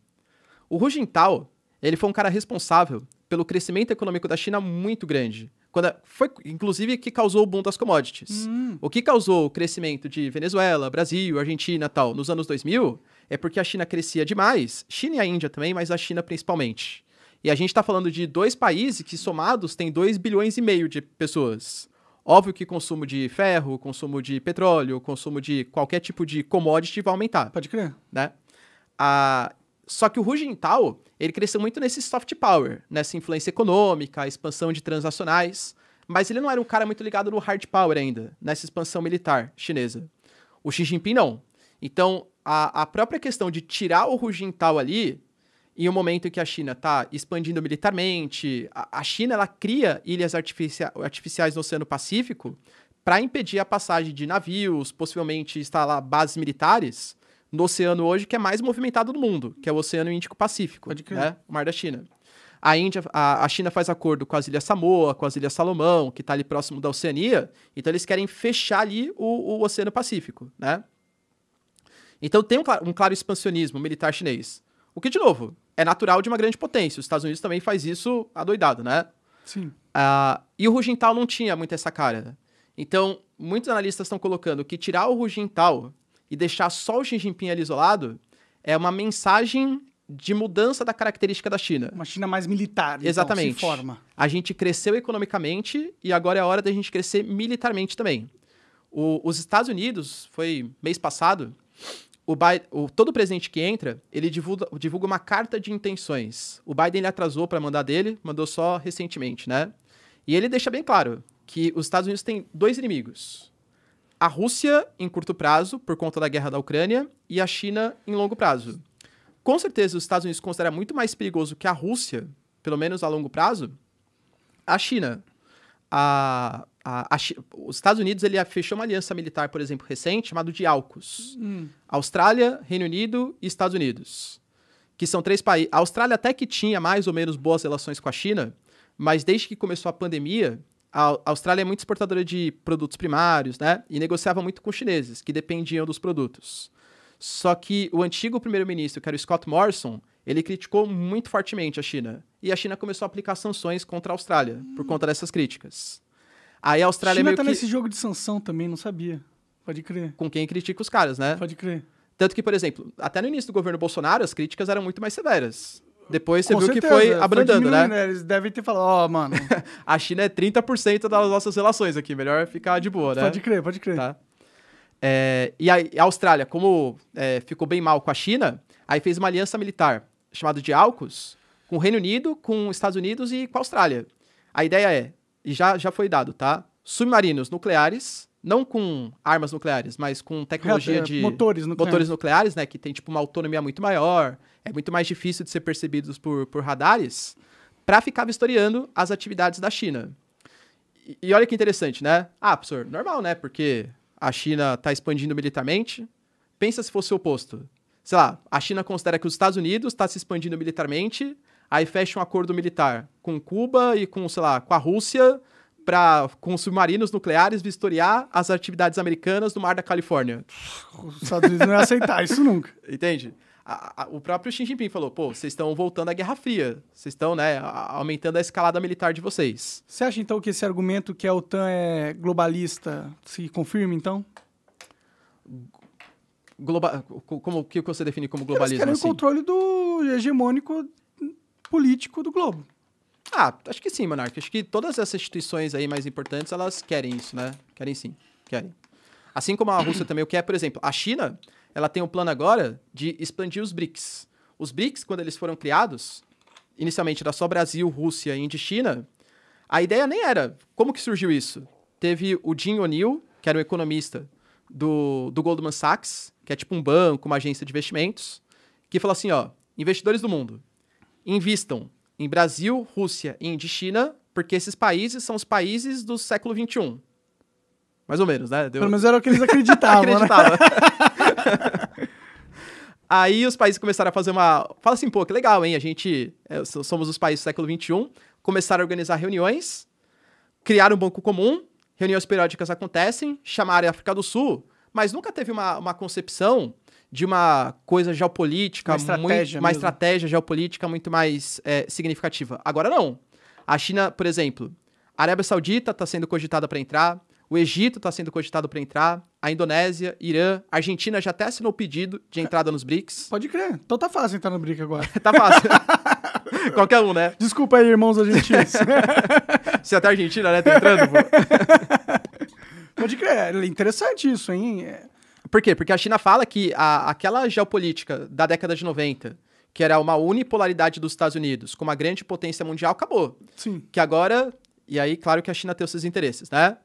O Hu Jintao, ele foi um cara responsável pelo crescimento econômico da China muito grande. Quando foi, inclusive, que causou o boom das commodities. Hum. O que causou o crescimento de Venezuela, Brasil, Argentina tal nos anos 2000 é porque a China crescia demais, China e a Índia também, mas a China principalmente. E a gente está falando de dois países que, somados, têm 2 bilhões e meio de pessoas. Óbvio que consumo de ferro, consumo de petróleo, consumo de qualquer tipo de commodity vai aumentar. Pode crer. Né? só que o Rugental ele cresceu muito nesse soft power, nessa influência econômica, expansão de transacionais, mas ele não era um cara muito ligado no hard power ainda, nessa expansão militar chinesa. O Xi Jinping não. Então, a, a própria questão de tirar o Rugental ali, em um momento em que a China está expandindo militarmente, a, a, China ela cria ilhas artificiais no Oceano Pacífico para impedir a passagem de navios, possivelmente instalar bases militares no oceano hoje que é mais movimentado do mundo, que é o Oceano Índico-Pacífico, né? o Mar da China. A, Índia, a, a, China faz acordo com as Ilhas Samoa, com as Ilhas Salomão, que está ali próximo da Oceania, então eles querem fechar ali o, o Oceano Pacífico, né? Então tem um, um claro expansionismo militar chinês. O que, de novo, é natural de uma grande potência. Os Estados Unidos também faz isso adoidado, né? Sim. Uh, e o Rujintal não tinha muito essa cara. Então, muitos analistas estão colocando que tirar o Rujintal e deixar só o Xi Jinping ali isolado é uma mensagem de mudança da característica da China. Uma China mais militar, então, Exatamente. Então, forma. A gente cresceu economicamente e agora é hora da gente crescer militarmente também. O, os Estados Unidos, foi mês passado, o Biden, o, todo presidente que entra, ele divulga, divulga, uma carta de intenções. O Biden ele atrasou para mandar dele, mandou só recentemente, né? E ele deixa bem claro que os Estados Unidos têm dois inimigos a Rússia em curto prazo, por conta da guerra da Ucrânia, e a China em longo prazo. Com certeza, os Estados Unidos considera muito mais perigoso que a Rússia, pelo menos a longo prazo, a China. A, a, a, os Estados Unidos ele fechou uma aliança militar, por exemplo, recente, chamado de AUKUS. Hum. Austrália, Reino Unido e Estados Unidos. Que são três países. A Austrália até que tinha mais ou menos boas relações com a China, mas desde que começou a pandemia, a Austrália é muito exportadora de produtos primários, né? E negociava muito com os chineses, que dependiam dos produtos. Só que o antigo primeiro-ministro, que era o Scott Morrison, ele criticou muito fortemente a China. E a China começou a aplicar sanções contra a Austrália, por conta dessas críticas. Aí a Austrália. A China meio tá que... nesse jogo de sanção também, não sabia. Pode crer. Com quem critica os caras, né? Pode crer. Tanto que, por exemplo, até no início do governo Bolsonaro, as críticas eram muito mais severas. Depois você Com viu certeza, que foi abrandando, foi né? Eles devem ter falado, ó, oh, mano. a China é 30% das nossas relações aqui, melhor ficar de boa, né? Pode crer, pode crer. Tá? É, e a, a, Austrália, como é, ficou bem mal com a China, aí fez uma aliança militar chamada de AUKUS com o Reino Unido, com os Estados Unidos e com a Austrália. A ideia é, e já, já foi dado, tá? Submarinos nucleares não com armas nucleares, mas com tecnologia de motores nucleares. motores nucleares, né, que tem tipo uma autonomia muito maior, é muito mais difícil de ser percebidos por, por radares, para ficar vistoriando as atividades da China. E, e, olha que interessante, né? Ah, professor, normal, né? Porque a China está expandindo militarmente. Pensa se fosse o oposto. Sei lá, a China considera que os Estados Unidos está se expandindo militarmente, aí fecha um acordo militar com Cuba e com, sei lá, com a Rússia para com submarinos nucleares vistoriar as atividades americanas no mar da Califórnia. Os Estados Unidos não ia aceitar isso nunca. Entende? A, a, o próprio Xi Jinping falou: pô, vocês estão voltando à Guerra Fria, vocês estão, né, aumentando a escalada militar de vocês. Você acha então que esse argumento que a OTAN é globalista se confirma então? Globa como que você define como globalismo? Eles querem assim? o controle do hegemônico político do globo. Ah, acho que sim, Monark. Acho que todas essas instituições aí mais importantes, elas querem isso, né? Querem sim, querem. Assim como a Rússia também o quer, é, por exemplo, a China, ela tem um plano agora de expandir os BRICS. Os BRICS, quando eles foram criados, inicialmente era só Brasil, Rússia, Índia e China, a ideia nem era. Como que surgiu isso? Teve o Jim O'Neill, que era um economista do, do Goldman Sachs, que é tipo um banco, uma agência de investimentos, que falou assim, ó, investidores do mundo, invistam em Brasil, Rússia, Índia e China, porque esses países são os países do século XXI. Mais ou menos, né? Deu... Pelo menos era o que eles acreditavam. Né? acreditavam. Aí os países começaram a fazer uma. Fala assim, pô, que legal, hein? A gente é, somos os países do século XXI. Começaram a organizar reuniões, criaram um banco comum, reuniões periódicas acontecem, chamaram a África do Sul, mas nunca teve uma, uma concepção de uma coisa geopolítica, uma estratégia, muito, uma estratégia geopolítica muito mais é, significativa. Agora não. A China, por exemplo, a Arábia Saudita está sendo cogitada para entrar, o Egito está sendo cogitado para entrar, a Indonésia, Irã, a Argentina já até assinou pedido de entrada nos BRICS. Pode crer. Então tá fácil entrar no BRICS agora. tá fácil. Qualquer um, né? Desculpa aí, irmãos argentinos. Se até a Argentina, né, tá entrando, pô. Pode crer. É interessante isso, hein? É, por quê? Porque a China fala que a, aquela geopolítica da década de 90, que era uma unipolaridade dos Estados Unidos, com uma grande potência mundial, acabou. Sim. Que agora. E aí, claro que a China tem os seus interesses, né?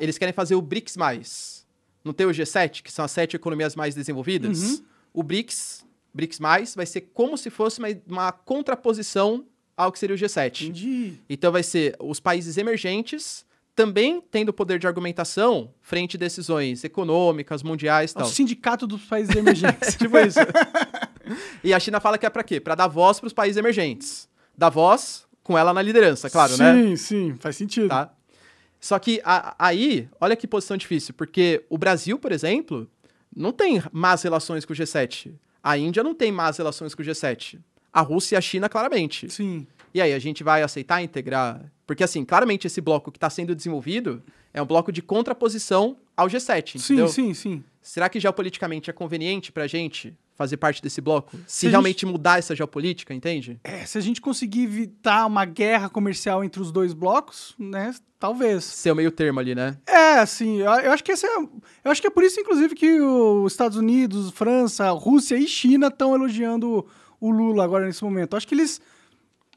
eles querem fazer o BRICS. Mais. Não tem o G7, que são as sete economias mais desenvolvidas? Uhum. O BRICS, BRICS, mais, vai ser como se fosse uma, uma contraposição ao que seria o G7. Entendi. Então vai ser os países emergentes também tendo poder de argumentação frente a decisões econômicas, mundiais e tal. O sindicato dos países emergentes. tipo isso. e a China fala que é para quê? Para dar voz para os países emergentes. Dar voz com ela na liderança, claro, sim, né? Sim, sim, faz sentido. Tá? Só que a, aí, olha que posição difícil, porque o Brasil, por exemplo, não tem más relações com o G7. A Índia não tem más relações com o G7. A Rússia e a China, claramente. Sim. E aí, a gente vai aceitar integrar porque, assim, claramente esse bloco que está sendo desenvolvido é um bloco de contraposição ao G7. Sim, entendeu? sim, sim. Será que geopoliticamente é conveniente para a gente fazer parte desse bloco? Se, se realmente gente... mudar essa geopolítica, entende? É, se a gente conseguir evitar uma guerra comercial entre os dois blocos, né? Talvez. Ser o meio termo ali, né? É, assim, eu, eu acho que é, eu acho que é por isso, inclusive, que os Estados Unidos, França, Rússia e China estão elogiando o Lula agora nesse momento. Eu acho que eles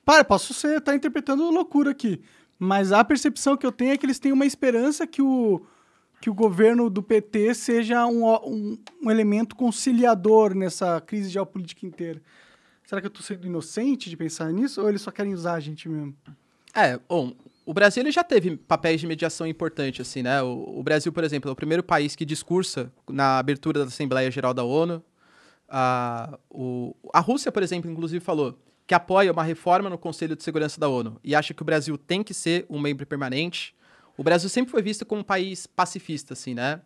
para, posso estar tá interpretando loucura aqui. Mas a percepção que eu tenho é que eles têm uma esperança que o, que o governo do PT seja um, um, um elemento conciliador nessa crise geopolítica inteira. Será que eu estou sendo inocente de pensar nisso? Ou eles só querem usar a gente mesmo? É, bom, o Brasil ele já teve papéis de mediação importante, assim, né? O, o, Brasil, por exemplo, é o primeiro país que discursa na abertura da Assembleia Geral da ONU. A, ah, o, a Rússia, por exemplo, inclusive falou que apoia uma reforma no Conselho de Segurança da ONU e acha que o Brasil tem que ser um membro permanente, o Brasil sempre foi visto como um país pacifista, assim, né?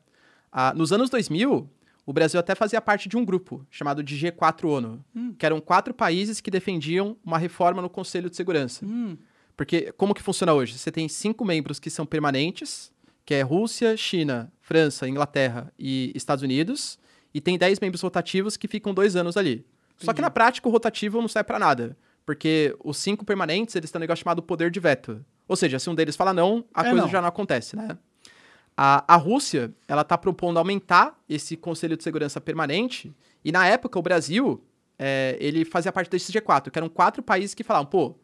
Ah, nos anos 2000, o Brasil até fazia parte de um grupo chamado de G4 ONU, hum. que eram quatro países que defendiam uma reforma no Conselho de Segurança. Hum. Porque como que funciona hoje? Você tem cinco membros que são permanentes, que é Rússia, China, França, Inglaterra e Estados Unidos, e tem dez membros rotativos que ficam dois anos ali. Entendi. Só que na prática o rotativo não serve para nada. Porque os cinco permanentes, eles têm um negócio chamado poder de veto. Ou seja, se um deles fala não, a é coisa não. já não acontece, né? A, a Rússia, ela está propondo aumentar esse Conselho de Segurança Permanente. E na época, o Brasil, é, ele fazia parte desse G4, que eram quatro países que falavam, pô,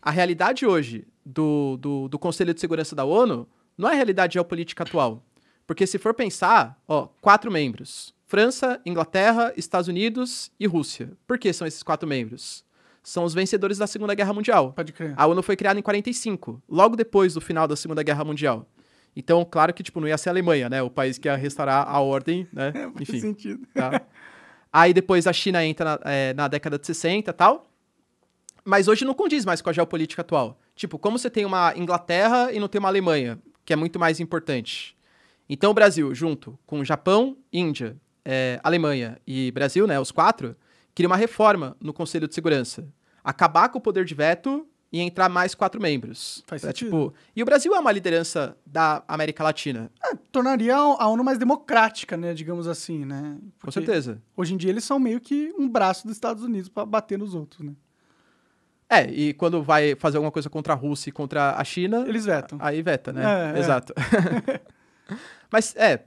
a realidade hoje do, do, do Conselho de Segurança da ONU não é a realidade geopolítica atual. Porque se for pensar, ó, quatro membros. França, Inglaterra, Estados Unidos e Rússia. Por que são esses quatro membros? São os vencedores da Segunda Guerra Mundial. Pode crer. A ONU foi criada em 45, logo depois do final da Segunda Guerra Mundial. Então, claro que tipo não ia ser a Alemanha, né, o país que ia restaurar a ordem, né? É, Enfim. Faz sentido. Tá? Aí depois a China entra na, é, na década de 60 e tal. Mas hoje não condiz mais com a geopolítica atual. Tipo, como você tem uma Inglaterra e não tem uma Alemanha, que é muito mais importante. Então o Brasil, junto com Japão, Índia, é, Alemanha e Brasil, né, os quatro, queriam uma reforma no Conselho de Segurança. Acabar com o poder de veto e entrar mais quatro membros. Faz pra, sentido. Tipo, e o Brasil é uma liderança da América Latina. É, tornaria a ONU mais democrática, né? Digamos assim, né? Porque com certeza. Hoje em dia eles são meio que um braço dos Estados Unidos para bater nos outros, né? É, e quando vai fazer alguma coisa contra a Rússia e contra a China... Eles vetam. Aí veta, né? É, é. Exato. É. Mas, é,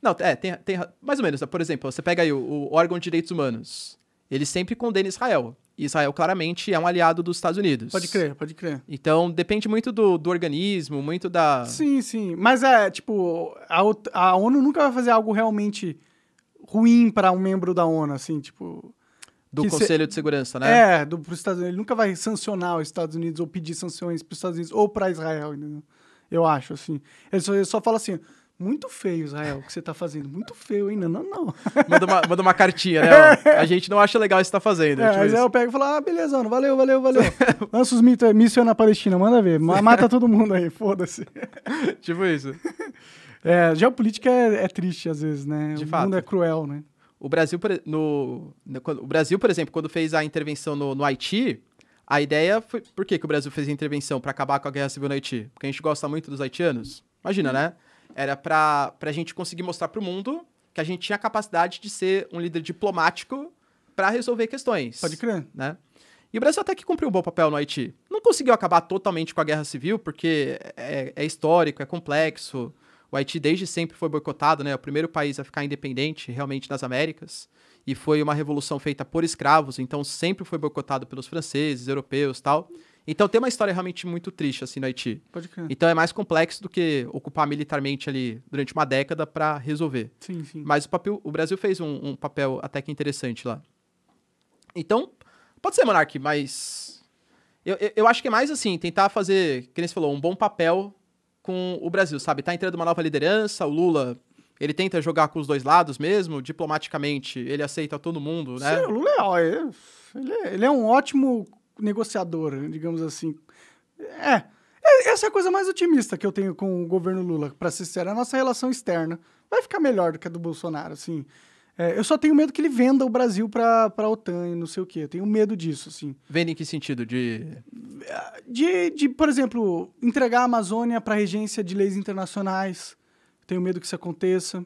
não, é, tem, tem mais ou menos. Por exemplo, você pega aí o, o órgão de direitos humanos. Ele sempre condena Israel. Israel claramente é um aliado dos Estados Unidos. Pode crer, pode crer. Então depende muito do, do organismo, muito da. Sim, sim. Mas é, tipo, a, a ONU nunca vai fazer algo realmente ruim para um membro da ONU, assim, tipo. Do Conselho se... de Segurança, né? É, do, os Estados Unidos. Ele nunca vai sancionar os Estados Unidos ou pedir sanções para os Estados Unidos ou para Israel, entendeu? Eu acho, assim. Ele só, ele só fala assim: muito feio, Israel, o que você tá fazendo. Muito feio, hein? Não, não, não. Manda uma, manda uma cartinha, né? Ó, a gente não acha legal isso que tá fazendo. É, tipo aí eu pega e fala, ah, beleza, mano, valeu, valeu, valeu. Lança os mitos, missão na Palestina, manda ver. Mata todo mundo aí, foda-se. tipo isso. É, geopolítica é, é, triste às vezes, né? De o fato. mundo é cruel, né? O Brasil, no, no, o Brasil, por exemplo, quando fez a intervenção no, no Haiti, a ideia foi... Por que, que o Brasil fez a intervenção? para acabar com a guerra civil no Haiti? Porque a gente gosta muito dos haitianos? Imagina, hum. né? Era para a gente conseguir mostrar para o mundo que a gente tinha a capacidade de ser um líder diplomático para resolver questões. Pode crer. Né? E o Brasil até que cumpriu um bom papel no Haiti. Não conseguiu acabar totalmente com a guerra civil, porque é, é histórico, é complexo. O Haiti desde sempre foi boicotado, né? É o primeiro país a ficar independente realmente nas Américas. E foi uma revolução feita por escravos, então sempre foi boicotado pelos franceses, europeus tal. Então tem uma história realmente muito triste assim no Haiti. Pode crer. Então é mais complexo do que ocupar militarmente ali durante uma década para resolver. Sim, sim. Mas o, papel, o Brasil fez um, um papel até que interessante lá. Então, pode ser, Monark, mas. Eu, eu, eu, acho que é mais assim, tentar fazer, que nem você falou, um bom papel com o Brasil, sabe? Tá entrando uma nova liderança, o Lula. Ele tenta jogar com os dois lados mesmo, diplomaticamente, ele aceita todo mundo, né? Sim, o Lula é, ele, é, ele é um ótimo negociador, digamos assim. É, é. Essa é a coisa mais otimista que eu tenho com o governo Lula, para ser sincero. A nossa relação externa vai ficar melhor do que a do Bolsonaro, assim. É, eu só tenho medo que ele venda o Brasil para a OTAN e não sei o quê. Eu tenho medo disso, assim. Venda em que sentido? De... De, de por exemplo, entregar a Amazônia para regência de leis internacionais. Tenho medo que isso aconteça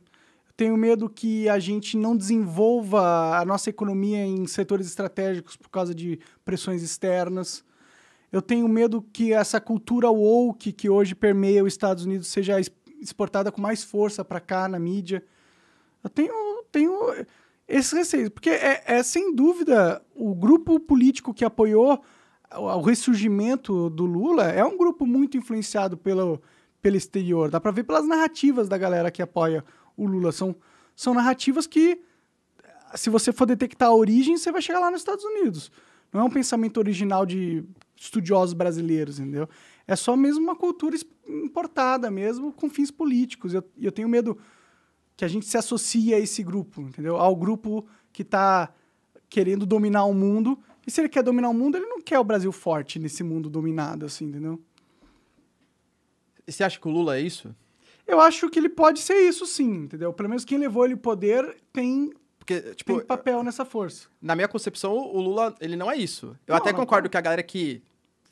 tenho medo que a gente não desenvolva a nossa economia em setores estratégicos por causa de pressões externas. Eu tenho medo que essa cultura woke que hoje permeia os Estados Unidos seja exportada com mais força para cá na mídia. Eu tenho, tenho esse receio, porque é, é, sem dúvida o grupo político que apoiou o ressurgimento do Lula é um grupo muito influenciado pelo, pelo exterior. Dá para ver pelas narrativas da galera que apoia o Lula. São, são narrativas que, se você for detectar a origem, você vai chegar lá nos Estados Unidos. Não é um pensamento original de estudiosos brasileiros, entendeu? É só mesmo uma cultura importada mesmo, com fins políticos. E eu, eu tenho medo que a gente se associe a esse grupo, entendeu? Ao grupo que está querendo dominar o mundo. E se ele quer dominar o mundo, ele não quer o Brasil forte nesse mundo dominado, assim, entendeu? Você acha que o Lula é isso? Eu acho que ele pode ser isso, sim, entendeu? Pelo menos quem levou ele poder tem porque, tipo, tem papel nessa força. Na minha concepção, o Lula, ele não é isso. Eu não, até não, concordo tá. que a galera que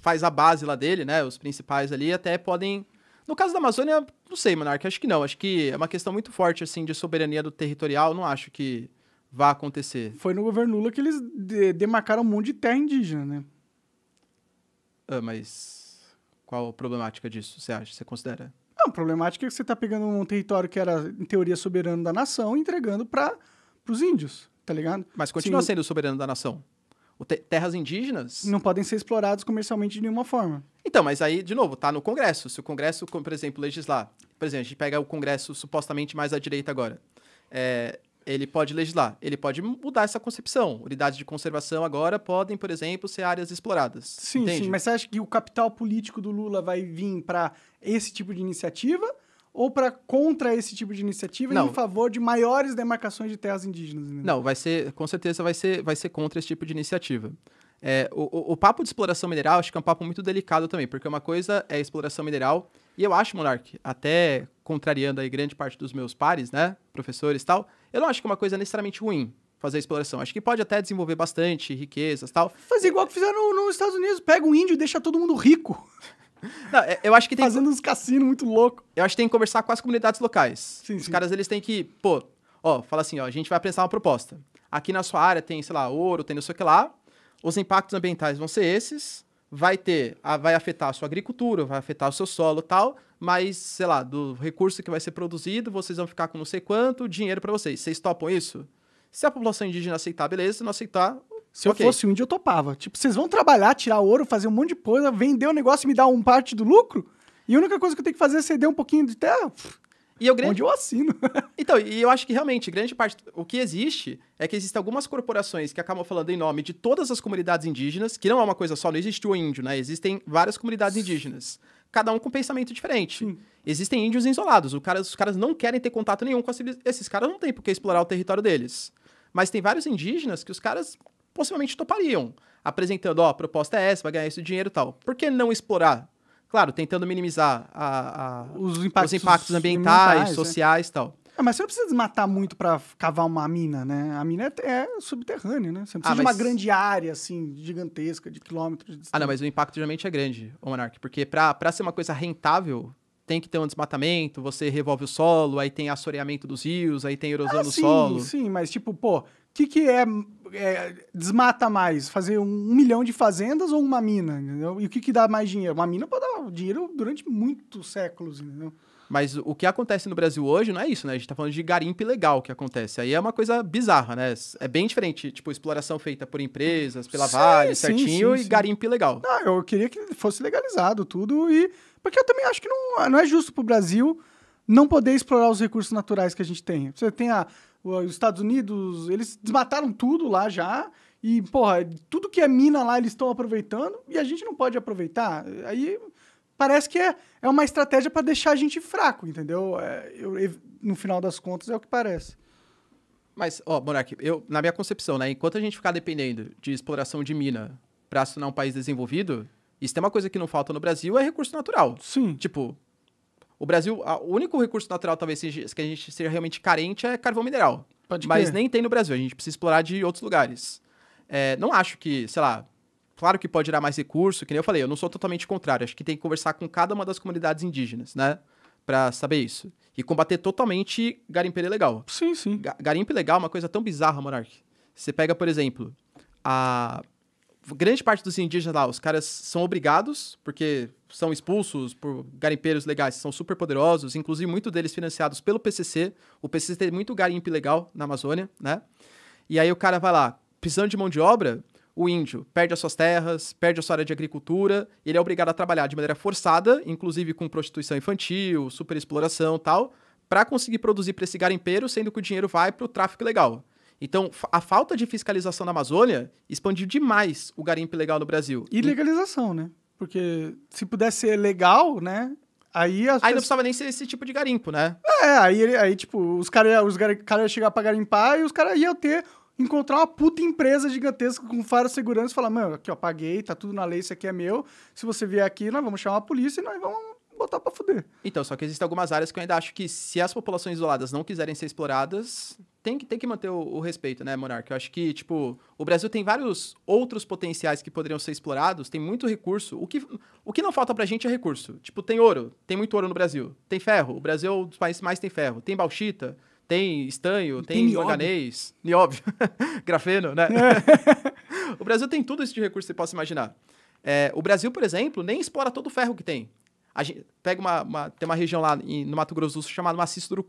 faz a base lá dele, né, os principais ali, até podem... No caso da Amazônia, não sei, Monarca, acho que não. Acho que é uma questão muito forte, assim, de soberania do territorial. Não acho que vá acontecer. Foi no governo Lula que eles de demarcaram um monte de terra indígena, né? Ah, mas qual a problemática disso, você acha? Você considera? Não, problemática é que você está pegando um território que era, em teoria, soberano da nação e entregando para os índios, tá ligado? Mas continua Sim, sendo soberano da nação. Te terras indígenas. Não podem ser explorados comercialmente de nenhuma forma. Então, mas aí, de novo, tá no Congresso. Se o Congresso, por exemplo, legislar. Por exemplo, a gente pega o Congresso supostamente mais à direita agora. É, ele pode legislar, ele pode mudar essa concepção. Unidades de conservação agora podem, por exemplo, ser áreas exploradas. Sim, entende? sim, mas você acha que o capital político do Lula vai vir para esse tipo de iniciativa? ou para contra esse tipo de iniciativa não. em favor de maiores demarcações de terras indígenas. Né? Não, vai ser, com certeza vai ser, vai ser contra esse tipo de iniciativa. É, o, o, o, papo de exploração mineral acho que é um papo muito delicado também, porque uma coisa é exploração mineral, e eu acho, Monark, até contrariando aí grande parte dos meus pares, né, professores e tal, eu não acho que é uma coisa necessariamente ruim fazer exploração. Acho que pode até desenvolver bastante riquezas tal. Fazer igual que fizeram nos Estados Unidos, pega um índio e deixa todo mundo rico. Não, é, eu acho que tem fazendo uns cassinos muito louco. Eu acho que tem que conversar com as comunidades locais. Sim, Os sim. caras eles têm que, pô, ó, fala assim, ó, a gente vai apresentar uma proposta. Aqui na sua área tem, sei lá, ouro, tem não sei o que lá. Os impactos ambientais vão ser esses vai ter, vai afetar a sua agricultura, vai afetar o seu solo tal, mas, sei lá, do recurso que vai ser produzido, vocês vão ficar com não sei quanto dinheiro para vocês. Vocês topam isso? Se a população indígena aceitar, beleza. Se não aceitar, se okay. eu fosse um índio, eu topava. Tipo, vocês vão trabalhar, tirar ouro, fazer um monte de coisa, vender o um negócio e me dar um parte do lucro? E a única coisa que eu tenho que fazer é ceder um pouquinho de terra? E eu, Onde eu assino. então, e eu acho que realmente, grande parte. O que existe é que existem algumas corporações que acabam falando em nome de todas as comunidades indígenas, que não é uma coisa só, não existe o índio, né? Existem várias comunidades indígenas. Cada um com pensamento diferente. Sim. Existem índios isolados. Cara, os caras não querem ter contato nenhum com a civilização. Esses caras não têm por que explorar o território deles. Mas tem vários indígenas que os caras possivelmente topariam. Apresentando, ó, oh, a proposta é essa, vai ganhar esse dinheiro e tal. Por que não explorar Claro, tentando minimizar a, a, os, impactos os, impactos ambientais, né? sociais e é. tal. É, mas você não precisa desmatar muito para cavar uma mina, né? A mina é, é subterrânea, né? Você não ah, precisa ah, de uma grande área, assim, gigantesca, de quilômetros de Ah, não, mas o impacto geralmente é grande, o Monark. Porque para ser uma coisa rentável, tem que ter um desmatamento, você revolve o solo, aí tem assoreamento dos rios, aí tem erosão ah, do sim, solo. Sim, mas tipo, pô, que, que é, é, desmata mais? Fazer um, um, milhão de fazendas ou uma mina? Entendeu? E o que, que dá mais dinheiro? Uma mina pode dar dinheiro durante muitos séculos, entendeu? Mas o que acontece no Brasil hoje não é isso, né? A gente tá falando de garimpe legal que acontece. Aí é uma coisa bizarra, né? É bem diferente. Tipo, exploração feita por empresas, pela sim, Vale, sim, certinho, sim, e garimpe legal. Não, eu queria que fosse legalizado tudo e... Porque eu também acho que não, não é justo pro Brasil não poder explorar os recursos naturais que a gente tem. Você tem a os Estados Unidos, eles desmataram tudo lá já. E, porra, tudo que é mina lá eles estão aproveitando e a gente não pode aproveitar. Aí parece que é, é uma estratégia para deixar a gente fraco, entendeu? É, eu, no final das contas, é o que parece. Mas, ó, Monark, eu, na minha concepção, né? Enquanto a gente ficar dependendo de exploração de mina para se tornar um país desenvolvido, isso tem uma coisa que não falta no Brasil, é recurso natural. Sim. Tipo, o Brasil, a, o único recurso natural talvez que a gente seja realmente carente é carvão mineral. Pode mas nem tem no Brasil, a gente precisa explorar de outros lugares. É, não acho que, sei lá, claro que pode gerar mais recurso, que nem eu falei, eu não sou totalmente contrário, acho que tem que conversar com cada uma das comunidades indígenas, né? Pra saber isso. E combater totalmente garimpeiro ilegal. Sim, sim. Ga garimpo ilegal é uma coisa tão bizarra, Monark. Você pega, por exemplo, a grande parte dos indígenas lá, os caras são obrigados, porque são expulsos por garimpeiros legais, são super poderosos, inclusive muito deles financiados pelo PCC. O PCC tem muito garimpo legal na Amazônia, né? E aí o cara vai lá, precisando de mão de obra, o índio perde as suas terras, perde a sua área de agricultura, ele é obrigado a trabalhar de maneira forçada, inclusive com prostituição infantil, superexploração e tal, para conseguir produzir para esse garimpeiro, sendo que o dinheiro vai para o tráfico legal. Então, a falta de fiscalização na Amazônia expandiu demais o garimpo ilegal no Brasil. E legalização, né? Porque se pudesse ser legal, né? Aí, as aí não precisava nem ser esse tipo de garimpo, né? É, aí, aí tipo, os caras os cara, iam chegar pra garimpar e os caras iam ter encontrar uma puta empresa gigantesca com várias seguranças e falar, mano, aqui ó, paguei, tá tudo na lei, isso aqui é meu. Se você vier aqui, nós vamos chamar a polícia e nós vamos botar para fuder. Então, só que existem algumas áreas que eu ainda acho que se as populações isoladas não quiserem ser exploradas, tem que, tem que manter o, o respeito, né, Monarca? Eu acho que, tipo, o Brasil tem vários outros potenciais que poderiam ser explorados, tem muito recurso. O que, o que não falta pra gente é recurso. Tipo, tem ouro, tem muito ouro no Brasil. Tem ferro, o Brasil é um dos países mais tem ferro. Tem bauxita, tem estanho, tem, tem manganês, nióbio, grafeno, né? É. o Brasil tem tudo isso tipo de recurso que você possa imaginar. É, o Brasil, por exemplo, nem explora todo o ferro que tem. A gente pega uma, uma tem uma região lá em, no Mato Grosso do Sul chamada Maciço do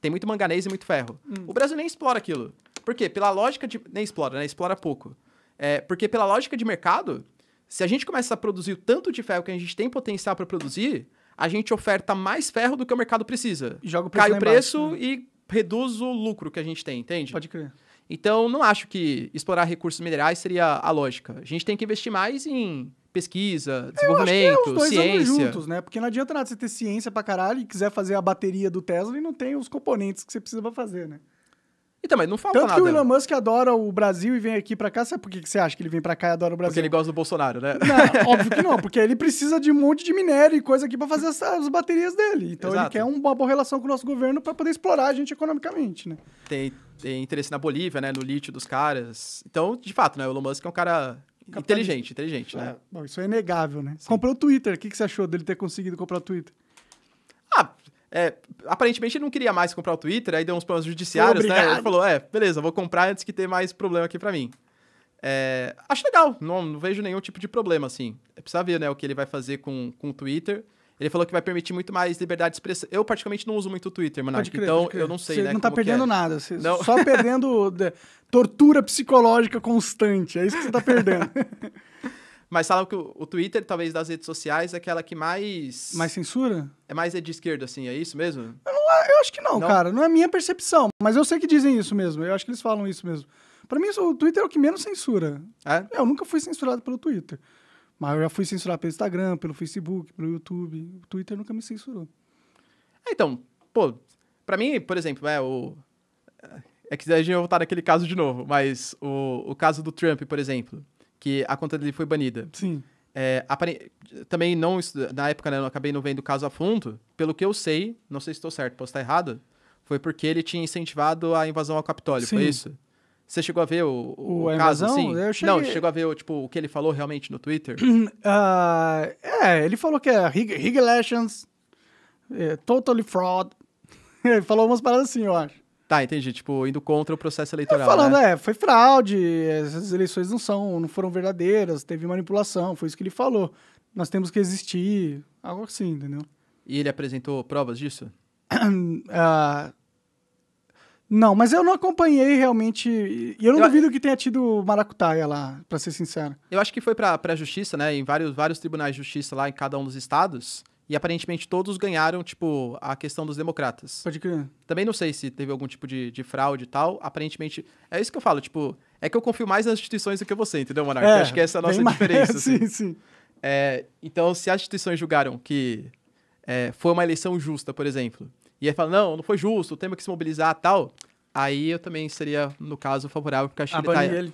Tem muito manganês e muito ferro. Hum. O Brasil nem explora aquilo. Por quê? Pela lógica de. Nem explora, né? Explora pouco. É, porque pela lógica de mercado, se a gente começa a produzir o tanto de ferro que a gente tem potencial para produzir, a gente oferta mais ferro do que o mercado precisa. E joga o preço Cai o preço embaixo, né? e reduz o lucro que a gente tem, entende? Pode crer. Então, não acho que explorar recursos minerais seria a lógica. A gente tem que investir mais em pesquisa, é desenvolvimento, é, ciência. juntos, né? Porque não adianta nada você ter ciência pra caralho e quiser fazer a bateria do Tesla e não tem os componentes que você precisa pra fazer, né? E então, também não falta Tanto nada. Tanto que o Elon Musk adora o Brasil e vem aqui pra cá. Sabe por que você acha que ele vem pra cá e adora o Brasil? Porque ele gosta do Bolsonaro, né? Não, óbvio que não. Porque ele precisa de um monte de minério e coisa aqui pra fazer as, as baterias dele. Então Exato. ele quer uma boa relação com o nosso governo pra poder explorar a gente economicamente, né? Tem, tem interesse na Bolívia, né? No lítio dos caras. Então, de fato, né? O Elon Musk é um cara Inteligente, inteligente, né? É, bom, isso é inegável, né? Sim. Comprou o Twitter. O que, que você achou dele ter conseguido comprar o Twitter? Ah, é, aparentemente ele não queria mais comprar o Twitter, aí deu uns problemas judiciários, né? Ele falou, é, beleza, vou comprar antes que ter mais problema aqui para mim. É, acho legal, não, não, vejo nenhum tipo de problema, assim. É, precisa ver, né, o que ele vai fazer com, com o Twitter. Ele falou que vai permitir muito mais liberdade de expressão. Eu, particularmente, não uso muito o Twitter, mano. então, eu não sei, Você né? Não tá é. perdendo é. nada. Você não. só perdendo tortura psicológica constante. É isso que você tá perdendo. Mas falam que o, o, Twitter, talvez das redes sociais, é aquela que mais. Mais censura? É mais é de esquerda, assim, é isso mesmo? Eu, não, eu acho que não, não, cara. Não é minha percepção. Mas eu sei que dizem isso mesmo. Eu acho que eles falam isso mesmo. Para mim, o Twitter é o que menos censura. É? Eu nunca fui censurado pelo Twitter. Mas eu já fui censurado pelo Instagram, pelo Facebook, pelo YouTube. O Twitter nunca me censurou. É, então, pô, pra mim, por exemplo, é o. É que a gente vai voltar naquele caso de novo, mas o, o caso do Trump, por exemplo, que a conta dele foi banida. Sim. É, apare... Também não. Na época, né, eu acabei não vendo o caso a fundo. Pelo que eu sei, não sei se estou certo, posso estar errado. Foi porque ele tinha incentivado a invasão ao Capitólio, Sim. foi isso? Você chegou a ver o, o, o caso, assim? Cheguei... Não, chegou a ver tipo, o que ele falou realmente no Twitter? Uh, é, ele falou que é regulations, é, totally fraud. ele falou umas paradas assim, eu acho. Tá, entendi. Tipo, indo contra o processo eleitoral. falando, né? é, foi fraude, essas eleições não são, não foram verdadeiras, teve manipulação, foi isso que ele falou. Nós temos que existir, algo assim, entendeu? E ele apresentou provas disso? uh, Não, mas eu não acompanhei realmente. E eu não eu, duvido que tenha tido maracutaia lá, para ser sincero. Eu acho que foi para a justiça, né? Em vários, vários tribunais de justiça lá em cada um dos estados. E aparentemente todos ganharam, tipo, a questão dos democratas. Pode crer. Também não sei se teve algum tipo de, de fraude e tal. Aparentemente. É isso que eu falo, tipo. É que eu confio mais nas instituições do que você, entendeu, Monarca? É, acho que essa é a nossa diferença. Mais... Assim. sim, sim. É, então, se as instituições julgaram que é, foi uma eleição justa, por exemplo, e aí fala, não, não foi justo, temos que se mobilizar tal, aí eu também seria, no caso, favorável, porque acho que ele tá, ele.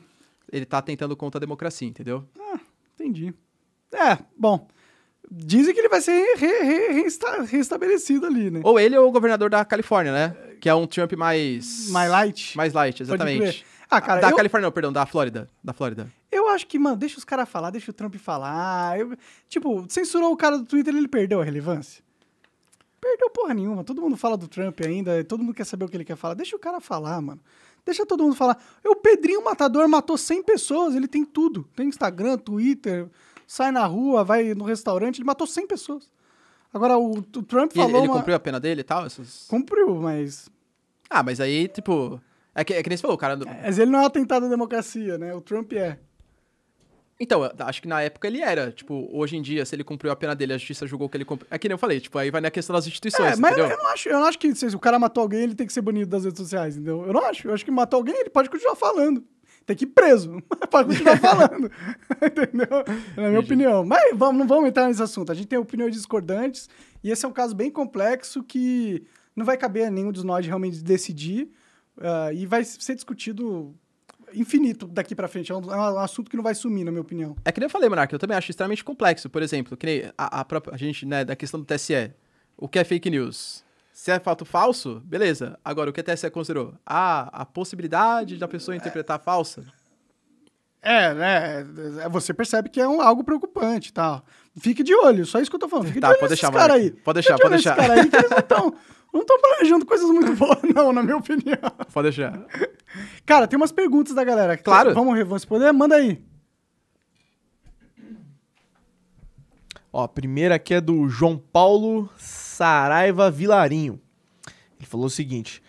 ele tá tentando contra a democracia, entendeu? Ah, entendi. É, bom. Dizem que ele vai ser reestabelecido re, re, ali, né? Ou ele ou o governador da Califórnia, né? Que é um Trump mais. Mais light? Mais light, exatamente. Ah, cara, da eu... Califórnia, não, perdão, da Flórida. Da Flórida. Eu acho que, mano, deixa os caras falar, deixa o Trump falar. Eu... Tipo, censurou o cara do Twitter, ele perdeu a relevância perdeu porra nenhuma. Todo mundo fala do Trump ainda, todo mundo quer saber o que ele quer falar. Deixa o cara falar, mano. Deixa todo mundo falar. O Pedrinho Matador matou 100 pessoas, ele tem tudo. Tem Instagram, Twitter, sai na rua, vai no restaurante, ele matou 100 pessoas. Agora, o, o Trump falou. Ele, ele uma... cumpriu a pena dele e tal? Essas... Cumpriu, mas. Ah, mas aí, tipo. É que, é que nem você falou, o cara. Do... É, mas ele não é um atentado à democracia, né? O Trump é. Então, acho que na época ele era. Tipo, hoje em dia, se ele cumpriu a pena dele, a justiça julgou que ele cumpriu. É que nem eu falei, tipo, aí vai na questão das instituições. É, mas entendeu? Eu, não acho, eu não acho que se o cara matou alguém, ele tem que ser banido das redes sociais, entendeu? Eu não acho. Eu acho que matou alguém, ele pode continuar falando. Tem que ir preso. pode continuar falando. entendeu? Na é minha opinião. Mas vamos, não vamos entrar nesse assunto. A gente tem opiniões discordantes, e esse é um caso bem complexo que não vai caber a nenhum dos nós realmente decidir. Uh, e vai ser discutido infinito daqui para frente. É um, é um, assunto que não vai sumir, na minha opinião. É que nem eu falei, Monarca, eu também acho extremamente complexo. Por exemplo, que nem a, a própria. A gente, né, da questão do TSE. O que é fake news? Se é fato falso, beleza. Agora, o que a TSE considerou? Ah, a possibilidade da pessoa interpretar é. falsa? É, né? É, você percebe que é um, algo preocupante tá? tal. Fique de olho, só isso que eu tô falando. Fique tá, de olho pode deixar, cara aí. Pode deixar, Fique pode deixar. Cara aí que eles não não estão planejando coisas muito boas, não, na minha opinião. Pode deixar. Cara, tem umas perguntas da galera. Tá- claro. Vamos responder? Manda aí. Ó, a primeira aqui é do João Paulo Saraiva Vilarinho. Ele falou o seguinte: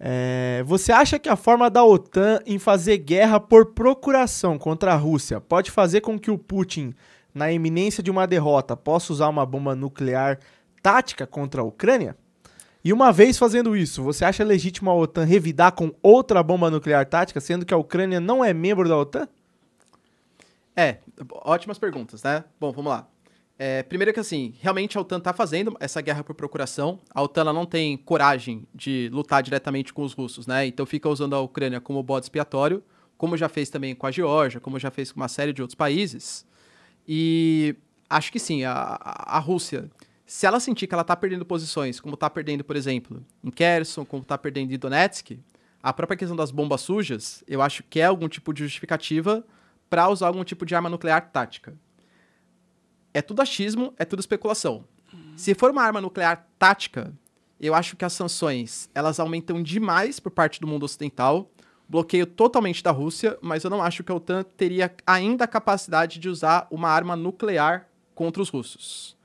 é, Você acha que a forma da OTAN em fazer guerra por procuração contra a Rússia pode fazer com que o Putin, na iminência de uma derrota, possa usar uma bomba nuclear tática contra a Ucrânia? E uma vez fazendo isso, você acha legítimo a OTAN revidar com outra bomba nuclear tática, sendo que a Ucrânia não é membro da OTAN? É, ótimas perguntas, né? Bom, vamos lá. É, primeiro que assim, realmente a OTAN está fazendo essa guerra por procuração. A OTAN não tem coragem de lutar diretamente com os russos, né? Então fica usando a Ucrânia como bode expiatório, como já fez também com a Geórgia, como já fez com uma série de outros países. E acho que sim, a, a Rússia se ela sentir que ela está perdendo posições, como está perdendo, por exemplo, em Kherson, como está perdendo em Donetsk, a própria questão das bombas sujas, eu acho que é algum tipo de justificativa para usar algum tipo de arma nuclear tática. É tudo achismo, é tudo especulação. Se for uma arma nuclear tática, eu acho que as sanções elas aumentam demais por parte do mundo ocidental. Bloqueio totalmente da Rússia, mas eu não acho que a OTAN teria ainda a capacidade de usar uma arma nuclear contra os russos.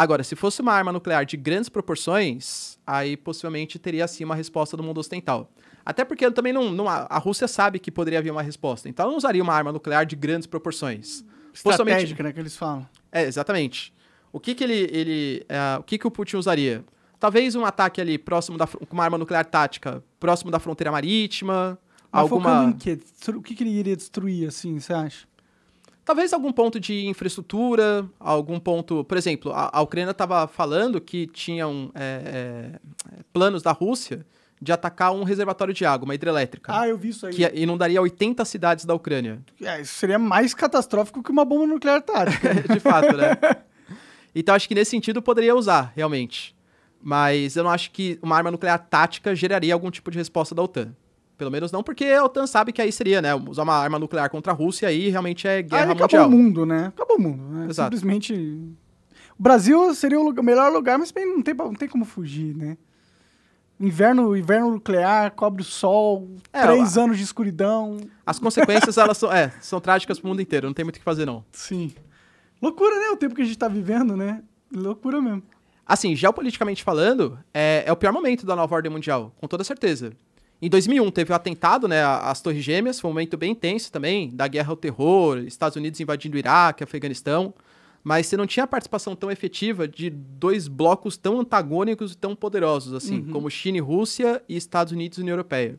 Agora, se fosse uma arma nuclear de grandes proporções, aí possivelmente teria sim uma resposta do mundo ocidental. Até porque também não, não, a Rússia sabe que poderia haver uma resposta, então ela não usaria uma arma nuclear de grandes proporções. Estratégica, né, que eles falam. É, exatamente. O que que ele, ele uh, o que que o Putin usaria? Talvez um ataque ali próximo da com uma arma nuclear tática, próximo da fronteira marítima, Mas alguma focando em quê? O que que ele iria destruir assim, você acha? Talvez algum ponto de infraestrutura, algum ponto. Por exemplo, a, a Ucrânia estava falando que tinham é, é, planos da Rússia de atacar um reservatório de água, uma hidrelétrica. Ah, eu vi isso aí. Que inundaria é, 80 cidades da Ucrânia. É, isso seria mais catastrófico que uma bomba nuclear tática. de fato, né? Então acho que nesse sentido poderia usar, realmente. Mas eu não acho que uma arma nuclear tática geraria algum tipo de resposta da OTAN. Pelo menos não porque a OTAN sabe que aí seria, né? Usar uma arma nuclear contra a Rússia aí realmente é guerra aí mundial. Acabou o mundo, né? Acabou o mundo, né? Exato. Simplesmente. O Brasil seria o lugar, melhor lugar, mas não tem, não tem como fugir, né? Inverno, inverno nuclear, cobre o sol, é, três anos de escuridão. As consequências, elas são, é, são trágicas pro mundo inteiro, não tem muito o que fazer, não. Sim. Loucura, né? O tempo que a gente tá vivendo, né? Loucura mesmo. Assim, geopoliticamente falando, é, é o pior momento da nova ordem mundial, com toda certeza. Em 2001 teve o um atentado, né, às Torres Gêmeas, foi um momento bem intenso também, da guerra ao terror, Estados Unidos invadindo o Iraque, Afeganistão, mas você não tinha a participação tão efetiva de dois blocos tão antagônicos e tão poderosos assim, uhum. como China e Rússia e Estados Unidos e União Europeia.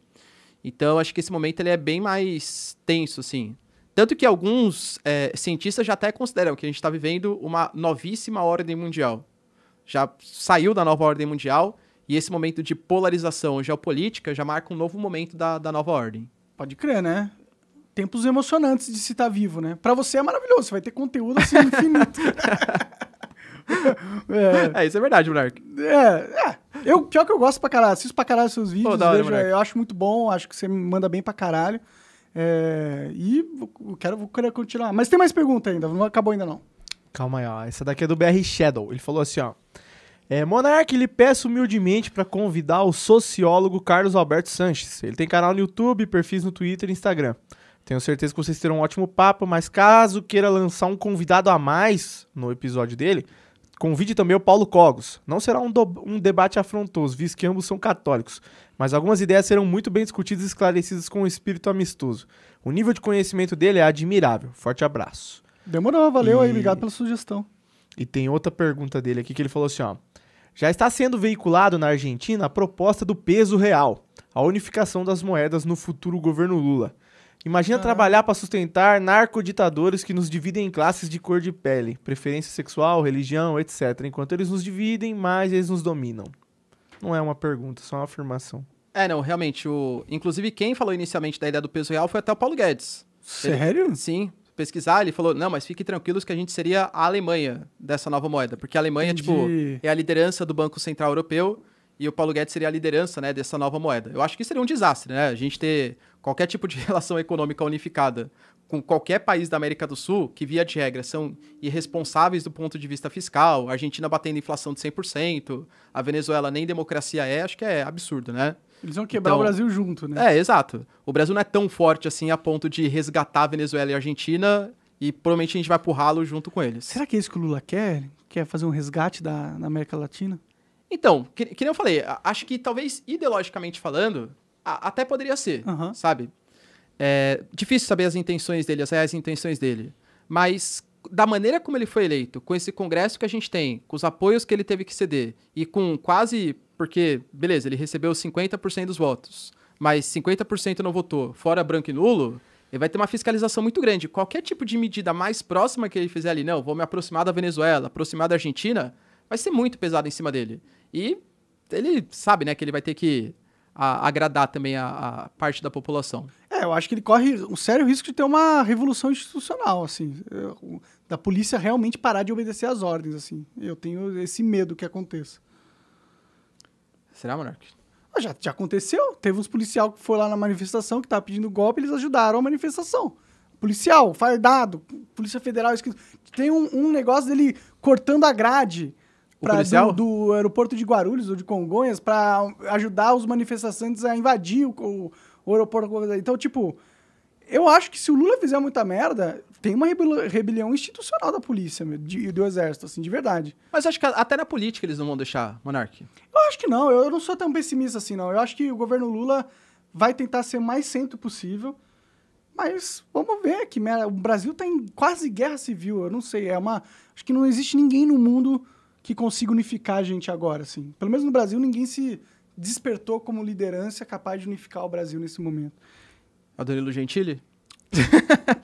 Então, acho que esse momento ele é bem mais tenso, assim. Tanto que alguns é, cientistas já até consideram que a gente está vivendo uma novíssima ordem mundial. Já saiu da nova ordem mundial e esse momento de polarização geopolítica já marca um novo momento da, da nova ordem. Pode crer, né? Tempos emocionantes de se estar tá vivo, né? Para você é maravilhoso, você vai ter conteúdo assim infinito. é. é. isso é verdade, Monark. É, é. Eu, pior que eu gosto pra caralho, assisto pra caralho seus vídeos, Pô, hora, vejo, é, eu acho muito bom, acho que você me manda bem pra caralho. É, e eu quero, vou querer continuar. Mas tem mais pergunta ainda, não acabou ainda não. Calma aí, ó. Essa daqui é do BR Shadow. Ele falou assim, ó. É, Monark, lhe peço humildemente para convidar o sociólogo Carlos Alberto Sanches. Ele tem canal no YouTube, perfis no Twitter e Instagram. Tenho certeza que vocês terão um ótimo papo, mas caso queira lançar um convidado a mais no episódio dele, convide também o Paulo Cogos. Não será um, um debate afrontoso, visto que ambos são católicos, mas algumas ideias serão muito bem discutidas e esclarecidas com um espírito amistoso. O nível de conhecimento dele é admirável. Forte abraço. Demorou, valeu e... aí, obrigado pela sugestão. E tem outra pergunta dele aqui que ele falou assim: ó. Já está sendo veiculado na Argentina a proposta do peso real, a unificação das moedas no futuro governo Lula. Imagina ah. trabalhar para sustentar narcoditadores que nos dividem em classes de cor de pele, preferência sexual, religião, etc. Enquanto eles nos dividem, mais eles nos dominam. Não é uma pergunta, só uma afirmação. É, não, realmente. O... Inclusive, quem falou inicialmente da ideia do peso real foi até o Paulo Guedes. Sério? Ele... Sim pesquisar, ele falou: não, mas fiquem tranquilos que a gente seria a Alemanha dessa nova moeda, porque a Alemanha, tipo, Entendi. tipo, é a liderança do Banco Central Europeu e o Paulo Guedes seria a liderança né, dessa nova moeda. Eu acho que seria um desastre, né? A gente ter qualquer tipo de relação econômica unificada com qualquer país da América do Sul, que via de regra são irresponsáveis do ponto de vista fiscal, a Argentina batendo inflação de 100%, a Venezuela nem democracia é, acho que é absurdo, né? Eles vão quebrar então, o Brasil junto, né? É, exato. O Brasil não é tão forte assim a ponto de resgatar a Venezuela e a Argentina e provavelmente a gente vai pro ralo junto com eles. Será que é isso que o Lula quer? Quer fazer um resgate da, América Latina? Então, que, que nem eu falei, acho que talvez ideologicamente falando, a, até poderia ser, uhum. sabe? É difícil saber as intenções dele, as reais intenções dele. Mas da maneira como ele foi eleito, com esse congresso que a gente tem, com os apoios que ele teve que ceder e com quase porque, beleza, ele recebeu 50% dos votos, mas 50% não votou, fora branco e nulo, ele vai ter uma fiscalização muito grande. Qualquer tipo de medida mais próxima que ele fizer ali, não, vou me aproximar da Venezuela, aproximar da Argentina, vai ser muito pesado em cima dele. E ele sabe, né, que ele vai ter que a, agradar também a, a, parte da população. É, eu acho que ele corre um sério risco de ter uma revolução institucional, assim, da polícia realmente parar de obedecer às ordens, assim. Eu tenho esse medo que aconteça. Será, Monark? Ah, já, já aconteceu. Teve uns policial que foi lá na manifestação, que tava pedindo golpe, eles ajudaram a manifestação. Policial, fardado, Polícia Federal escrito. Tem um, um negócio dele cortando a grade pra, do, do, aeroporto de Guarulhos ou de Congonhas para ajudar os manifestantes a invadir o, o, o aeroporto. Então, tipo, eu acho que se o Lula fizer muita merda, tem uma rebelião institucional da polícia e do exército, assim, de verdade. Mas acho que até na política eles não vão deixar, monarquia Eu acho que não, eu não sou tão pessimista assim, não. Eu acho que o governo Lula vai tentar ser mais centro possível, mas vamos ver que o Brasil está em quase guerra civil, eu não sei, é uma... Acho que não existe ninguém no mundo que consiga unificar a gente agora, assim. Pelo menos no Brasil ninguém se despertou como liderança capaz de unificar o Brasil nesse momento. Adorilo Gentili,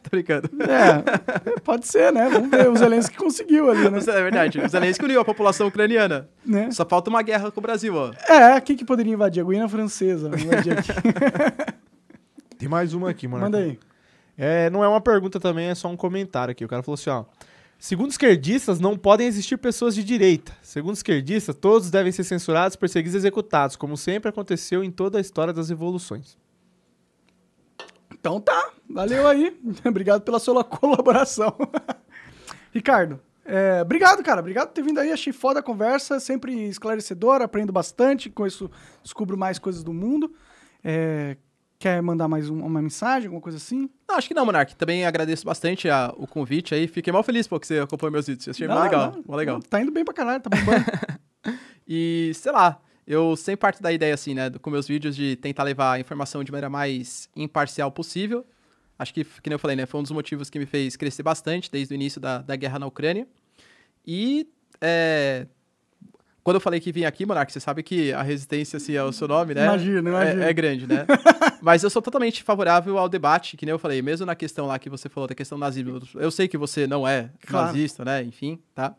Tô brincando. É, pode ser, né? Vamos ver. O Zelensky conseguiu ali, né? É verdade. O Zelensky uniu a população ucraniana. Né? Só falta uma guerra com o Brasil, ó. É, quem que poderia invadir? A Guiana Francesa. Né? Invadir aqui. Tem mais uma aqui, mano. Manda aí. É, não é uma pergunta também, é só um comentário aqui. O cara falou assim, ó. Segundo esquerdistas, não podem existir pessoas de direita. Segundo esquerdistas, todos devem ser censurados, perseguidos e executados, como sempre aconteceu em toda a história das revoluções. Então tá, valeu aí. obrigado pela sua colaboração. Ricardo, é, obrigado, cara. Obrigado por ter vindo aí. Achei foda a conversa, sempre esclarecedora, aprendo bastante, com isso descubro mais coisas do mundo. É, quer mandar mais um, uma mensagem, alguma coisa assim? Não, acho que não, Monark. Também agradeço bastante a, o convite aí. Fiquei mal feliz por você acompanhou meus vídeos. Achei não, mó legal, não, legal. Tá indo bem pra caralho, tá bombando. e, sei lá, eu sempre parto da ideia, assim, né, com meus vídeos de tentar levar a informação de maneira mais imparcial possível. Acho que, que eu falei, né, foi um dos motivos que me fez crescer bastante desde o início da, da guerra na Ucrânia. E é, quando eu falei que vim aqui, Monark, você sabe que a resistência, assim, é o seu nome, né? Imagina, imagina. É, é grande, né? Mas eu sou totalmente favorável ao debate, que nem eu falei, mesmo na questão lá que você falou, da questão nazista Eu sei que você não é claro. nazista, né? Enfim, tá?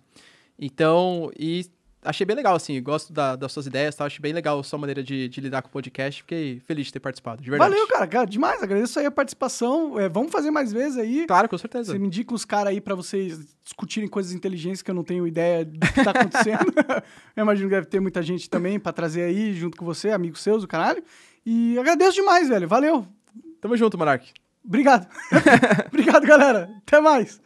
Então, e achei bem legal, assim. Gosto da, das suas ideias, tá? Achei bem legal a sua maneira de, de, lidar com o podcast. Fiquei feliz de ter participado, de verdade. Valeu, cara. cara demais. Agradeço aí a participação. É, vamos fazer mais vezes aí. Claro, com certeza. Você me indica os caras aí para vocês discutirem coisas inteligentes que eu não tenho ideia do que tá acontecendo. eu imagino que deve ter muita gente também para trazer aí junto com você, amigos seus, o caralho. E agradeço demais, velho. Valeu. Tamo junto, Monark. Obrigado. Obrigado, galera. Até mais.